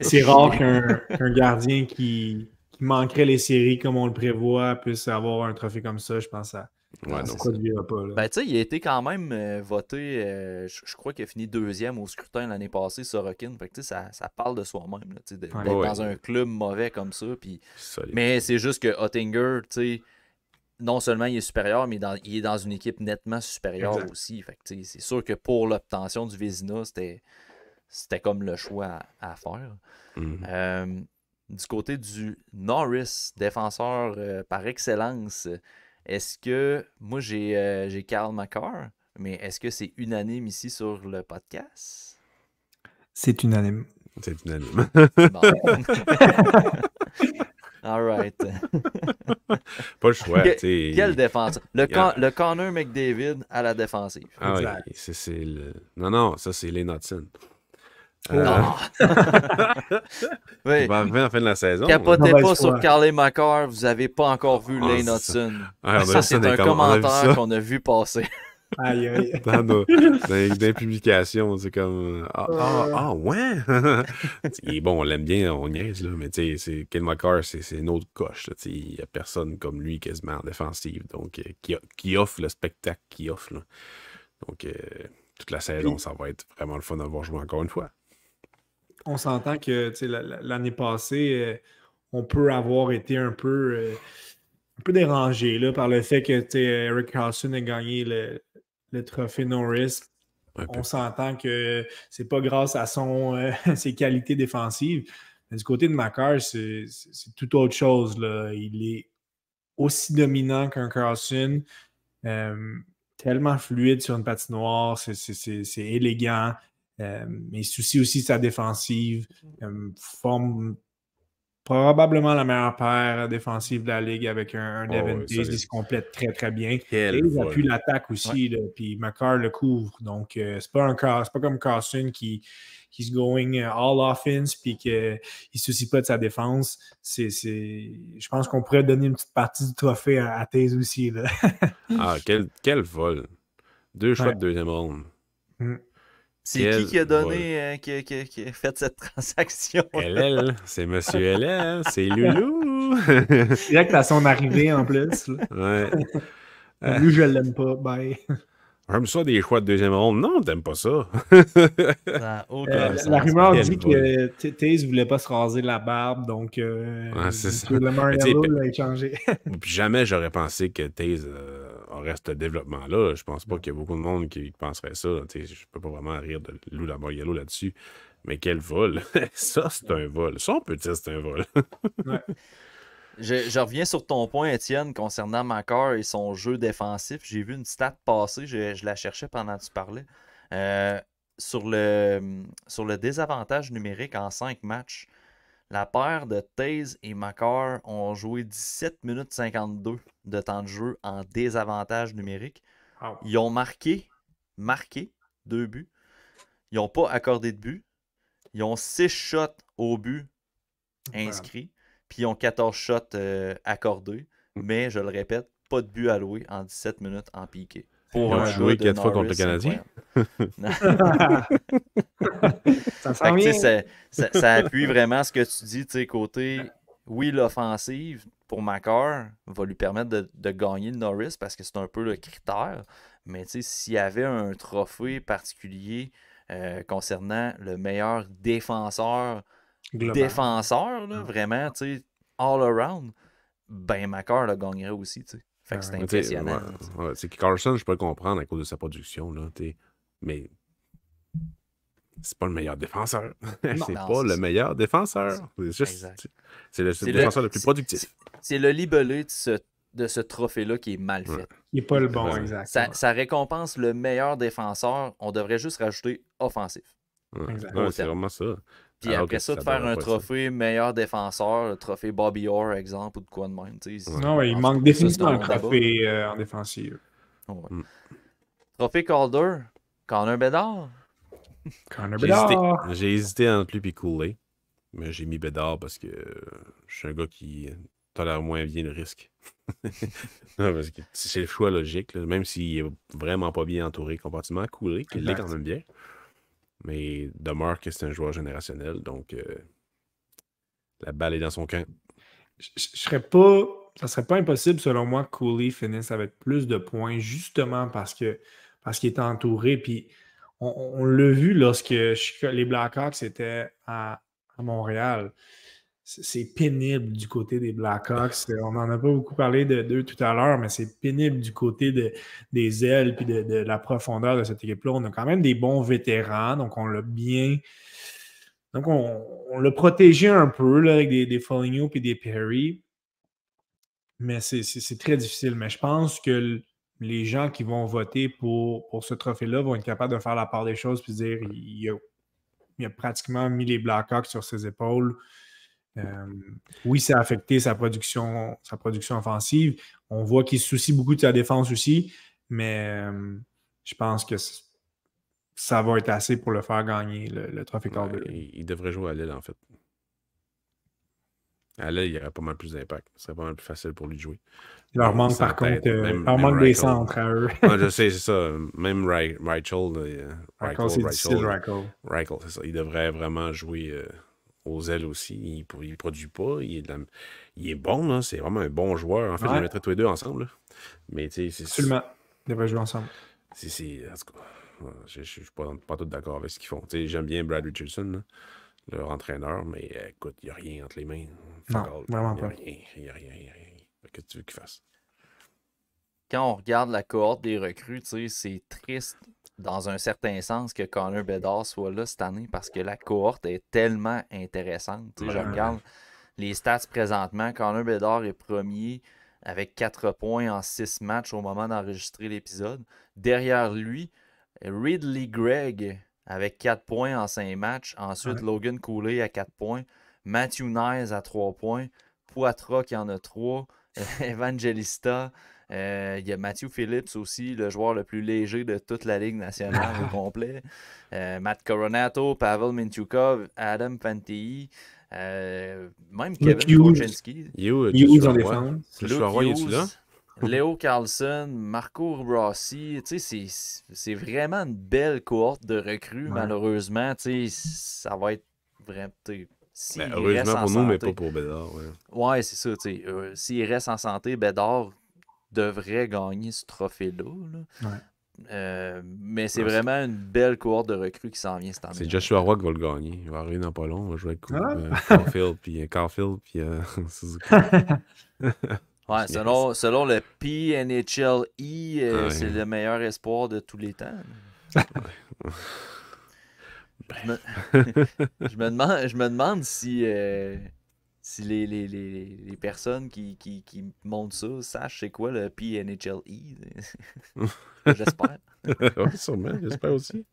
C'est rare qu'un gardien qui, qui manquerait les séries comme on le prévoit puisse avoir un trophée comme ça, je pense à. Ouais, pas. Ben, tu sais, il a été quand même euh, voté, euh, je crois qu'il a fini deuxième au scrutin l'année passée, Sorokin. Fait que, ça, ça parle de soi-même, d'être dans un club mauvais comme ça. Mais c'est juste que Ottinger, tu non seulement il est supérieur, mais il est dans une équipe nettement supérieure aussi. Fait c'est sûr que pour l'obtention du Vézina, c'était, c'était comme le choix à, faire. Mm. Euh, du côté du Norris, défenseur euh, par excellence, est-ce que moi j'ai Carl euh, mais est-ce que c'est unanime ici sur le podcast? C'est unanime. C'est unanime. Bon. All right. Pas le choix. quel défenseur. Le, le Connor McDavid à la défensive. Ah oui, c'est le... Non, non, ça c'est Lenotson. Euh, non. Il va arriver en fin de la saison. Capotez pas sur Carly Macar, vous n'avez pas encore vu ah, Lane Hudson. Ah, ça, c'est un commentaire qu'on a vu passer. Aïe, Dans, nos, publications, c'est comme Ah, ah, euh. ah ouais! bon, on l'aime bien, on niaise, là, mais tu sais, Ken McCarr, c'est une autre coche. Il n'y a personne comme lui quasiment en défensive, donc euh, qui, offre le spectacle qui offre. Donc, toute la saison, ça va être vraiment le fun d'avoir voir jouer encore une fois on s'entend que l'année passée, euh, on peut avoir été un peu, euh, peu dérangé par le fait que Eric Carlson ait gagné le, le trophée Norris. on s'entend que c'est pas grâce à son, euh, ses qualités défensives. du côté de Macar, c'est tout autre chose. Là. Il est aussi dominant qu'un Carlson. tellement fluide sur une patinoire, c'est élégant. Euh, mais il soucie aussi de sa défensive. Euh, forme probablement la meilleure paire défensive de la ligue avec un, un Dees qui se complète très, très bien. Quelle et pu appuie l'attaque aussi, puis McCarr le couvre. Donc, euh, c'est pas, pas comme Carson qui est going all offense puis qu'il ne se soucie pas de sa défense. C'est, je pense qu'on pourrait donner une petite partie du trophée à, à aussi. Là. Ah, quel, vol! Deux choix de deuxième ronde. Mm. C'est qui qui a donné, euh, qui, a, fait cette transaction? LL, c'est Monsieur LL, c'est Loulou. Direct à son arrivée en plus. Ouais. Lui, euh. je l'aime pas. Bye. J'aime ça des choix de deuxième ronde. Non, t'aimes pas ça. Euh, la rumeur dit que Taze voulait pas se raser la barbe, donc euh, c'est ça. le Mariello a échangé. jamais j'aurais pensé que Taze reste développement-là. Je pense pas qu'il y a beaucoup de monde qui penserait ça. Je je peux pas vraiment rire de Lou yellow là-dessus. Mais quel vol! ça, c'est un vol. Ça, on peut dire c'est un vol. je, reviens sur ton point, Étienne, concernant Macar et son jeu défensif. J'ai vu une stat passer, je, la cherchais pendant que tu parlais. Euh, sur, le, sur le désavantage numérique en cinq matchs, la paire de Taze et Makar ont joué 17 minutes 52 de temps de jeu en désavantage numérique. Ils ont marqué, marqué deux buts. Ils n'ont pas accordé de but. Ils ont 6 shots au but inscrit. Puis ils ont 14 shots euh, accordés. Mm. Mais je le répète, pas de but alloué en 17 minutes en piqué. Pour jouer quatre fois contre le Canadien. ça, appuie vraiment ce que tu dis, tu côté, oui, l'offensive, pour Macar, va lui permettre de, gagner le Norris parce que c'est un peu le critère. Mais s'il y avait un trophée particulier euh, concernant le meilleur défenseur, défenseur, ah. vraiment, all around, ben Macar le gagnerait aussi. Fait ah, c'est impressionnant. c'est Carson, je peux le comprendre à cause de sa production. Là, mais c'est pas le meilleur défenseur. c'est pas le meilleur défenseur. C'est juste. C'est le, défenseur le, plus productif. C'est le libellé de ce, trophée-là qui est mal fait. Il n'est pas le bon, exact. Ça, récompense le meilleur défenseur. On devrait juste rajouter offensif. Ouais. C'est vraiment ça. Puis ah, après ça, de faire un trophée meilleur défenseur, le trophée Bobby Orr, exemple, ou de quoi de même. Non, il manque définitivement un trophée euh, en défensif mm. Trophée Calder, Connor Bedard. J'ai hésité, entre lui et Cooley, mais j'ai mis Bedard parce que euh, je suis un gars qui euh, tolère moins bien le risque. c'est le choix logique, même s'il est vraiment pas bien entouré Comportement Cooley, il l'est quand même bien. Mais demeure c'est un joueur générationnel, donc euh, la balle est dans son camp. Je, ne serais pas. Ça serait pas impossible, selon moi, que Cooley finisse avec plus de points, justement parce que parce qu'il est entouré. Puis on, l'a vu lorsque les Blackhawks étaient à, Montréal. C'est pénible du côté des Blackhawks. On n'en a pas beaucoup parlé d'eux tout à l'heure, mais c'est pénible du côté des ailes et de, la profondeur de cette équipe-là. On a quand même des bons vétérans, donc on l'a bien. Donc on, l'a protégé un peu avec des, des Foligno et des Perry. Mais c'est très difficile. Mais je pense que les gens qui vont voter pour, pour ce trophée-là vont être capables de faire la part des choses puis dire il y a, pratiquement mis les Blackhawks sur ses épaules. Euh, oui, ça a affecté sa production, sa production offensive. On voit qu'il se soucie beaucoup de sa défense aussi, mais euh, je pense que ça va être assez pour le faire gagner le, trophée Il, devrait jouer à l'aile, en fait. À l'aile, il y aurait pas mal plus d'impact. Ce serait pas mal plus facile pour lui de jouer. Il leur manque par contre, euh, leur manque des centres à eux. Ah, je sais, c'est ça. Même euh, Reichel, c'est Rachel. Rachel, c'est ça. Il devrait vraiment jouer euh, aux ailes aussi. Il ne produit pas. Il est, il est bon, hein. c'est vraiment un bon joueur. En fait, je mettrais tous les deux ensemble. Mais tu sais, Absolument. Ils devraient jouer ensemble. tout si Je ne suis pas, tout d'accord avec ce qu'ils font. J'aime bien Brad Richardson. leur entraîneur, mais écoute, il n'y a rien entre les mains. Non, vraiment pas. il n'y a rien, il n'y a rien que tu veux qu'il fasse. Quand on regarde la cohorte des recrues, c'est triste dans un certain sens que Connor Bedard soit là cette année parce que la cohorte est tellement intéressante. Je regarde les stats présentement. Connor Bedard est premier avec 4 points en 6 matchs au moment d'enregistrer l'épisode. Derrière lui, Ridley Gregg avec 4 points en 5 matchs. Ensuite, Logan Cooley à 4 points. Matthew Nice à 3 points. Poitra qui en a 3. Evangelista. Euh, il y a Matthew Phillips aussi, le joueur le plus léger de toute la Ligue nationale au complet. Euh, Matt Coronato, Pavel Mintukov, Adam Fantilli, euh, même Kevin Wojcinski. Hughes défense. Léo Carlson, Marco Rossi, c'est vraiment une belle cohorte de recrues, tu sais, Ça va être vraiment ben, heureusement pour nous, mais pas pour Bédard. Ouais, c'est ça. Euh, s'il reste en santé, Bédard devrait gagner ce trophée-là. Euh, mais c'est vraiment une belle cohorte de recrues qui s'en vient cette année. C'est Joshua Roy qui va le gagner. Il va arriver dans pas long. Il va jouer avec ah! euh, Caulfield puis Carfield, puis ouais, selon, selon, le PNHLE c'est le meilleur espoir de tous les temps. Je me... demande, je me demande si, euh, si les, les, les, personnes qui, qui, montent ça sachent c'est quoi le PNHLE. Ben, j'espère. oui, sûrement, j'espère aussi.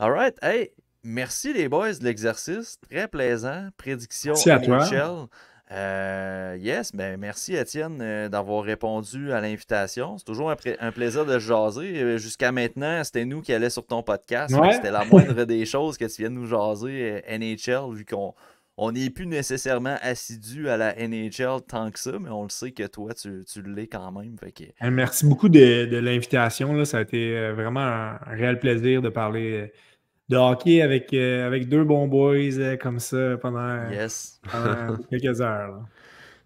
All right. Hey, merci les boys de l'exercice. Très plaisant. Prédiction à NHL. Euh, yes, ben merci Étienne euh, d'avoir répondu à l'invitation. C'est toujours un, plaisir de jaser. Euh, jusqu'à maintenant, c'était nous qui allions sur ton podcast. C'était la moindre des choses que tu viennes nous jaser NHL, vu qu'on on n'est plus nécessairement assidu à la NHL tant que ça, mais on le sait que toi, tu, l'es quand même. Merci beaucoup de, de l'invitation. Ça a été vraiment un réel plaisir de parler de hockey avec, euh, avec deux bons boys euh, comme ça pendant, yes. quelques heures.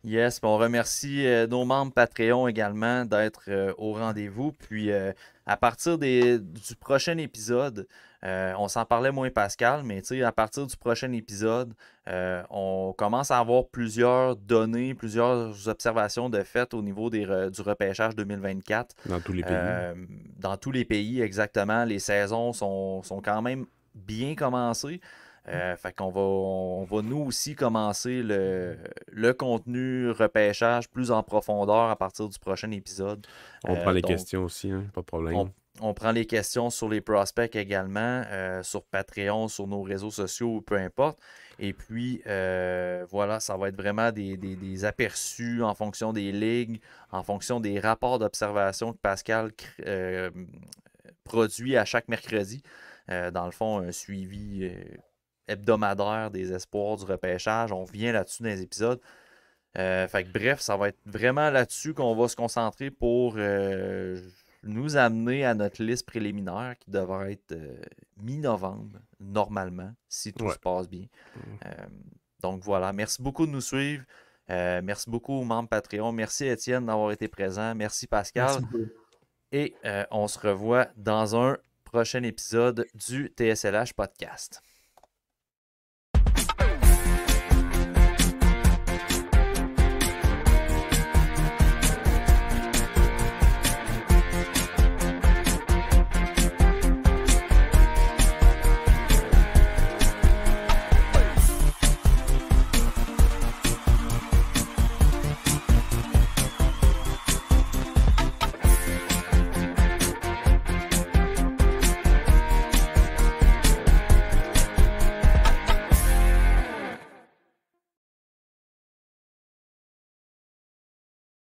Yes, on remercie euh, nos membres Patreon également d'être au rendez-vous. Puis à partir des, du prochain épisode, on s'en parlait moins Pascal, mais à partir du prochain épisode, on commence à avoir plusieurs données, plusieurs observations de fait au niveau des, du repêchage 2024. Dans tous les pays. dans tous les pays, exactement. Les saisons sont, sont quand même bien commencé. Euh, mm. qu'on va, on va nous aussi commencer le, le, contenu repêchage plus en profondeur à partir du prochain épisode. On euh, prend les questions aussi, hein, pas de problème. On, prend les questions sur les prospects également, euh, sur Patreon, sur nos réseaux sociaux, peu importe. Et puis, voilà, ça va être vraiment des, des, aperçus en fonction des ligues, en fonction des rapports d'observation que Pascal produit à chaque mercredi. Euh, dans le fond, un suivi euh, hebdomadaire des espoirs du repêchage. On vient là-dessus dans les épisodes. Euh, fait bref, ça va être vraiment là-dessus qu'on va se concentrer pour nous amener à notre liste préliminaire qui devrait être mi-novembre, normalement, si tout se passe bien. Mhm. donc voilà, merci beaucoup de nous suivre. merci beaucoup aux membres Patreon. Merci Étienne d'avoir été présent. Merci Pascal. Et on se revoit dans un prochain épisode du TSLH Podcast.